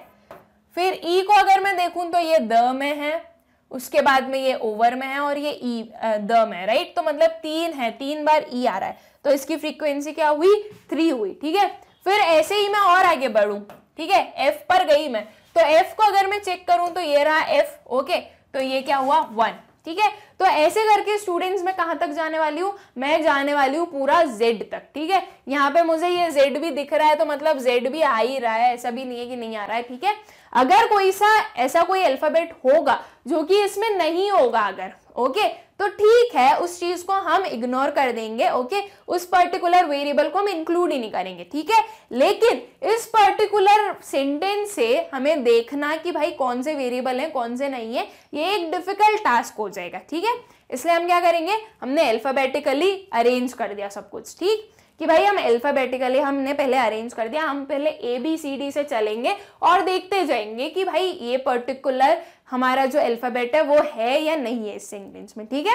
फिर ई e को अगर मैं देखूं तो ये द में है उसके बाद में ये ओवर में है और ये ई e, द में राइट तो मतलब तीन है तीन बार ई e आ रहा है तो इसकी फ्रीक्वेंसी क्या हुई थ्री हुई ठीक है फिर ऐसे ही मैं और आगे बढ़ू ठीक है एफ पर गई मैं तो एफ को अगर मैं चेक करूं तो ये रहा एफ ओके तो ये क्या हुआ वन ठीक है तो ऐसे करके स्टूडेंट्स मैं कहां तक जाने वाली हूं मैं जाने वाली हूं पूरा जेड तक ठीक है यहां पे मुझे ये जेड भी दिख रहा है तो मतलब जेड भी आ ही रहा है ऐसा भी नहीं है कि नहीं आ रहा है ठीक है अगर कोई सा ऐसा कोई अल्फाबेट होगा जो कि इसमें नहीं होगा अगर ओके तो ठीक है उस चीज को हम इग्नोर कर देंगे ओके उस पर्टिकुलर वेरिएबल को हम इंक्लूड ही नहीं करेंगे ठीक है लेकिन इस पर्टिकुलर सेंटेंस से हमें देखना कि भाई कौन से वेरिएबल हैं कौन से नहीं है ये एक डिफिकल्ट टास्क हो जाएगा ठीक है इसलिए हम क्या करेंगे हमने एल्फाबेटिकली अरेंज कर दिया सब कुछ ठीक कि भाई हम अल्फ़ाबेटिकली हमने पहले अरेंज कर दिया हम पहले ए बी सी डी से चलेंगे और देखते जाएंगे कि भाई ये पर्टिकुलर हमारा जो अल्फ़ाबेट है वो है या नहीं है इस सेंटेंस में ठीक है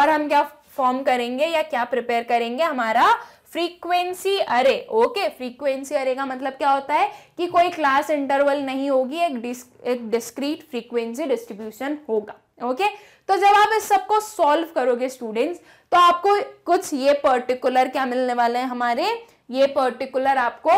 और हम क्या फॉर्म करेंगे या क्या प्रिपेयर करेंगे हमारा फ्रीक्वेंसी अरे ओके फ्रीक्वेंसी अरे का मतलब क्या होता है कि कोई क्लास इंटरवल नहीं होगी एक डिस्क एक डिस्क्रीट फ्रीक्वेंसी डिस्ट्रीब्यूशन होगा ओके okay? तो जब आप इस सबको सॉल्व करोगे स्टूडेंट्स तो आपको कुछ ये पर्टिकुलर क्या मिलने वाले हैं हमारे ये पर्टिकुलर आपको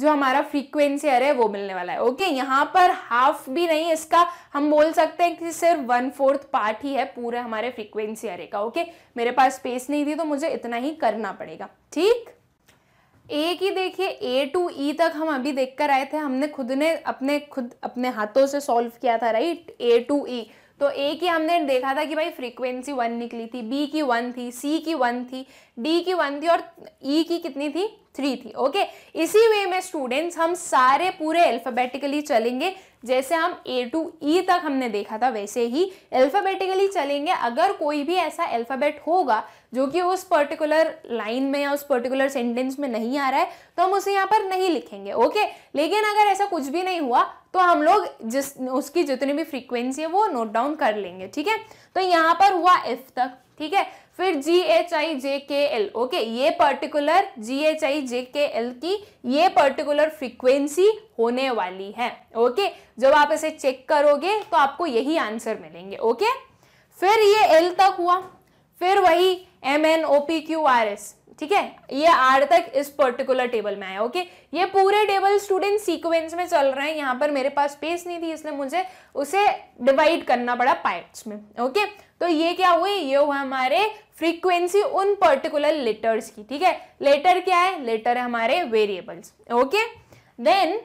जो हमारा फ्रीक्वेंसी है वो मिलने वाला है ओके यहाँ पर हाफ भी नहीं इसका हम बोल सकते हैं कि सिर्फ वन फोर्थ पार्ट ही है पूरे हमारे फ्रीक्वेंसी अरे का ओके मेरे पास स्पेस नहीं थी तो मुझे इतना ही करना पड़ेगा ठीक ए की देखिए ए टू ई तक हम अभी देखकर आए थे हमने खुद ने अपने खुद अपने हाथों से सॉल्व किया था राइट ए टू ई तो ए की हमने देखा था कि भाई फ्रीक्वेंसी वन निकली थी बी की वन थी सी की वन थी डी की वन थी और ई e की कितनी थी थ्री थी ओके इसी वे में स्टूडेंट्स हम सारे पूरे अल्फ़ाबेटिकली चलेंगे जैसे हम ए टू ई तक हमने देखा था वैसे ही अल्फ़ाबेटिकली चलेंगे अगर कोई भी ऐसा अल्फ़ाबेट होगा जो कि उस पर्टिकुलर लाइन में या उस पर्टिकुलर सेंटेंस में नहीं आ रहा है तो हम उसे यहाँ पर नहीं लिखेंगे ओके लेकिन अगर ऐसा कुछ भी नहीं हुआ तो हम लोग जिस उसकी जितनी भी फ्रीक्वेंसी है वो नोट डाउन कर लेंगे ठीक है तो यहाँ पर हुआ एफ तक ठीक है फिर जी H I J K L okay ये particular G H I J K L की ये पर्टिकुलर फ्रीक्वेंसी होने वाली है ओके जब आप इसे चेक करोगे तो आपको यही आंसर मिलेंगे ओके फिर ये एल तक हुआ फिर वही M N O P Q R S ठीक है ये आर तक इस पर्टिकुलर टेबल में आया ओके ये पूरे टेबल स्टूडेंट सीक्वेंस में चल रहे हैं यहाँ पर मेरे पास स्पेस नहीं थी इसलिए मुझे उसे डिवाइड करना पड़ा पार्ट्स में ओके तो ये क्या हुई ये हुआ हमारे फ्रीक्वेंसी उन पर्टिकुलर लेटर्स की ठीक है लेटर क्या है लेटर है हमारे वेरिएबल्स ओके देन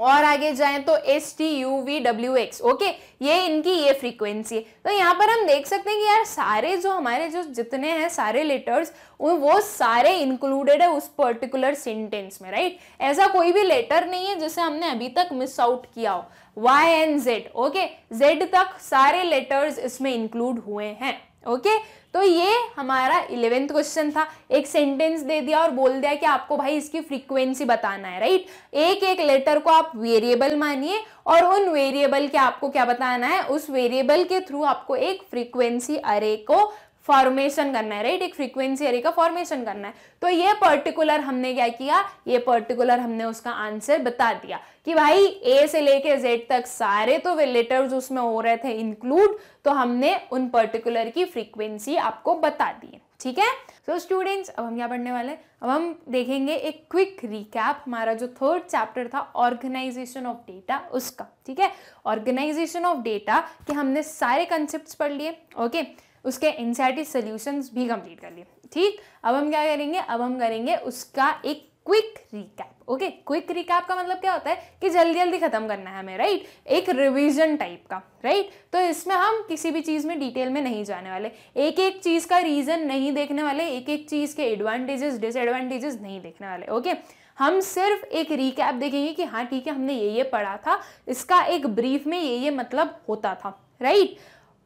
और आगे जाए तो S T U V W X okay ये इनकी ये फ्रीक्वेंसी है तो यहाँ पर हम देख सकते हैं कि यार सारे जो हमारे जो जितने हैं सारे लेटर्स वो सारे इंक्लूडेड है उस पर्टिकुलर सेंटेंस में राइट ऐसा कोई भी लेटर नहीं है जिसे हमने अभी तक मिस आउट किया हो Y and Z okay Z तक सारे लेटर्स इसमें इंक्लूड हुए हैं ओके okay? तो ये हमारा इलेवेंथ क्वेश्चन था एक सेंटेंस दे दिया और बोल दिया कि आपको भाई इसकी फ्रीक्वेंसी बताना है राइट एक एक लेटर को आप वेरिएबल मानिए और उन वेरिएबल के आपको क्या बताना है उस वेरिएबल के थ्रू आपको एक फ्रीक्वेंसी अरे को फॉर्मेशन करना है राइट एक फ्रीक्वेंसी अरे का फॉर्मेशन करना है तो ये पर्टिकुलर हमने क्या किया ये पर्टिकुलर हमने उसका आंसर बता दिया कि भाई ए से लेके जेड तक सारे तो वे लेटर्स उसमें हो रहे थे इंक्लूड तो हमने उन पर्टिकुलर की फ्रीक्वेंसी आपको बता दी ठीक है सो so स्टूडेंट्स अब हम क्या पढ़ने वाले हैं अब हम देखेंगे एक क्विक रिकैप हमारा जो थर्ड चैप्टर था ऑर्गेनाइजेशन ऑफ डेटा उसका ठीक है ऑर्गेनाइजेशन ऑफ डेटा के हमने सारे कंसेप्ट पढ़ लिए ओके उसके एनसीईआरटी सोल्यूशन भी कंप्लीट कर लिए ठीक अब हम क्या करेंगे अब हम करेंगे उसका एक quick recap okay quick recap का मतलब क्या होता है कि जल्दी जल्दी खत्म करना है हमें राइट right? एक रिवीजन टाइप का राइट right? तो इसमें हम किसी भी चीज़ में डिटेल में नहीं जाने वाले एक एक चीज़ का रीज़न नहीं देखने वाले एक एक चीज़ के एडवांटेजेस डिसएडवांटेजेस नहीं देखने वाले ओके okay? हम सिर्फ एक रिकैप देखेंगे कि हाँ ठीक है हमने ये ये पढ़ा था इसका एक ब्रीफ में ये ये मतलब होता था राइट right?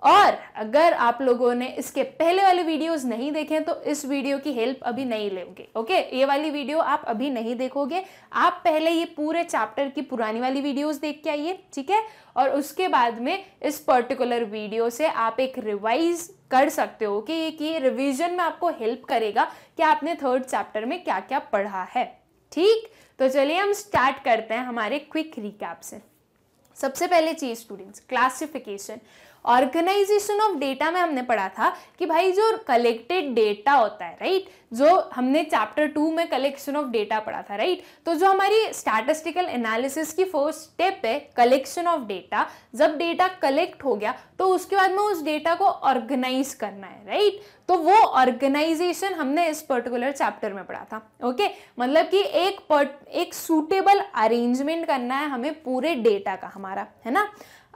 और अगर आप लोगों ने इसके पहले वाले वीडियोस नहीं देखे तो इस वीडियो की हेल्प अभी नहीं लेंगे ओके ये वाली वीडियो आप अभी नहीं देखोगे आप पहले ये पूरे चैप्टर की पुरानी वाली वीडियोस देख के आइए ठीक है और उसके बाद में इस पर्टिकुलर वीडियो से आप एक रिवाइज कर सकते हो कि ये कि रिविजन में आपको हेल्प करेगा कि आपने थर्ड चैप्टर में क्या क्या पढ़ा है ठीक तो चलिए हम स्टार्ट करते हैं हमारे क्विक रिकैप से सबसे पहले चीज़ students classification organisation of data में हमने पढ़ा था कि भाई जो कलेक्टेड डेटा होता है राइट right? जो हमने चैप्टर टू में कलेक्शन ऑफ डेटा पढ़ा था राइट right? तो जो हमारी स्टैटिस्टिकल एनालिसिस की फर्स्ट स्टेप है कलेक्शन ऑफ डेटा जब डेटा कलेक्ट हो गया तो उसके बाद में उस डेटा को ऑर्गेनाइज करना है राइट right? तो वो ऑर्गेनाइजेशन हमने इस पर्टिकुलर चैप्टर में पढ़ा था ओके okay? मतलब कि एक पर, एक सूटेबल अरेंजमेंट करना है हमें पूरे डेटा का हमारा है ना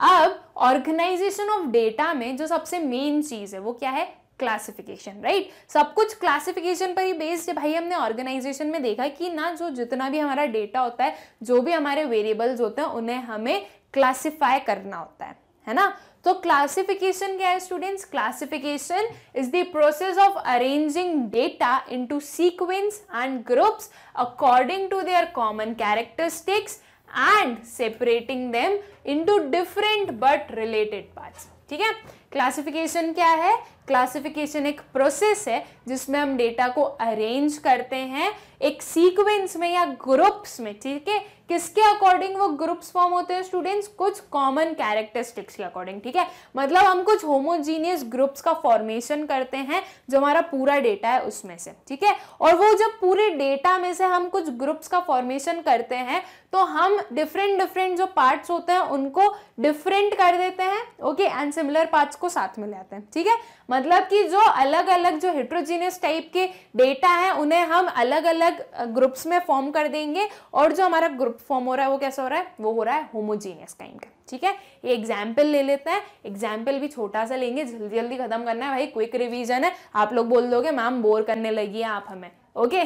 अब ऑर्गेनाइजेशन ऑफ डेटा में जो सबसे मेन चीज है वो क्या है क्लासिफिकेशन राइट right? सब कुछ क्लासिफिकेशन पर ही बेस्ड है भाई हमने ऑर्गेनाइजेशन में देखा कि ना जो जितना भी हमारा डेटा होता है जो भी हमारे वेरिएबल्स होते हैं उन्हें हमें क्लासिफाई करना होता है है ना तो क्लासिफिकेशन क्या है students classification is the process of arranging data into sequence and groups according to their common characteristics and separating them into different but related parts ठीक है क्लासिफिकेशन क्या है क्लासिफिकेशन एक प्रोसेस है जिसमें हम डेटा को अरेंज करते हैं एक सीक्वेंस में या ग्रुप्स में ठीक है किसके अकॉर्डिंग वो ग्रुप्स फॉर्म होते हैं स्टूडेंट्स कुछ कॉमन कैरेक्टरिस्टिक्स के अकॉर्डिंग ठीक है मतलब हम कुछ होमोजीनियस ग्रुप्स का फॉर्मेशन करते हैं जो हमारा पूरा डेटा है उसमें से ठीक है और वो जब पूरे डेटा में से हम कुछ ग्रुप्स का फॉर्मेशन करते हैं तो हम डिफरेंट डिफरेंट जो पार्ट्स होते हैं उनको डिफरेंट कर देते हैं ओके एंड सिमिलर पार्ट्स को साथ में ले आते हैं ठीक है मतलब कि जो अलग अलग जो हेट्रोजीनियस टाइप के डेटा है उन्हें हम अलग अलग ग्रुप्स में फॉर्म कर देंगे और जो हमारा ग्रुप फॉर्म हो रहा है वो कैसा हो रहा है वो हो रहा है होमोजीनियस काइंड का ठीक है ये एग्जाम्पल ले लेते हैं एग्जाम्पल भी छोटा सा लेंगे जल्दी जल्दी खत्म करना है भाई क्विक रिविजन है आप लोग बोल दोगे मैम बोर करने लगी है आप हमें ओके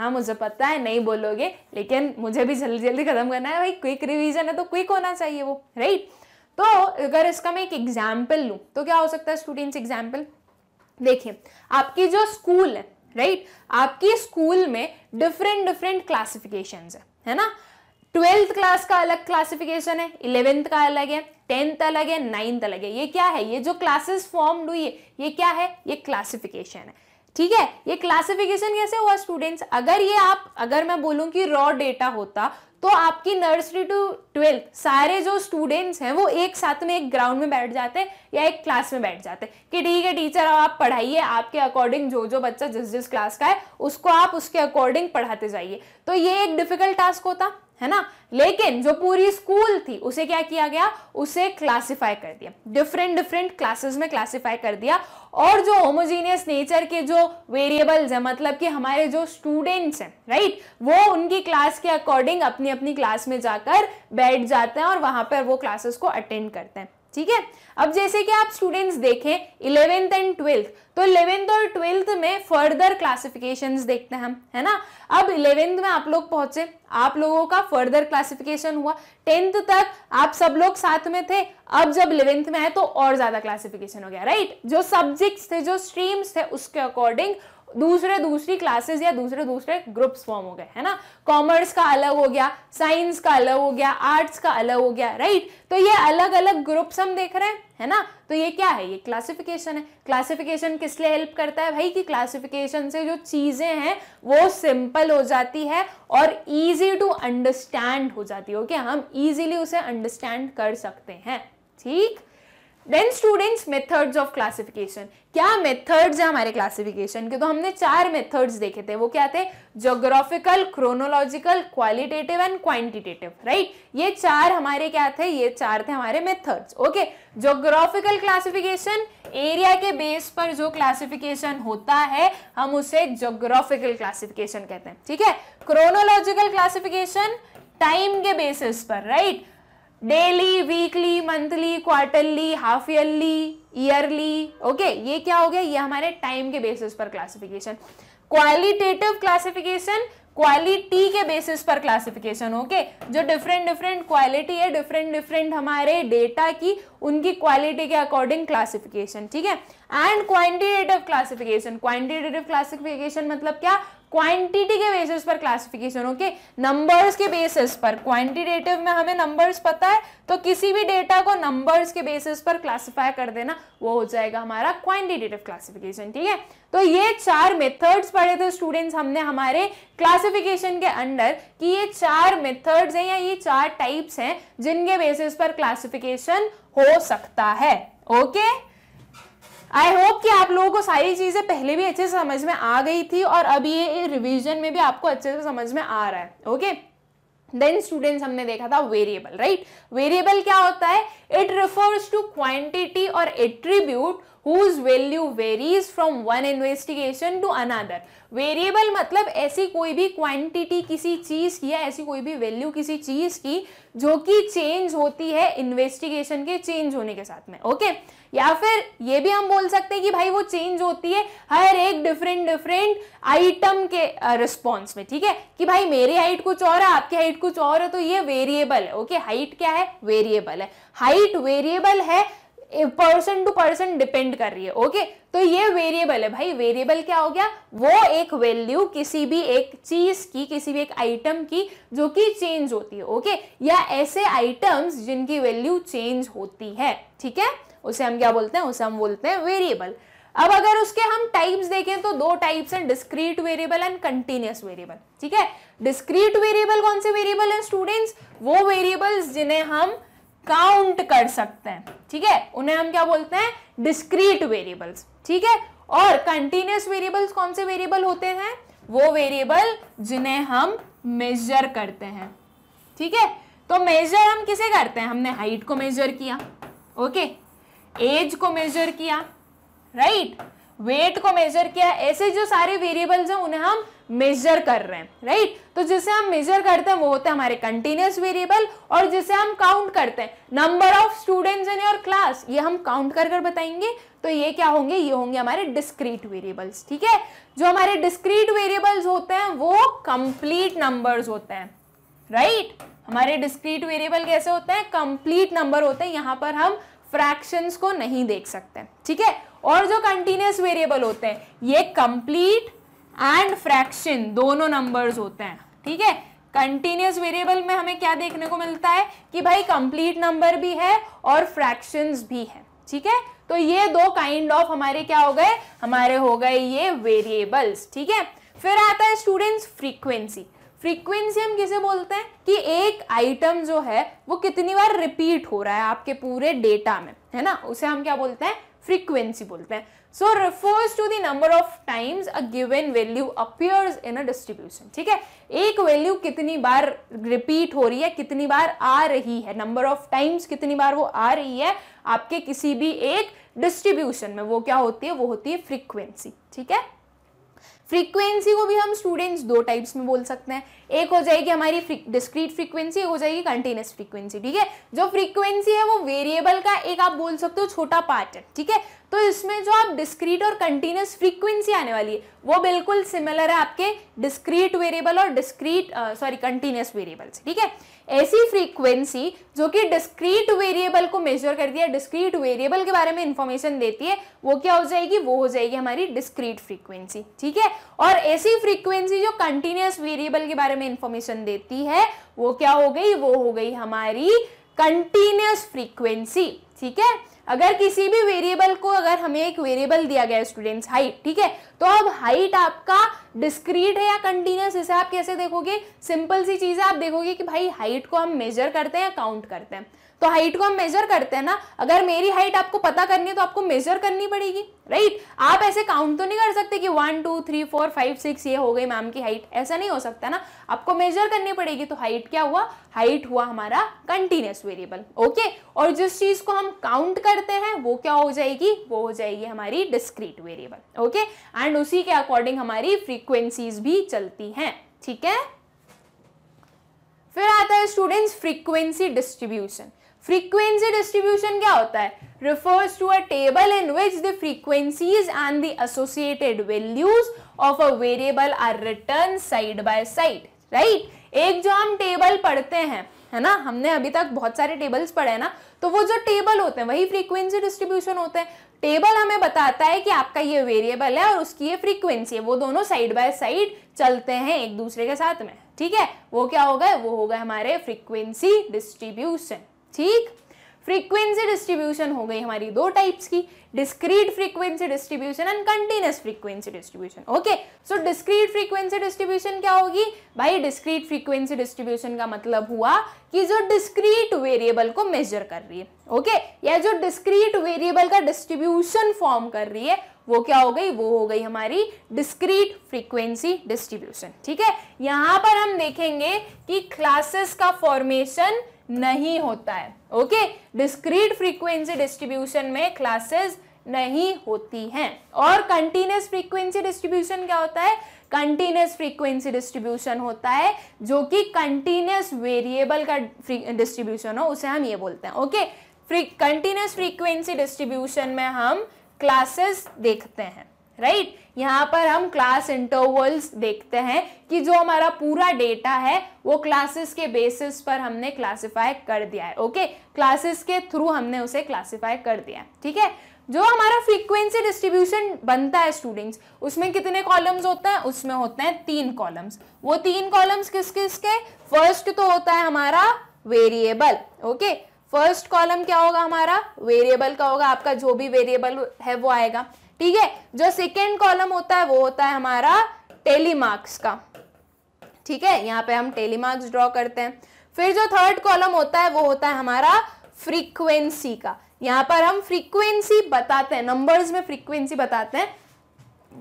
हाँ मुझे पता है नहीं बोलोगे लेकिन मुझे भी जल्दी जल्दी खत्म करना है भाई क्विक रिवीजन है तो क्विक होना चाहिए वो राइट तो अगर इसका मैं एक एग्जाम्पल लूँ तो क्या हो सकता है स्टूडेंट्स एग्जाम्पल देखिए आपकी जो स्कूल है राइट आपकी स्कूल में डिफरेंट डिफरेंट क्लासिफिकेशन है है ना ट्वेल्थ क्लास का अलग क्लासिफिकेशन है इलेवेंथ का अलग है टेंथ अलग है नाइन्थ अलग है ये क्या है ये जो क्लासेस फॉर्म्ड हुई है ये क्या है ये क्लासिफिकेशन है ठीक है ये क्लासिफिकेशन कैसे हुआ स्टूडेंट्स अगर ये आप अगर मैं बोलूं कि रॉ डेटा होता तो आपकी नर्सरी टू ट्वेल्थ सारे जो स्टूडेंट्स हैं वो एक साथ में एक ग्राउंड में बैठ जाते हैं या एक क्लास में बैठ जाते हैं कि ठीक है टीचर अब आप पढ़ाइए आपके अकॉर्डिंग जो जो बच्चा जिस जिस क्लास का है उसको आप उसके अकॉर्डिंग पढ़ाते जाइए तो ये एक डिफिकल्ट टास्क होता है ना लेकिन जो पूरी स्कूल थी उसे क्या किया गया उसे क्लासिफाई कर दिया डिफरेंट डिफरेंट क्लासेस में क्लासिफाई कर दिया और जो होमोजीनियस नेचर के जो वेरिएबल्स हैं मतलब कि हमारे जो स्टूडेंट्स हैं राइट वो उनकी क्लास के अकॉर्डिंग अपनी अपनी क्लास में जाकर बैठ जाते हैं और वहां पर वो क्लासेस को अटेंड करते हैं ठीक है अब जैसे कि आप स्टूडेंट्स देखें इलेवेंथ एंड ट्वेल्थ तो इलेवेंथ और ट्वेल्थ में फर्दर क्लासिफिकेशन देखते हैं हम है ना अब इलेवेंथ में आप लोग पहुंचे आप लोगों का फर्दर क्लासिफिकेशन हुआ टेंथ तक आप सब लोग साथ में थे अब जब इलेवेंथ में आए तो और ज्यादा क्लासिफिकेशन हो गया राइट जो सब्जेक्ट्स थे जो स्ट्रीम्स थे उसके अकॉर्डिंग दूसरे दूसरी क्लासेस या दूसरे दूसरे ग्रुप्स फॉर्म हो गए है ना कॉमर्स का अलग हो गया साइंस का अलग हो गया आर्ट्स का अलग हो गया राइट तो ये अलग अलग ग्रुप्स हम देख रहे हैं है ना तो ये क्या है ये क्लासिफिकेशन है क्लासिफिकेशन किस लिए हेल्प करता है भाई कि क्लासिफिकेशन से जो चीज़ें हैं वो सिंपल हो जाती है और ईजी टू अंडरस्टैंड हो जाती है ओके okay? हम ईजिली उसे अंडरस्टैंड कर सकते हैं ठीक then students methods of classification क्या मेथड्स है हमारे क्लासिफिकेशन के तो हमने चार मेथड्स देखे थे वो क्या थे geographical chronological qualitative and quantitative right ये चार हमारे क्या थे ये चार थे हमारे methods okay geographical classification area के बेस पर जो क्लासिफिकेशन होता है हम उसे जोग्राफिकल क्लासिफिकेशन कहते हैं ठीक है क्रोनोलॉजिकल क्लासिफिकेशन टाइम के बेसिस पर right right? Daily weekly monthly quarterly half yearly yearly okay ये क्या हो गया ये हमारे टाइम के बेसिस पर क्लासिफिकेशन क्वालिटेटिव क्लासिफिकेशन क्वालिटी के बेसिस पर क्लासिफिकेशन ओके जो डिफरेंट डिफरेंट क्वालिटी है डिफरेंट डिफरेंट हमारे डेटा की उनकी क्वालिटी के अकॉर्डिंग क्लासिफिकेशन ठीक है and quantitative classification quantitative classification मतलब क्या क्वांटिटी के बेसिस पर क्लासिफिकेशन ओके नंबर्स के बेसिस पर क्वांटिटेटिव में हमें नंबर्स पता है तो किसी भी डेटा को नंबर्स के बेसिस पर क्लासिफाई कर देना वो हो जाएगा हमारा क्वांटिटेटिव क्लासिफिकेशन ठीक है तो ये चार मेथड्स पढ़े थे स्टूडेंट्स हमने हमारे क्लासिफिकेशन के अंडर कि ये चार मेथड्स हैं या ये चार टाइप्स हैं जिनके बेसिस पर क्लासिफिकेशन हो सकता है ओके okay? आई होप कि आप लोगों को सारी चीज़ें पहले भी अच्छे से समझ में आ गई थी और अब ये रिविजन में भी आपको अच्छे से समझ में आ रहा है ओके देन स्टूडेंट्स हमने देखा था वेरिएबल राइट वेरिएबल क्या होता है it refers to quantity or attribute whose value varies from one investigation to another variable मतलब ऐसी कोई भी क्वांटिटी किसी चीज़ की या ऐसी कोई भी वैल्यू किसी चीज़ की जो कि चेंज होती है इन्वेस्टिगेशन के चेंज होने के साथ में ओके okay? या फिर ये भी हम बोल सकते हैं कि भाई वो चेंज होती है हर एक डिफरेंट डिफरेंट आइटम के रिस्पॉन्स में ठीक है कि भाई मेरी हाइट कुछ और है आपकी हाइट कुछ और है तो ये वेरिएबल है ओके हाइट क्या है वेरिएबल है हाइट वेरिएबल है पर्सन टू पर्सन डिपेंड कर रही है ओके तो ये वेरिएबल है भाई वेरिएबल क्या हो गया वो एक वैल्यू किसी भी एक चीज की किसी भी एक आइटम की जो कि चेंज होती है ओके या ऐसे आइटम्स जिनकी वैल्यू चेंज होती है ठीक है उसे हम क्या बोलते हैं उसे हम बोलते हैं वेरिएबल अब अगर उसके हम टाइप्स देखें तो दो टाइप्स हैं discrete variable and continuous variable ठीक है डिस्क्रीट वेरिएबल कौन से वेरिएबल हैं स्टूडेंट्स वो वेरिएबल्स जिन्हें हम काउंट कर सकते हैं ठीक है उन्हें हम क्या बोलते हैं डिस्क्रीट वेरिएबल्स ठीक है और कंटिन्यूस वेरिएबल्स कौन से वेरिएबल होते हैं वो वेरिएबल जिन्हें हम मेजर करते हैं ठीक है तो मेजर हम किसे करते हैं हमने हाइट को मेजर किया ओके okay? एज को मेजर किया राइट वेट को मेजर किया ऐसे जो सारे वेरिएबल्स हैं उन्हें हम मेजर कर रहे हैं राइट right? तो जिसे हम मेजर करते हैं वो होते हैं हमारे कंटिन्यूस वेरिएबल और जिसे हम काउंट करते हैं number of students in your class ये हम काउंट कर कर बताएंगे तो ये क्या होंगे ये होंगे हमारे डिस्क्रीट वेरिएबल्स ठीक है जो हमारे डिस्क्रीट वेरिएबल्स होते हैं वो कंप्लीट नंबर्स होते हैं राइट right? हमारे डिस्क्रीट वेरिएबल कैसे होते हैं कंप्लीट नंबर होते हैं यहां पर हम फ्रैक्शंस को नहीं देख सकते ठीक है और जो कंटिन्यूस वेरिएबल होते हैं ये कंप्लीट एंड फ्रैक्शन दोनों नंबर्स होते हैं ठीक है कंटिन्यूस वेरिएबल में हमें क्या देखने को मिलता है कि भाई कंप्लीट नंबर भी है और फ्रैक्शंस भी है ठीक है तो ये दो काइंड kind ऑफ of हमारे क्या हो गए हमारे हो गए ये वेरिएबल्स ठीक है फिर आता है स्टूडेंट्स फ्रीक्वेंसी फ्रीक्वेंसी हम किसे बोलते हैं कि एक आइटम जो है वो कितनी बार रिपीट हो रहा है आपके पूरे डेटा में है ना उसे हम क्या बोलते हैं फ्रीक्वेंसी बोलते हैं so refers to the number of times a given value appears in a distribution ठीक है एक वैल्यू कितनी बार रिपीट हो रही है कितनी बार आ रही है नंबर ऑफ टाइम्स कितनी बार वो आ रही है आपके किसी भी एक डिस्ट्रीब्यूशन में वो क्या होती है वो होती है फ्रीक्वेंसी ठीक है फ्रीक्वेंसी को भी हम स्टूडेंट्स दो टाइप्स में बोल सकते हैं एक हो जाएगी हमारी डिस्क्रीट फ्रीक्वेंसी एक हो जाएगी कंटिन्यूस फ्रीक्वेंसी ठीक है जो फ्रीक्वेंसी है वो वेरिएबल का एक आप बोल सकते हो छोटा पार्ट है ठीक है तो इसमें जो आप डिस्क्रीट और कंटिन्यूस फ्रीक्वेंसी आने वाली है वो बिल्कुल सिमिलर है आपके डिस्क्रीट वेरिएबल और डिस्क्रीट सॉरी कंटिन्यूस वेरिएबल से ठीक है ऐसी फ्रीक्वेंसी जो कि डिस्क्रीट वेरिएबल को मेजर करती है डिस्क्रीट वेरिएबल के बारे में इंफॉर्मेशन देती है वो क्या हो जाएगी वो हो जाएगी हमारी डिस्क्रीट फ्रीक्वेंसी ठीक है और ऐसी फ्रीक्वेंसी जो कंटिन्यूस वेरिएबल के बारे में इंफॉर्मेशन देती है वो क्या हो गई वो हो गई हमारी कंटिन्यूस फ्रीक्वेंसी ठीक है अगर किसी भी वेरिएबल को अगर हमें एक वेरिएबल दिया गया स्टूडेंट्स हाइट ठीक है तो अब हाइट आपका डिस्क्रीट है या कंटिन्यूस इसे आप कैसे देखोगे सिंपल सी चीज़ है आप देखोगे कि भाई हाइट को हम मेजर करते हैं या काउंट करते हैं तो हाइट को हम मेजर करते हैं ना अगर मेरी हाइट आपको पता करनी है तो आपको मेजर करनी पड़ेगी राइट आप ऐसे काउंट तो नहीं कर सकते कि one two three four five six ये हो गई मैम की हाइट ऐसा नहीं हो सकता ना आपको मेजर करनी पड़ेगी तो हाइट क्या हुआ हाइट हुआ हमारा कंटिन्यूस वेरिएबल ओके और जिस चीज को हम काउंट करते हैं वो क्या हो जाएगी वो हो जाएगी हमारी डिस्क्रीट वेरिएबल ओके एंड उसी के अकॉर्डिंग हमारी फ्रीक्वेंसीज भी चलती हैं ठीक है फिर आता है students frequency distribution frequency distribution क्या होता है refers to a table in which the frequencies and the associated values of a variable are written side by side right एक जो हम टेबल पढ़ते हैं है ना हमने अभी तक बहुत सारे टेबल्स पढ़े हैं ना तो वो जो टेबल होते हैं वही फ्रीक्वेंसी डिस्ट्रीब्यूशन होते हैं टेबल हमें बताता है कि आपका ये वेरिएबल है और उसकी ये फ्रीक्वेंसी है वो दोनों साइड बाय साइड चलते हैं एक दूसरे के साथ में ठीक है वो क्या होगा वो होगा हमारे फ्रीक्वेंसी डिस्ट्रीब्यूशन ठीक फ्रीक्वेंसी डिस्ट्रीब्यूशन हो गई हमारी दो टाइप्स की discrete frequency distribution and continuous frequency distribution okay so discrete frequency distribution क्या होगी भाई डिस्क्रीट फ्रीक्वेंसी डिस्ट्रीब्यूशन का मतलब हुआ कि जो डिस्क्रीट वेरिएबल को मेजर कर रही है ओके okay? या जो डिस्क्रीट वेरिएबल का डिस्ट्रीब्यूशन फॉर्म कर रही है वो क्या हो गई वो हो गई हमारी डिस्क्रीट फ्रीक्वेंसी डिस्ट्रीब्यूशन ठीक है यहां पर हम देखेंगे कि क्लासेस का फॉर्मेशन नहीं होता है ओके डिस्क्रीट फ्रीक्वेंसी डिस्ट्रीब्यूशन में क्लासेस नहीं होती हैं और कंटिन्यूस फ्रीक्वेंसी डिस्ट्रीब्यूशन क्या होता है कंटिन्यूस फ्रीक्वेंसी डिस्ट्रीब्यूशन होता है जो कि कंटिन्यूस वेरिएबल का डिस्ट्रीब्यूशन हो उसे हम ये बोलते हैं ओके कंटिन्यूस फ्रीक्वेंसी डिस्ट्रीब्यूशन में हम क्लासेस देखते हैं राइट right? यहाँ पर हम क्लास इंटरवल्स देखते हैं कि जो हमारा पूरा डेटा है वो क्लासेस के बेसिस पर हमने क्लासिफाई कर दिया है ओके क्लासेस के थ्रू हमने उसे क्लासिफाई कर दिया ठीक है जो हमारा फ्रीक्वेंसी डिस्ट्रीब्यूशन बनता है स्टूडेंट्स उसमें कितने कॉलम्स होते हैं उसमें होते हैं तीन कॉलम्स वो तीन कॉलम्स किस किस के फर्स्ट तो होता है हमारा variable okay okay? First column क्या होगा हमारा वेरिएबल का होगा आपका जो भी वेरिएबल है वो आएगा ठीक है जो सेकेंड कॉलम होता है वो होता है हमारा टेलीमार्क्स का ठीक है यहाँ पे हम टेलीमार्क्स ड्रॉ करते हैं फिर जो थर्ड कॉलम होता है वो होता है हमारा फ्रीक्वेंसी का यहाँ पर हम फ्रीक्वेंसी बताते हैं नंबर्स में फ्रीक्वेंसी बताते हैं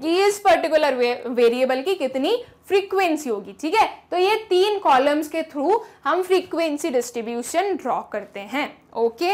कि इस पर्टिकुलर वेरिएबल की कितनी फ्रीक्वेंसी होगी ठीक है तो ये तीन कॉलम्स के थ्रू हम फ्रीक्वेंसी डिस्ट्रीब्यूशन ड्रॉ करते हैं ओके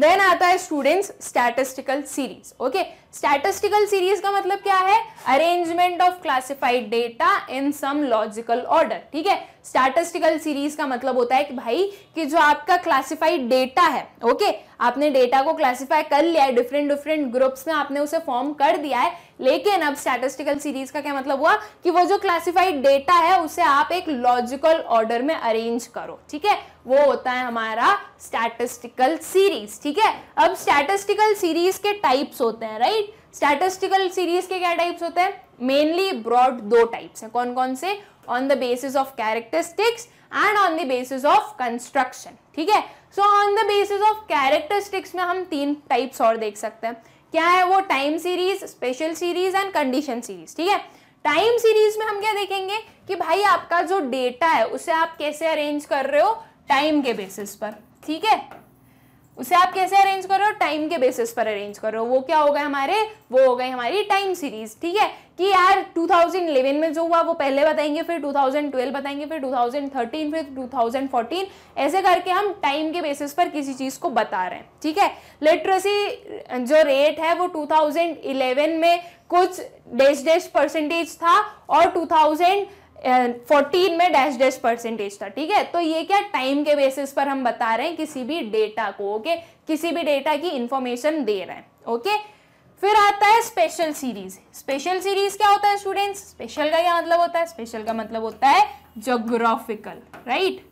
देन आता है students statistical series okay statistical series का मतलब क्या है arrangement of classified data in some logical order ठीक है स्टैटिस्टिकल सीरीज का मतलब होता है कि भाई कि जो आपका क्लासिफाइड डेटा है ओके आपने डेटा को क्लासिफाई कर लिया है डिफरेंट डिफरेंट ग्रुप्स में आपने उसे फॉर्म कर दिया है लेकिन अब स्टैटिस्टिकल सीरीज का क्या मतलब हुआ कि वो जो क्लासिफाइड डेटा है उसे आप एक लॉजिकल ऑर्डर में अरेंज करो ठीक है वो होता है हमारा स्टैटिस्टिकल सीरीज ठीक है अब स्टैटिस्टिकल सीरीज के टाइप्स होते हैं राइट स्टैटिस्टिकल सीरीज के क्या टाइप्स होते हैं मेनली ब्रॉड दो टाइप्स हैं कौन कौन से on the basis of characteristics and on the basis of construction ठीक है so on the basis of characteristics में हम तीन टाइप्स और देख सकते हैं क्या है वो time series special series and condition series ठीक है टाइम सीरीज में हम क्या देखेंगे कि भाई आपका जो डेटा है उसे आप कैसे अरेंज कर रहे हो टाइम के बेसिस पर ठीक है उसे आप कैसे अरेंज करो टाइम के बेसिस पर अरेंज करो वो क्या हो गए हमारे वो हो गए हमारी टाइम सीरीज ठीक है कि यार 2011 में जो हुआ वो पहले बताएंगे फिर 2012 बताएंगे फिर 2013 फिर 2014 ऐसे करके हम टाइम के बेसिस पर किसी चीज़ को बता रहे हैं ठीक है लिटरेसी जो रेट है वो 2011 में कुछ डेस डैश परसेंटेज था और 2000 फोर्टीन में डैश डैश परसेंटेज था ठीक है तो ये क्या टाइम के बेसिस पर हम बता रहे हैं किसी भी डेटा को ओके किसी भी डेटा की इंफॉर्मेशन दे रहे हैं ओके फिर आता है स्पेशल सीरीज स्पेशल सीरीज क्या होता है स्टूडेंट्स स्पेशल का क्या मतलब होता है स्पेशल का मतलब होता है जोग्राफिकल राइट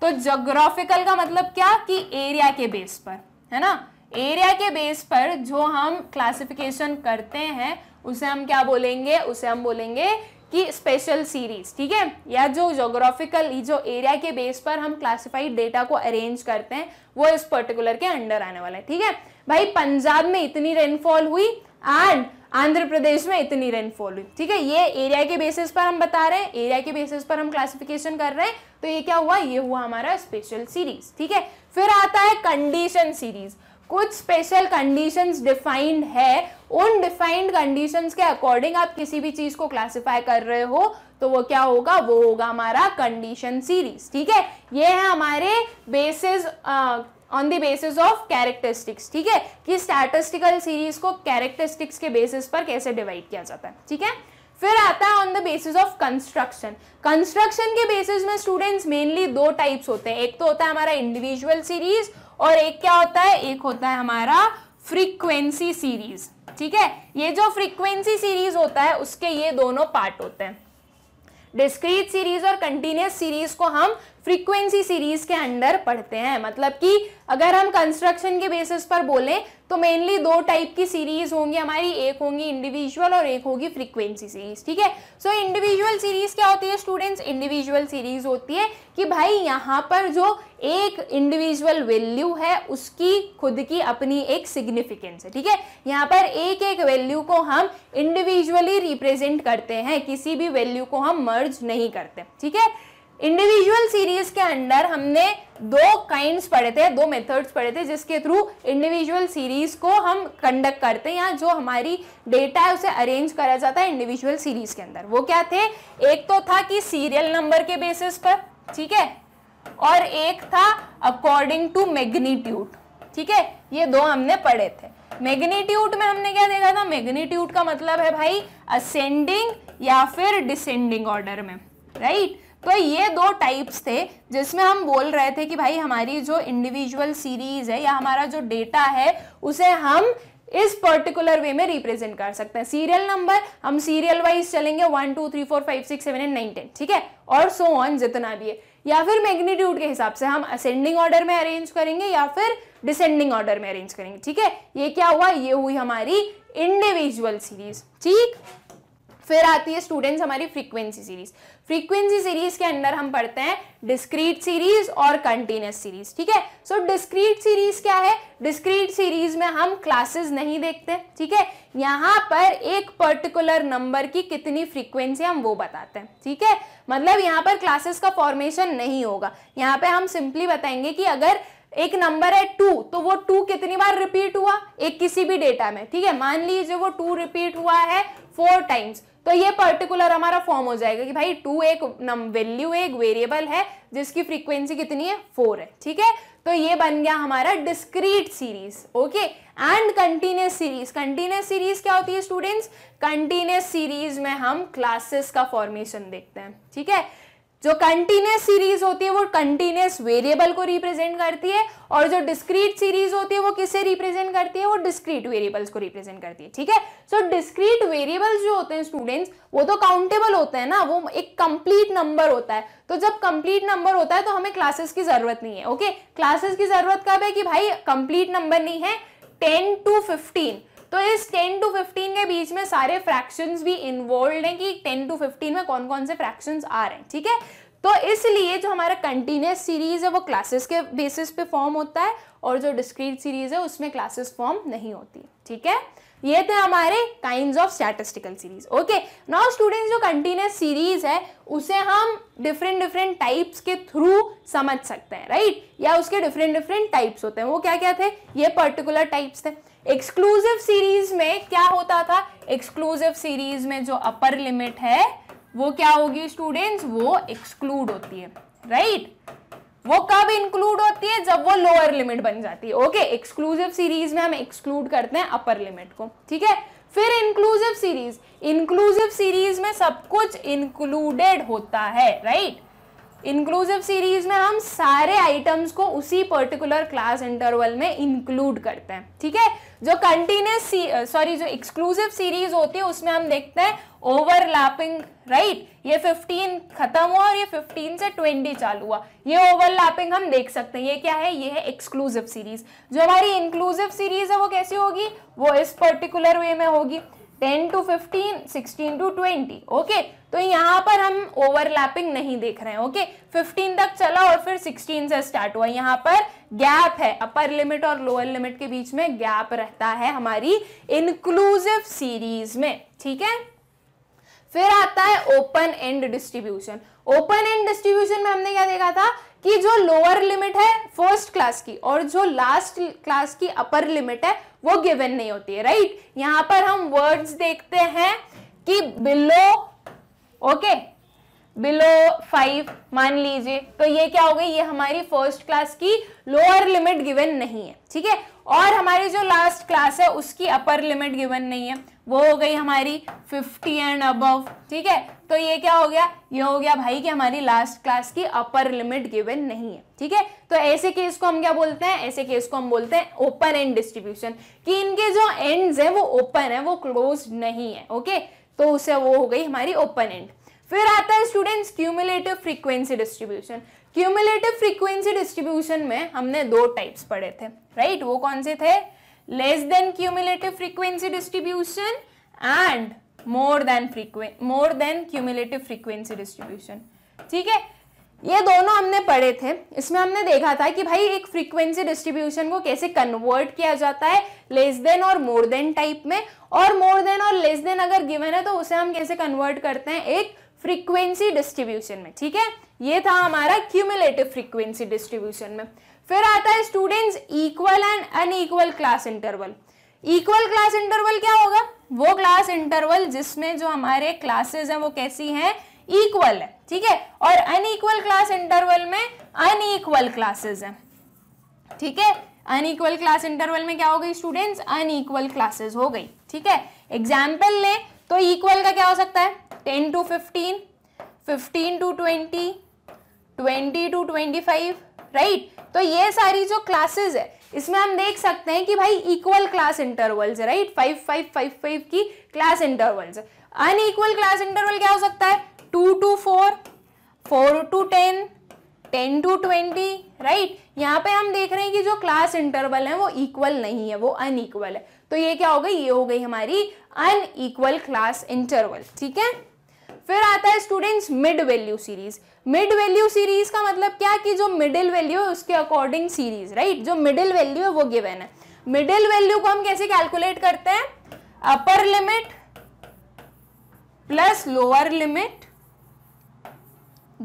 तो जोग्राफिकल का मतलब क्या कि एरिया के बेस पर है ना एरिया के बेस पर जो हम क्लासिफिकेशन करते हैं उसे हम क्या बोलेंगे उसे हम बोलेंगे की स्पेशल सीरीज ठीक है या जो जोग्राफिकल जो एरिया के बेस पर हम क्लासिफाइड डेटा को अरेंज करते हैं वो इस पर्टिकुलर के अंडर आने वाला है ठीक है भाई पंजाब में इतनी रेनफॉल हुई एंड आंध्र प्रदेश में इतनी रेनफॉल हुई ठीक है ये एरिया के बेसिस पर हम बता रहे हैं एरिया के बेसिस पर हम क्लासिफिकेशन कर रहे हैं तो ये क्या हुआ ये हुआ हमारा स्पेशल सीरीज ठीक है फिर आता है कंडीशन सीरीज कुछ स्पेशल कंडीशंस डिफाइंड है उन डिफाइंड कंडीशंस के अकॉर्डिंग आप किसी भी चीज को क्लासिफाई कर रहे हो तो वो क्या होगा वो होगा हमारा कंडीशन सीरीज ठीक है ये है हमारे basis on the basis of characteristics ठीक है कि स्टैटिस्टिकल सीरीज को कैरेक्टरिस्टिक्स के बेसिस पर कैसे डिवाइड किया जाता है ठीक है फिर आता है on the basis of construction construction के बेसिस में स्टूडेंट्स मेनली दो टाइप्स होते हैं एक तो होता है हमारा इंडिविजुअल सीरीज और एक क्या होता है एक होता है हमारा फ्रीक्वेंसी सीरीज ठीक है ये जो फ्रीक्वेंसी सीरीज होता है उसके ये दोनों पार्ट होते हैं डिस्क्रीट सीरीज और कंटिन्यूस सीरीज को हम फ्रीक्वेंसी सीरीज के अंडर पढ़ते हैं मतलब कि अगर हम कंस्ट्रक्शन के बेसिस पर बोलें तो मेनली दो टाइप की सीरीज होंगी हमारी एक होंगी इंडिविजुअल और एक होगी फ्रीक्वेंसी सीरीज ठीक है सो इंडिविजुअल सीरीज क्या होती है स्टूडेंट्स इंडिविजुअल सीरीज होती है कि भाई यहाँ पर जो एक इंडिविजुअल वैल्यू है उसकी खुद की अपनी एक सिग्निफिकेंस है ठीक है यहाँ पर एक एक वैल्यू को हम इंडिविजुअली रिप्रेजेंट करते हैं किसी भी वैल्यू को हम मर्ज नहीं करते ठीक है इंडिविजुअल सीरीज के अंदर हमने दो काइंड पढ़े थे दो मेथड्स पढ़े थे जिसके थ्रू इंडिविजुअल सीरीज को हम कंडक्ट करते हैं या जो हमारी डेटा है उसे अरेंज करा जाता है इंडिविजुअल सीरीज के अंदर वो क्या थे एक तो था कि सीरियल नंबर के बेसिस पर ठीक है और एक था अकॉर्डिंग टू मैग्नीट्यूड ठीक है ये दो हमने पढ़े थे मैग्नीट्यूड में हमने क्या देखा था मैग्नीट्यूड का मतलब है भाई असेंडिंग या फिर डिसेंडिंग ऑर्डर में राइट तो ये दो टाइप्स थे जिसमें हम बोल रहे थे कि भाई हमारी जो इंडिविजुअल सीरीज है या हमारा जो डेटा है उसे हम इस पर्टिकुलर वे में रिप्रेजेंट कर सकते हैं सीरियल नंबर हम सीरियल वाइज चलेंगे one two three four five six seven and nine ten ठीक है और सो so ऑन जितना भी है या फिर मैग्नीट्यूड के हिसाब से हम असेंडिंग ऑर्डर में अरेंज करेंगे या फिर डिसेंडिंग ऑर्डर में अरेंज करेंगे ठीक है ये क्या हुआ ये हुई हमारी इंडिविजुअल सीरीज ठीक फिर आती है स्टूडेंट्स हमारी फ्रीक्वेंसी सीरीज फ्रीक्वेंसी सीरीज के अंदर हम पढ़ते हैं डिस्क्रीट सीरीज और कंटिन्यूस सीरीज ठीक है सो डिस्क्रीट सीरीज क्या है डिस्क्रीट सीरीज में हम क्लासेस नहीं देखते ठीक है यहाँ पर एक पर्टिकुलर नंबर की कितनी फ्रीक्वेंसी हम वो बताते हैं ठीक है मतलब यहाँ पर क्लासेस का फॉर्मेशन नहीं होगा यहाँ पे हम सिंपली बताएंगे कि अगर एक नंबर है टू तो वो टू कितनी बार रिपीट हुआ एक किसी भी डेटा में ठीक है मान लीजिए वो टू रिपीट हुआ है फोर टाइम्स तो ये पर्टिकुलर हमारा फॉर्म हो जाएगा कि भाई टू एक वैल्यू एक वेरिएबल है जिसकी फ्रीक्वेंसी कितनी है फोर है ठीक है तो ये बन गया हमारा discrete series okay and continuous series continuous series क्या होती है स्टूडेंट्स कंटिन्यूस सीरीज में हम क्लासेस का फॉर्मेशन देखते हैं ठीक है जो कंटिन्यूस सीरीज होती है वो कंटिन्यूस वेरिएबल को रिप्रेजेंट करती है और जो डिस्क्रीट सीरीज होती है वो किसे रिप्रेजेंट करती है वो डिस्क्रीट वेरिएबल्स को रिप्रेजेंट करती है ठीक है सो डिस्क्रीट वेरिएबल्स जो होते हैं स्टूडेंट्स वो तो काउंटेबल होते हैं ना वो एक कंप्लीट नंबर होता है तो जब कंप्लीट नंबर होता है तो हमें क्लासेस की जरूरत नहीं है ओके क्लासेस की जरूरत कब है कि भाई कंप्लीट नंबर नहीं है टेन टू फिफ्टीन तो इस 10 टू 15 के बीच में सारे फ्रैक्शंस भी इन्वॉल्व हैं कि 10 टू 15 में कौन कौन से फ्रैक्शंस आ रहे हैं ठीक है तो इसलिए जो हमारा कंटिन्यूस सीरीज है वो क्लासेस के बेसिस पे फॉर्म होता है और जो डिस्क्रीट सीरीज है उसमें क्लासेस फॉर्म नहीं होती ठीक है ये थे हमारे kind of statistical series okay now students जो कंटिन्यूस सीरीज है उसे हम डिफरेंट डिफरेंट टाइप्स के थ्रू समझ सकते हैं राइट right? या उसके डिफरेंट डिफरेंट टाइप्स होते हैं वो क्या क्या थे ये पर्टिकुलर टाइप्स थे एक्सक्लूसिव सीरीज में क्या होता था एक्सक्लूसिव सीरीज में जो अपर लिमिट है वो क्या होगी स्टूडेंट्स वो एक्सक्लूड होती है राइट वो कब इंक्लूड होती है जब वो लोअर लिमिट बन जाती है ओके एक्सक्लूसिव सीरीज में हम एक्सक्लूड करते हैं अपर लिमिट को ठीक है फिर इंक्लूसिव सीरीज इंक्लूसिव सीरीज में सब कुछ इंक्लूडेड होता है राइट right? इंक्लूसिव सीरीज में हम सारे आइटम्स को उसी पर्टिकुलर क्लास इंटरवल में इंक्लूड करते हैं ठीक है जो कंटिन्यूस सॉरी जो एक्सक्लूसिव सीरीज होती है उसमें हम देखते हैं ओवरलैपिंग राइट ये 15 खत्म हुआ और ये 15 से 20 चालू हुआ ये ओवरलैपिंग हम देख सकते हैं ये क्या है ये है एक्सक्लूसिव सीरीज जो हमारी इंक्लूसिव सीरीज है वो कैसी होगी वो इस पर्टिकुलर वे में होगी ten to fifteen sixteen to twenty okay तो यहाँ पर हम ओवरलैपिंग नहीं देख रहे हैं ओके फिफ्टीन तक चला और फिर सिक्सटीन से स्टार्ट हुआ यहाँ पर गैप है अपर लिमिट और लोअर लिमिट के बीच में गैप रहता है हमारी इंक्लूसिव सीरीज में ठीक है फिर आता है open end distribution open end distribution में हमने क्या देखा था कि जो लोअर लिमिट है फर्स्ट क्लास की और जो लास्ट क्लास की अपर लिमिट है वो गिवन नहीं होती है राइट right? यहां पर हम वर्ड्स देखते हैं कि बिलो ओके बिलो फाइव मान लीजिए तो ये क्या हो गई ये हमारी फर्स्ट क्लास की लोअर लिमिट गिवन नहीं है ठीक है और हमारी जो लास्ट क्लास है उसकी अपर लिमिट गिवन नहीं है वो हो गई हमारी फिफ्टी एंड अबव ठीक है तो ये क्या हो गया ये हो गया भाई कि हमारी लास्ट क्लास की अपर लिमिट गिवन नहीं है ठीक है तो ऐसे केस को हम क्या बोलते हैं ऐसे केस को हम बोलते हैं ओपन एंड डिस्ट्रीब्यूशन कि इनके जो एंड्स हैं वो ओपन है वो क्लोज नहीं है ओके तो उसे वो हो गई हमारी ओपन एंड फिर आता है students cumulative frequency distribution cumulative frequency distribution में हमने दो टाइप्स पढ़े थे राइट वो कौन से थे less than cumulative frequency distribution and more than frequency more than cumulative frequency distribution ठीक है ये दोनों हमने पढ़े थे इसमें हमने देखा था कि भाई एक फ्रीक्वेंसी डिस्ट्रीब्यूशन को कैसे कन्वर्ट किया जाता है लेस देन और मोर देन टाइप में और मोर देन और लेस देन अगर गिवन है तो उसे हम कैसे कन्वर्ट करते हैं एक फ्रीक्वेंसी डिस्ट्रीब्यूशन में ठीक है ये था हमारा क्यूमुलेटिव फ्रीक्वेंसी डिस्ट्रीब्यूशन में फिर आता है students equal and unequal class interval equal class interval क्या होगा वो क्लास इंटरवल जिसमें जो हमारे क्लासेस हैं वो कैसी हैं इक्वल है ठीक है और अनइक्वल क्लास इंटरवल में अनइक्वल क्लासेस हैं ठीक है अनइक्वल क्लास इंटरवल में क्या हो गई स्टूडेंट्स अनइक्वल क्लासेस हो गई ठीक है एग्जाम्पल ले तो इक्वल का क्या हो सकता है ten to fifteen fifteen to twenty twenty to twenty five right तो ये सारी जो क्लासेस है इसमें हम देख सकते हैं कि भाई इक्वल क्लास इंटरवल्स है right five five five five की class intervals unequal class interval क्या हो सकता है two to four four to ten ten to twenty right यहाँ पे हम देख रहे हैं कि जो क्लास इंटरवल है वो इक्वल नहीं है वो अनइक्वल है तो ये क्या हो गई ये हो गई हमारी अनइक्वल क्लास इंटरवल ठीक है फिर आता है students mid value series mid value series का मतलब क्या कि जो मिडिल वैल्यू है उसके अकॉर्डिंग सीरीज राइट जो मिडिल वैल्यू है वो गिवेन है मिडिल वैल्यू को हम कैसे कैलकुलेट करते हैं upper limit plus lower limit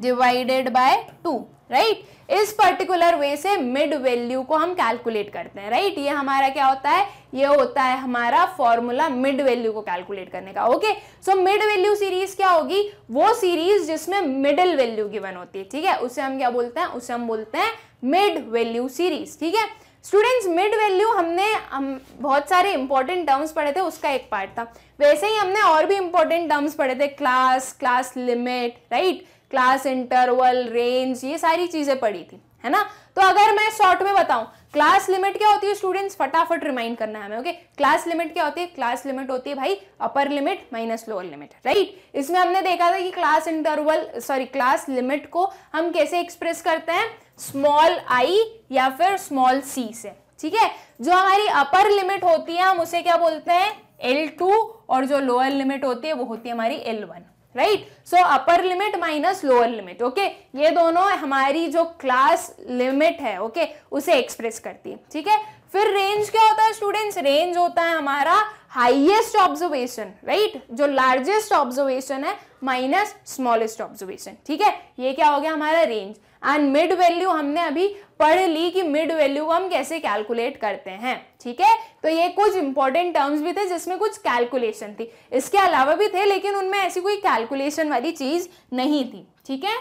divided by two right इस पर्टिकुलर वे से मिड वैल्यू को हम कैलकुलेट करते हैं राइट right? ये हमारा क्या होता है ये होता है हमारा फॉर्मूला मिड वैल्यू को कैलकुलेट करने का okay so mid value series क्या होगी वो सीरीज जिसमें मिडिल वैल्यू गिवन होती है ठीक है उसे हम क्या बोलते हैं उसे हम बोलते हैं मिड वैल्यू सीरीज ठीक है स्टूडेंट्स मिड वैल्यू हमने हम बहुत सारे इंपॉर्टेंट टर्म्स पढ़े थे उसका एक पार्ट था वैसे ही हमने और भी इंपॉर्टेंट टर्म्स पढ़े थे class class limit right class interval range ये सारी चीज़ें पढ़ी थी है ना तो अगर मैं शॉर्ट में बताऊं क्लास लिमिट क्या होती है स्टूडेंट्स फटाफट रिमाइंड करना है हमें ओके क्लास लिमिट क्या होती है क्लास लिमिट होती है भाई upper limit minus lower limit right इसमें हमने देखा था कि class interval sorry class limit को हम कैसे एक्सप्रेस करते हैं स्मॉल आई या फिर स्मॉल सी से ठीक है जो हमारी अपर लिमिट होती है हम उसे क्या बोलते हैं एल टू और जो लोअर लिमिट होती है वो होती है हमारी L one right so upper limit minus lower limit okay ये दोनों हमारी जो क्लास लिमिट है ओके okay, उसे एक्सप्रेस करती है ठीक है फिर रेंज क्या होता है स्टूडेंट्स रेंज होता है हमारा हाईएस्ट ऑब्जर्वेशन राइट जो लार्जेस्ट ऑब्जर्वेशन है माइनस स्मॉलेस्ट ऑब्जर्वेशन ठीक है ये क्या हो गया हमारा रेंज एंड मिड वैल्यू हमने अभी पढ़ ली कि मिड वैल्यू को हम कैसे कैलकुलेट करते हैं ठीक है तो ये कुछ इंपॉर्टेंट टर्म्स भी थे जिसमें कुछ कैलकुलेशन थी इसके अलावा भी थे लेकिन उनमें ऐसी कोई कैलकुलेशन वाली चीज़ नहीं थी ठीक है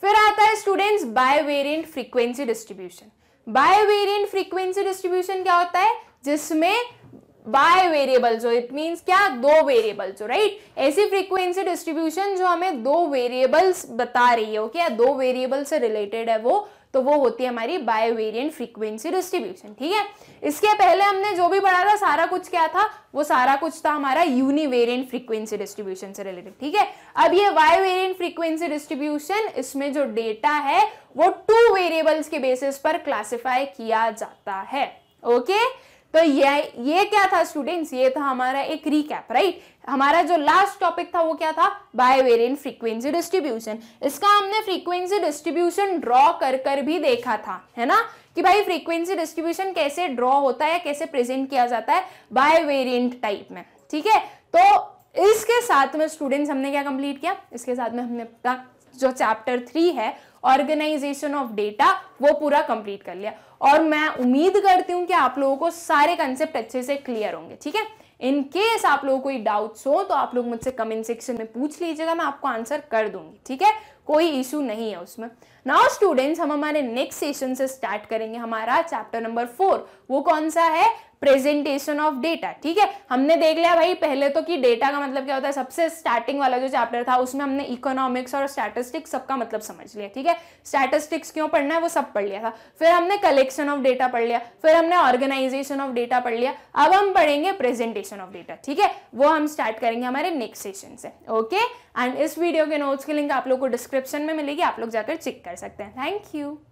फिर आता है students variant frequency distribution bivariate frequency distribution क्या होता है जिसमें बाय वेरिएबल जो इट मीन्स क्या दो वेरिएबल जो राइट ऐसी फ्रीक्वेंसी डिस्ट्रीब्यूशन जो हमें दो वेरिएबल्स बता रही है ओके okay? दो वेरिएबल से रिलेटेड है वो तो वो होती है हमारी बायोवेरिएंट फ्रीक्वेंसी डिस्ट्रीब्यूशन ठीक है इसके पहले हमने जो भी पढ़ा था सारा कुछ क्या था वो सारा कुछ था हमारा यूनिवेरियंट फ्रीक्वेंसी डिस्ट्रीब्यूशन से रिलेटेड ठीक है अब ये बायोवेरिएंट फ्रीक्वेंसी डिस्ट्रीब्यूशन इसमें जो डेटा है वो टू वेरिएबल्स के बेसिस पर क्लासिफाई किया जाता है ओके okay? तो ये ये क्या था स्टूडेंट्स ये था हमारा एक रिकैप राइट हमारा जो लास्ट टॉपिक था वो क्या था बायोवेरियन फ्रीक्वेंसी डिस्ट्रीब्यूशन इसका हमने फ्रीक्वेंसी डिस्ट्रीब्यूशन ड्रॉ कर कर भी देखा था है ना कि भाई फ्रीक्वेंसी डिस्ट्रीब्यूशन कैसे ड्रॉ होता है कैसे प्रेजेंट किया जाता है बायोवेरियंट टाइप में ठीक है तो इसके साथ में स्टूडेंट्स हमने क्या कंप्लीट किया इसके साथ में हमने अपना जो चैप्टर थ्री है ऑर्गेनाइजेशन ऑफ डेटा वो पूरा कंप्लीट कर लिया और मैं उम्मीद करती हूँ कि आप लोगों को सारे कंसेप्ट अच्छे से क्लियर होंगे ठीक है इन केस आप लोगों को कोई डाउट्स हो तो आप लोग मुझसे कमेंट सेक्शन में पूछ लीजिएगा मैं आपको आंसर कर दूंगी ठीक है कोई इशू नहीं है उसमें नाउ स्टूडेंट्स हम हमारे नेक्स्ट सेशन से स्टार्ट करेंगे हमारा चैप्टर नंबर फोर वो कौन सा है प्रेजेंटेशन ऑफ डेटा ठीक है हमने देख लिया भाई पहले तो कि डेटा का मतलब क्या होता है सबसे स्टार्टिंग वाला जो चैप्टर था उसमें हमने इकोनॉमिक्स और स्टैटिस्टिक्स सबका मतलब समझ लिया ठीक है स्टैटिस्टिक्स क्यों पढ़ना है वो सब पढ़ लिया था फिर हमने कलेक्शन ऑफ डेटा पढ़ लिया फिर हमने ऑर्गेनाइजेशन ऑफ डेटा पढ़ लिया अब हम पढ़ेंगे प्रेजेंटेशन ऑफ डेटा ठीक है वो हम स्टार्ट करेंगे हमारे नेक्स्ट सेशन से ओके एंड इस वीडियो के नोट्स की लिंक आप लोग को डिस्क्रिप्शन में मिलेगी आप लोग जाकर चेक कर सकते हैं थैंक यू